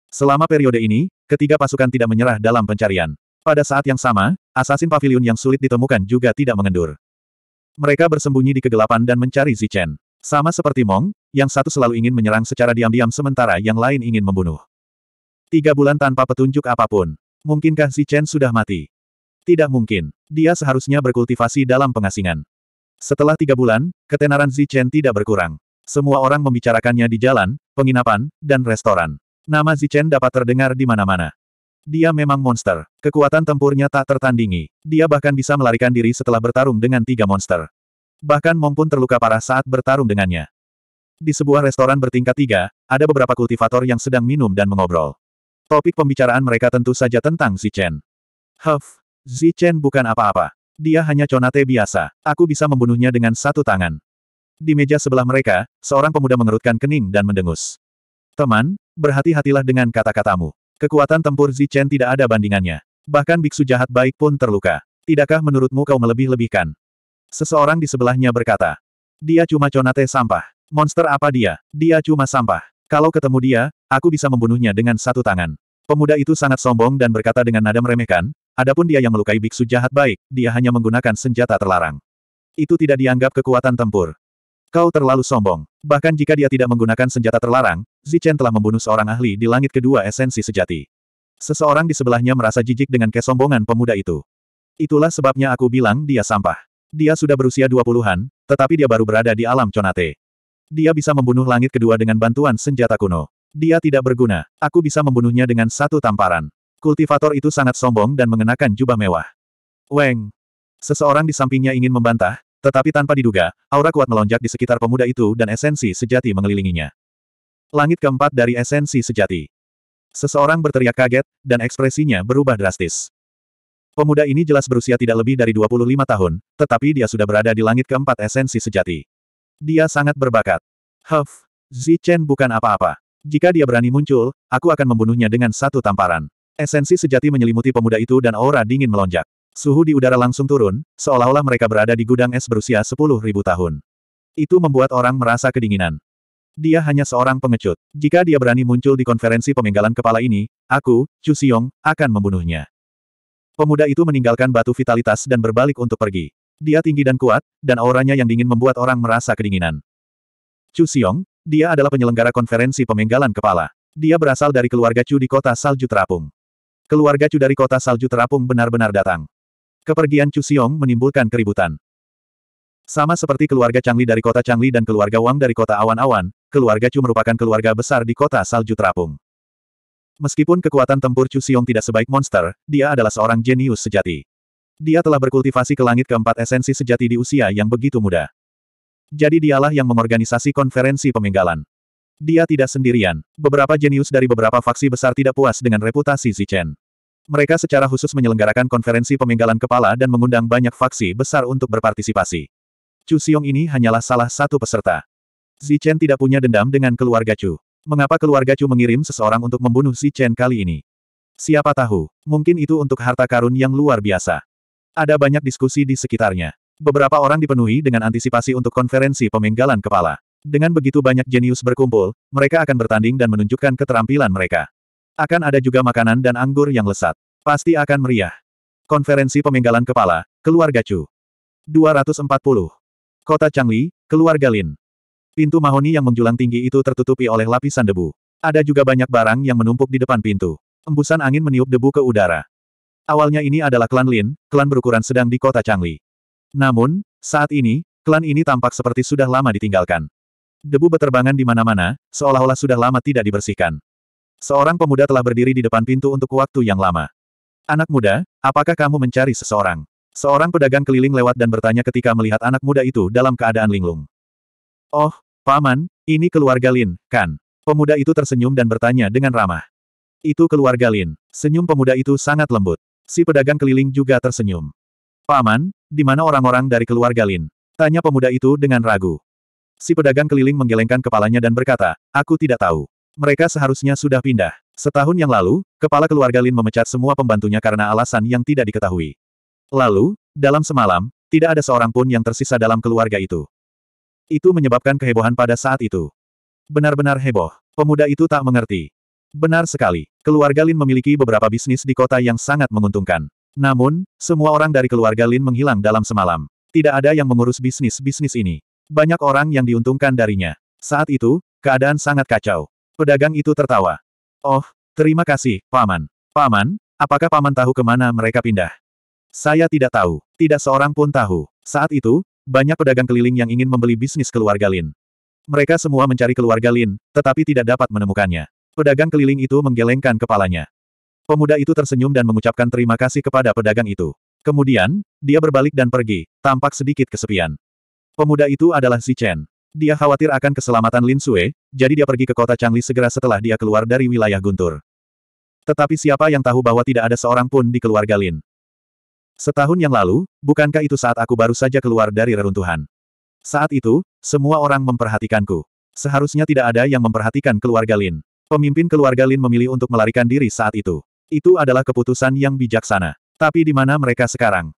Selama periode ini, ketiga pasukan tidak menyerah dalam pencarian. Pada saat yang sama, asasin pavilion yang sulit ditemukan juga tidak mengendur. Mereka bersembunyi di kegelapan dan mencari Zichen. Sama seperti Mong, yang satu selalu ingin menyerang secara diam-diam sementara yang lain ingin membunuh. Tiga bulan tanpa petunjuk apapun. Mungkinkah Zichen sudah mati? Tidak mungkin. Dia seharusnya berkultivasi dalam pengasingan. Setelah tiga bulan, ketenaran Zichen tidak berkurang. Semua orang membicarakannya di jalan, penginapan, dan restoran. Nama Zichen dapat terdengar di mana-mana. Dia memang monster. Kekuatan tempurnya tak tertandingi. Dia bahkan bisa melarikan diri setelah bertarung dengan tiga monster. Bahkan Mong pun terluka parah saat bertarung dengannya. Di sebuah restoran bertingkat tiga, ada beberapa kultivator yang sedang minum dan mengobrol. Topik pembicaraan mereka tentu saja tentang Zichen. Huff, Zichen bukan apa-apa. Dia hanya conate biasa. Aku bisa membunuhnya dengan satu tangan. Di meja sebelah mereka, seorang pemuda mengerutkan kening dan mendengus. Teman, berhati-hatilah dengan kata-katamu. Kekuatan tempur Zichen tidak ada bandingannya. Bahkan biksu jahat baik pun terluka. Tidakkah menurutmu kau melebih-lebihkan? Seseorang di sebelahnya berkata. Dia cuma conate sampah. Monster apa dia? Dia cuma sampah. Kalau ketemu dia, aku bisa membunuhnya dengan satu tangan. Pemuda itu sangat sombong dan berkata dengan nada meremehkan, adapun dia yang melukai biksu jahat baik, dia hanya menggunakan senjata terlarang. Itu tidak dianggap kekuatan tempur. Kau terlalu sombong. Bahkan jika dia tidak menggunakan senjata terlarang, Zichen telah membunuh seorang ahli di langit kedua esensi sejati. Seseorang di sebelahnya merasa jijik dengan kesombongan pemuda itu. Itulah sebabnya aku bilang dia sampah. Dia sudah berusia dua puluhan, tetapi dia baru berada di alam conate. Dia bisa membunuh langit kedua dengan bantuan senjata kuno. Dia tidak berguna. Aku bisa membunuhnya dengan satu tamparan. Kultivator itu sangat sombong dan mengenakan jubah mewah. Weng. Seseorang di sampingnya ingin membantah, tetapi tanpa diduga, aura kuat melonjak di sekitar pemuda itu dan esensi sejati mengelilinginya. Langit keempat dari esensi sejati. Seseorang berteriak kaget, dan ekspresinya berubah drastis. Pemuda ini jelas berusia tidak lebih dari 25 tahun, tetapi dia sudah berada di langit keempat esensi sejati. Dia sangat berbakat. Huff, Zichen bukan apa-apa. Jika dia berani muncul, aku akan membunuhnya dengan satu tamparan. Esensi sejati menyelimuti pemuda itu dan aura dingin melonjak. Suhu di udara langsung turun, seolah-olah mereka berada di gudang es berusia 10.000 tahun. Itu membuat orang merasa kedinginan. Dia hanya seorang pengecut. Jika dia berani muncul di konferensi pemenggalan kepala ini, aku, Chu Xiong, akan membunuhnya. Pemuda itu meninggalkan batu vitalitas dan berbalik untuk pergi. Dia tinggi dan kuat, dan auranya yang dingin membuat orang merasa kedinginan. Chu Xiong, dia adalah penyelenggara konferensi pemenggalan kepala. Dia berasal dari keluarga Chu di kota Salju Terapung. Keluarga Chu dari kota Salju Terapung benar-benar datang. Kepergian Chu Xiong menimbulkan keributan. Sama seperti keluarga Changli dari kota Changli dan keluarga Wang dari kota Awan-Awan, keluarga Chu merupakan keluarga besar di kota salju terapung. Meskipun kekuatan tempur Chu Xiong tidak sebaik monster, dia adalah seorang jenius sejati. Dia telah berkultivasi ke langit keempat esensi sejati di usia yang begitu muda. Jadi dialah yang mengorganisasi konferensi pemenggalan. Dia tidak sendirian. Beberapa jenius dari beberapa faksi besar tidak puas dengan reputasi Zichen. Mereka secara khusus menyelenggarakan konferensi pemenggalan kepala dan mengundang banyak faksi besar untuk berpartisipasi. Chu Xiong ini hanyalah salah satu peserta. Zichen tidak punya dendam dengan keluarga Chu. Mengapa keluarga Chu mengirim seseorang untuk membunuh Zichen kali ini? Siapa tahu, mungkin itu untuk harta karun yang luar biasa. Ada banyak diskusi di sekitarnya. Beberapa orang dipenuhi dengan antisipasi untuk konferensi pemenggalan kepala. Dengan begitu banyak jenius berkumpul, mereka akan bertanding dan menunjukkan keterampilan mereka. Akan ada juga makanan dan anggur yang lesat. Pasti akan meriah. Konferensi pemenggalan kepala, keluarga Chu. 240. Kota Changli, keluarga Lin. Pintu mahoni yang menjulang tinggi itu tertutupi oleh lapisan debu. Ada juga banyak barang yang menumpuk di depan pintu. Embusan angin meniup debu ke udara. Awalnya ini adalah klan Lin, klan berukuran sedang di kota Changli. Namun, saat ini, klan ini tampak seperti sudah lama ditinggalkan. Debu beterbangan di mana-mana, seolah-olah sudah lama tidak dibersihkan. Seorang pemuda telah berdiri di depan pintu untuk waktu yang lama. Anak muda, apakah kamu mencari seseorang? Seorang pedagang keliling lewat dan bertanya ketika melihat anak muda itu dalam keadaan linglung. Oh, Paman, ini keluarga Lin, kan? Pemuda itu tersenyum dan bertanya dengan ramah. Itu keluarga Lin. Senyum pemuda itu sangat lembut. Si pedagang keliling juga tersenyum. Paman, di mana orang-orang dari keluarga Lin? Tanya pemuda itu dengan ragu. Si pedagang keliling menggelengkan kepalanya dan berkata, aku tidak tahu. Mereka seharusnya sudah pindah. Setahun yang lalu, kepala keluarga Lin memecat semua pembantunya karena alasan yang tidak diketahui. Lalu, dalam semalam, tidak ada seorang pun yang tersisa dalam keluarga itu. Itu menyebabkan kehebohan pada saat itu. Benar-benar heboh. Pemuda itu tak mengerti. Benar sekali, keluarga Lin memiliki beberapa bisnis di kota yang sangat menguntungkan. Namun, semua orang dari keluarga Lin menghilang dalam semalam. Tidak ada yang mengurus bisnis-bisnis ini. Banyak orang yang diuntungkan darinya. Saat itu, keadaan sangat kacau. Pedagang itu tertawa. Oh, terima kasih, Paman. Paman, apakah Paman tahu kemana mereka pindah? Saya tidak tahu. Tidak seorang pun tahu. Saat itu, banyak pedagang keliling yang ingin membeli bisnis keluarga Lin. Mereka semua mencari keluarga Lin, tetapi tidak dapat menemukannya. Pedagang keliling itu menggelengkan kepalanya. Pemuda itu tersenyum dan mengucapkan terima kasih kepada pedagang itu. Kemudian, dia berbalik dan pergi, tampak sedikit kesepian. Pemuda itu adalah Si Chen. Dia khawatir akan keselamatan Lin Sue, jadi dia pergi ke kota Changli segera setelah dia keluar dari wilayah Guntur. Tetapi siapa yang tahu bahwa tidak ada seorang pun di keluarga Lin. Setahun yang lalu, bukankah itu saat aku baru saja keluar dari reruntuhan? Saat itu, semua orang memperhatikanku. Seharusnya tidak ada yang memperhatikan keluarga Lin. Pemimpin keluarga Lin memilih untuk melarikan diri saat itu. Itu adalah keputusan yang bijaksana. Tapi di mana mereka sekarang?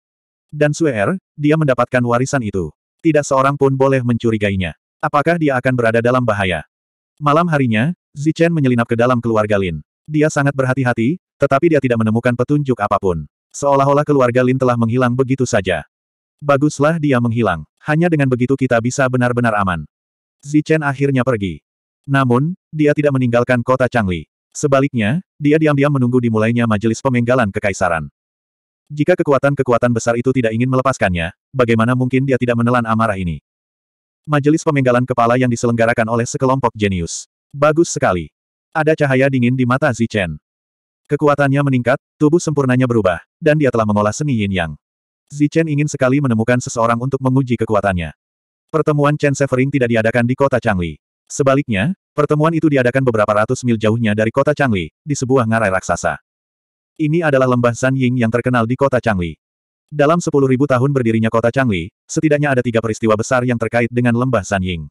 Dan Suer, er, dia mendapatkan warisan itu. Tidak seorang pun boleh mencurigainya. Apakah dia akan berada dalam bahaya? Malam harinya, Zichen menyelinap ke dalam keluarga Lin. Dia sangat berhati-hati, tetapi dia tidak menemukan petunjuk apapun. Seolah-olah keluarga Lin telah menghilang begitu saja. Baguslah dia menghilang. Hanya dengan begitu kita bisa benar-benar aman. Zichen akhirnya pergi. Namun, dia tidak meninggalkan kota Changli. Sebaliknya, dia diam-diam menunggu dimulainya majelis pemenggalan kekaisaran. Jika kekuatan-kekuatan besar itu tidak ingin melepaskannya, bagaimana mungkin dia tidak menelan amarah ini? Majelis pemenggalan kepala yang diselenggarakan oleh sekelompok jenius. Bagus sekali. Ada cahaya dingin di mata Zichen. Kekuatannya meningkat, tubuh sempurnanya berubah, dan dia telah mengolah seni yin yang. Zichen ingin sekali menemukan seseorang untuk menguji kekuatannya. Pertemuan Chen Severing tidak diadakan di kota Changli. Sebaliknya, pertemuan itu diadakan beberapa ratus mil jauhnya dari kota Changli, di sebuah ngarai raksasa. Ini adalah lembah San Ying yang terkenal di kota Changli. Dalam 10.000 tahun berdirinya kota Changli, setidaknya ada tiga peristiwa besar yang terkait dengan lembah San Ying.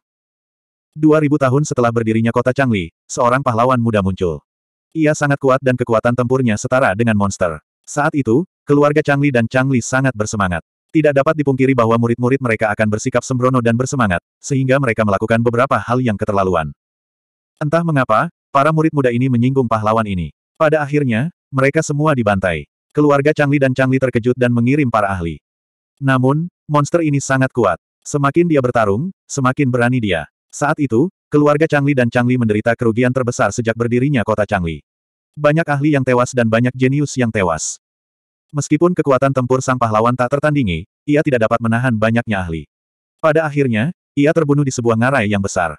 2.000 tahun setelah berdirinya kota Changli, seorang pahlawan muda muncul. Ia sangat kuat dan kekuatan tempurnya setara dengan monster. Saat itu, keluarga Changli dan Changli sangat bersemangat. Tidak dapat dipungkiri bahwa murid-murid mereka akan bersikap sembrono dan bersemangat, sehingga mereka melakukan beberapa hal yang keterlaluan. Entah mengapa, para murid muda ini menyinggung pahlawan ini. Pada akhirnya, mereka semua dibantai. Keluarga Changli dan Changli terkejut dan mengirim para ahli. Namun, monster ini sangat kuat. Semakin dia bertarung, semakin berani dia. Saat itu, Keluarga Changli dan Changli menderita kerugian terbesar sejak berdirinya kota Changli. Banyak ahli yang tewas dan banyak jenius yang tewas. Meskipun kekuatan tempur sang pahlawan tak tertandingi, ia tidak dapat menahan banyaknya ahli. Pada akhirnya, ia terbunuh di sebuah ngarai yang besar.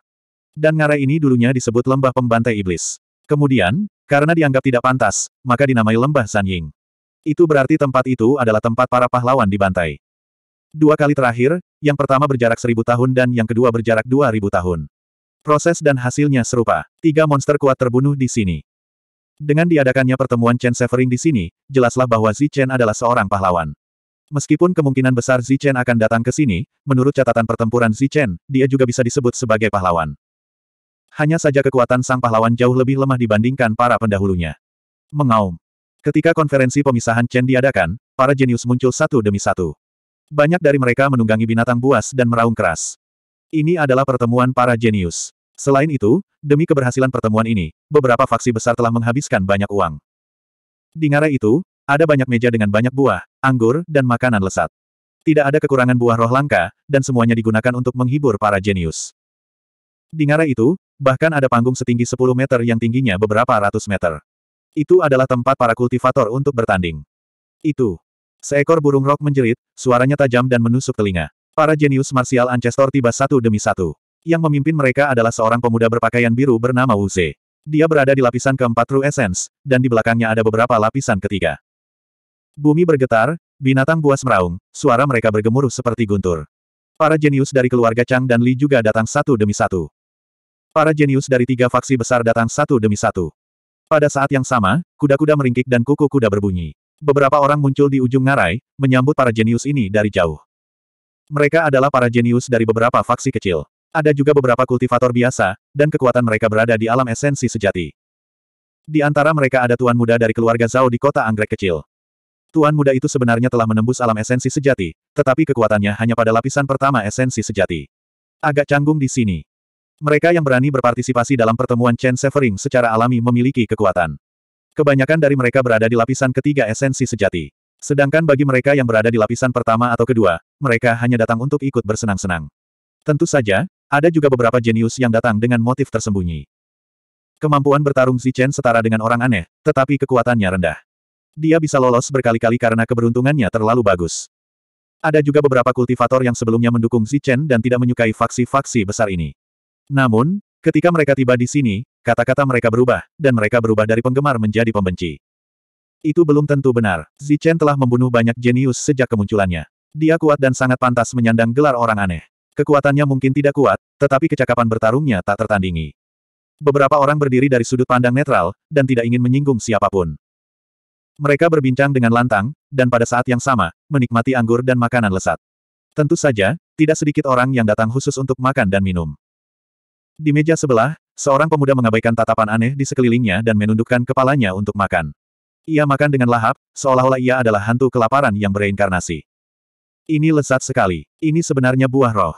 Dan ngarai ini dulunya disebut lembah pembantai iblis. Kemudian, karena dianggap tidak pantas, maka dinamai lembah Sanying. Itu berarti tempat itu adalah tempat para pahlawan dibantai. Dua kali terakhir, yang pertama berjarak seribu tahun dan yang kedua berjarak dua ribu tahun. Proses dan hasilnya serupa. Tiga monster kuat terbunuh di sini. Dengan diadakannya pertemuan Chen Severing di sini, jelaslah bahwa Zi Chen adalah seorang pahlawan. Meskipun kemungkinan besar Zi Chen akan datang ke sini, menurut catatan pertempuran Zi Chen, dia juga bisa disebut sebagai pahlawan. Hanya saja kekuatan sang pahlawan jauh lebih lemah dibandingkan para pendahulunya. Mengaum. Ketika konferensi pemisahan Chen diadakan, para jenius muncul satu demi satu. Banyak dari mereka menunggangi binatang buas dan meraung keras. Ini adalah pertemuan para jenius. Selain itu, demi keberhasilan pertemuan ini, beberapa faksi besar telah menghabiskan banyak uang. Di ngarai itu, ada banyak meja dengan banyak buah, anggur, dan makanan lesat. Tidak ada kekurangan buah roh langka, dan semuanya digunakan untuk menghibur para jenius. Di ngarai itu, bahkan ada panggung setinggi 10 meter yang tingginya beberapa ratus meter. Itu adalah tempat para kultivator untuk bertanding. Itu. Seekor burung rok menjerit, suaranya tajam dan menusuk telinga. Para jenius marsial Ancestor tiba satu demi satu. Yang memimpin mereka adalah seorang pemuda berpakaian biru bernama Wu Ze. Dia berada di lapisan keempat True Essence, dan di belakangnya ada beberapa lapisan ketiga. Bumi bergetar, binatang buas meraung, suara mereka bergemuruh seperti guntur. Para jenius dari keluarga Chang dan Li juga datang satu demi satu. Para jenius dari tiga faksi besar datang satu demi satu. Pada saat yang sama, kuda-kuda meringkik dan kuku kuda berbunyi. Beberapa orang muncul di ujung ngarai, menyambut para jenius ini dari jauh. Mereka adalah para jenius dari beberapa faksi kecil. Ada juga beberapa kultivator biasa, dan kekuatan mereka berada di alam esensi sejati. Di antara mereka ada tuan muda dari keluarga Zhao di kota anggrek kecil. Tuan muda itu sebenarnya telah menembus alam esensi sejati, tetapi kekuatannya hanya pada lapisan pertama esensi sejati. Agak canggung di sini. Mereka yang berani berpartisipasi dalam pertemuan Chen Severing secara alami memiliki kekuatan. Kebanyakan dari mereka berada di lapisan ketiga esensi sejati. Sedangkan bagi mereka yang berada di lapisan pertama atau kedua, mereka hanya datang untuk ikut bersenang-senang. Tentu saja, ada juga beberapa jenius yang datang dengan motif tersembunyi. Kemampuan bertarung Zichen setara dengan orang aneh, tetapi kekuatannya rendah. Dia bisa lolos berkali-kali karena keberuntungannya terlalu bagus. Ada juga beberapa kultivator yang sebelumnya mendukung Zichen dan tidak menyukai faksi-faksi besar ini. Namun, ketika mereka tiba di sini, kata-kata mereka berubah, dan mereka berubah dari penggemar menjadi pembenci. Itu belum tentu benar. Zichen telah membunuh banyak jenius sejak kemunculannya. Dia kuat dan sangat pantas menyandang gelar orang aneh. Kekuatannya mungkin tidak kuat, tetapi kecakapan bertarungnya tak tertandingi. Beberapa orang berdiri dari sudut pandang netral, dan tidak ingin menyinggung siapapun. Mereka berbincang dengan lantang, dan pada saat yang sama, menikmati anggur dan makanan lesat. Tentu saja, tidak sedikit orang yang datang khusus untuk makan dan minum. Di meja sebelah, seorang pemuda mengabaikan tatapan aneh di sekelilingnya dan menundukkan kepalanya untuk makan. Ia makan dengan lahap, seolah-olah ia adalah hantu kelaparan yang bereinkarnasi. Ini lezat sekali. Ini sebenarnya buah roh.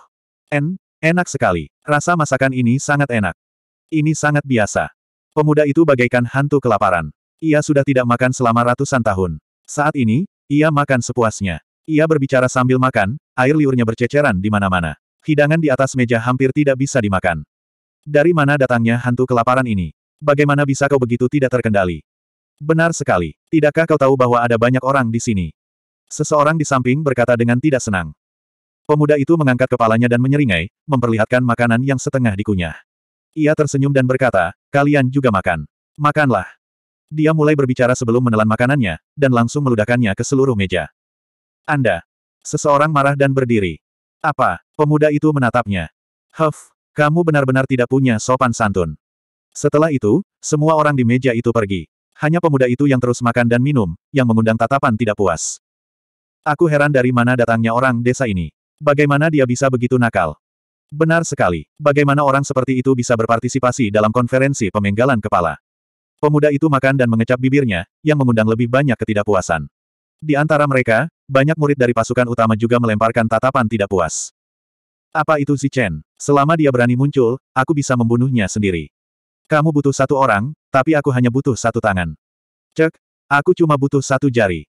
En, enak sekali. Rasa masakan ini sangat enak. Ini sangat biasa. Pemuda itu bagaikan hantu kelaparan. Ia sudah tidak makan selama ratusan tahun. Saat ini, ia makan sepuasnya. Ia berbicara sambil makan, air liurnya berceceran di mana-mana. Hidangan di atas meja hampir tidak bisa dimakan. Dari mana datangnya hantu kelaparan ini? Bagaimana bisa kau begitu tidak terkendali? Benar sekali. Tidakkah kau tahu bahwa ada banyak orang di sini? Seseorang di samping berkata dengan tidak senang. Pemuda itu mengangkat kepalanya dan menyeringai, memperlihatkan makanan yang setengah dikunyah. Ia tersenyum dan berkata, kalian juga makan. Makanlah. Dia mulai berbicara sebelum menelan makanannya, dan langsung meludahkannya ke seluruh meja. Anda. Seseorang marah dan berdiri. Apa? Pemuda itu menatapnya. Huff, kamu benar-benar tidak punya sopan santun. Setelah itu, semua orang di meja itu pergi. Hanya pemuda itu yang terus makan dan minum, yang mengundang tatapan tidak puas. Aku heran dari mana datangnya orang desa ini. Bagaimana dia bisa begitu nakal? Benar sekali. Bagaimana orang seperti itu bisa berpartisipasi dalam konferensi pemenggalan kepala? Pemuda itu makan dan mengecap bibirnya, yang mengundang lebih banyak ketidakpuasan. Di antara mereka, banyak murid dari pasukan utama juga melemparkan tatapan tidak puas. Apa itu si Chen? Selama dia berani muncul, aku bisa membunuhnya sendiri. Kamu butuh satu orang, tapi aku hanya butuh satu tangan. Cek, aku cuma butuh satu jari.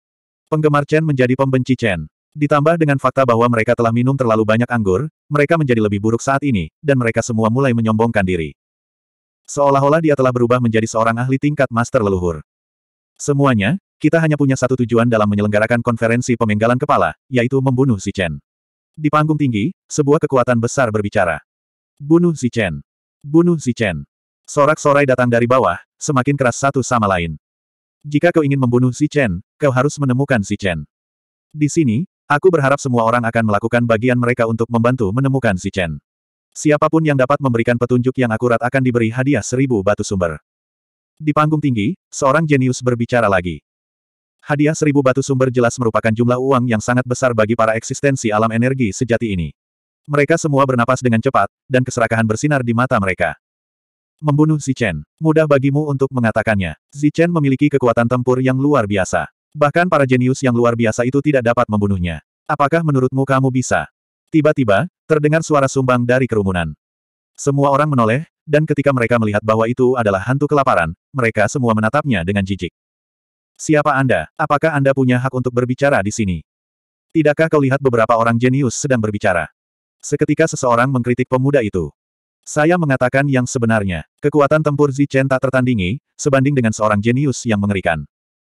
Penggemar Chen menjadi pembenci Chen. Ditambah dengan fakta bahwa mereka telah minum terlalu banyak anggur, mereka menjadi lebih buruk saat ini, dan mereka semua mulai menyombongkan diri. Seolah-olah dia telah berubah menjadi seorang ahli tingkat master leluhur. Semuanya, kita hanya punya satu tujuan dalam menyelenggarakan konferensi pemenggalan kepala, yaitu membunuh si Chen. Di panggung tinggi, sebuah kekuatan besar berbicara. Bunuh si Chen. Bunuh si Chen. Sorak-sorai datang dari bawah, semakin keras satu sama lain. Jika kau ingin membunuh si Chen, kau harus menemukan si Chen. Di sini, aku berharap semua orang akan melakukan bagian mereka untuk membantu menemukan si Chen. Siapapun yang dapat memberikan petunjuk yang akurat akan diberi hadiah seribu batu sumber. Di panggung tinggi, seorang jenius berbicara lagi. Hadiah seribu batu sumber jelas merupakan jumlah uang yang sangat besar bagi para eksistensi alam energi sejati ini. Mereka semua bernapas dengan cepat, dan keserakahan bersinar di mata mereka. Membunuh Zichen, mudah bagimu untuk mengatakannya. Zichen memiliki kekuatan tempur yang luar biasa. Bahkan para jenius yang luar biasa itu tidak dapat membunuhnya. Apakah menurutmu kamu bisa? Tiba-tiba, terdengar suara sumbang dari kerumunan. Semua orang menoleh, dan ketika mereka melihat bahwa itu adalah hantu kelaparan, mereka semua menatapnya dengan jijik. Siapa Anda? Apakah Anda punya hak untuk berbicara di sini? Tidakkah kau lihat beberapa orang jenius sedang berbicara? Seketika seseorang mengkritik pemuda itu. Saya mengatakan yang sebenarnya, kekuatan tempur Zichen tak tertandingi, sebanding dengan seorang jenius yang mengerikan.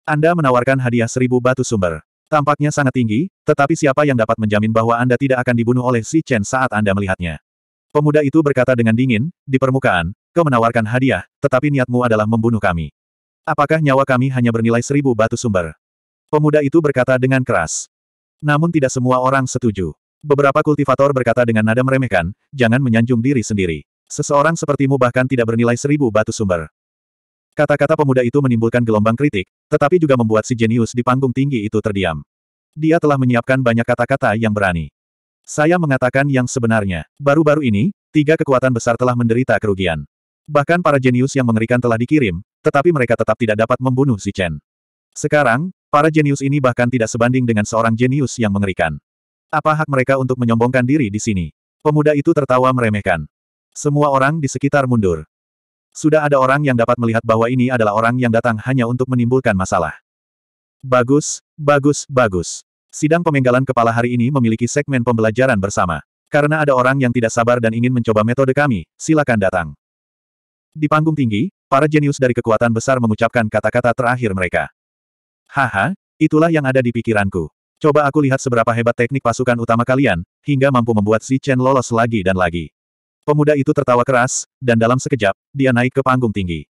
Anda menawarkan hadiah seribu batu sumber. Tampaknya sangat tinggi, tetapi siapa yang dapat menjamin bahwa Anda tidak akan dibunuh oleh si Chen saat Anda melihatnya? Pemuda itu berkata dengan dingin, di permukaan, kau menawarkan hadiah, tetapi niatmu adalah membunuh kami. Apakah nyawa kami hanya bernilai seribu batu sumber? Pemuda itu berkata dengan keras. Namun tidak semua orang setuju. Beberapa kultivator berkata dengan nada meremehkan, jangan menyanjung diri sendiri. Seseorang sepertimu bahkan tidak bernilai seribu batu sumber. Kata-kata pemuda itu menimbulkan gelombang kritik, tetapi juga membuat si jenius di panggung tinggi itu terdiam. Dia telah menyiapkan banyak kata-kata yang berani. Saya mengatakan yang sebenarnya. Baru-baru ini, tiga kekuatan besar telah menderita kerugian. Bahkan para jenius yang mengerikan telah dikirim, tetapi mereka tetap tidak dapat membunuh si Chen. Sekarang, para jenius ini bahkan tidak sebanding dengan seorang jenius yang mengerikan. Apa hak mereka untuk menyombongkan diri di sini? Pemuda itu tertawa meremehkan. Semua orang di sekitar mundur. Sudah ada orang yang dapat melihat bahwa ini adalah orang yang datang hanya untuk menimbulkan masalah. Bagus, bagus, bagus. Sidang pemenggalan kepala hari ini memiliki segmen pembelajaran bersama. Karena ada orang yang tidak sabar dan ingin mencoba metode kami, silakan datang. Di panggung tinggi, para jenius dari kekuatan besar mengucapkan kata-kata terakhir mereka. Haha, itulah yang ada di pikiranku. Coba aku lihat seberapa hebat teknik pasukan utama kalian, hingga mampu membuat si Chen lolos lagi dan lagi. Pemuda itu tertawa keras, dan dalam sekejap, dia naik ke panggung tinggi.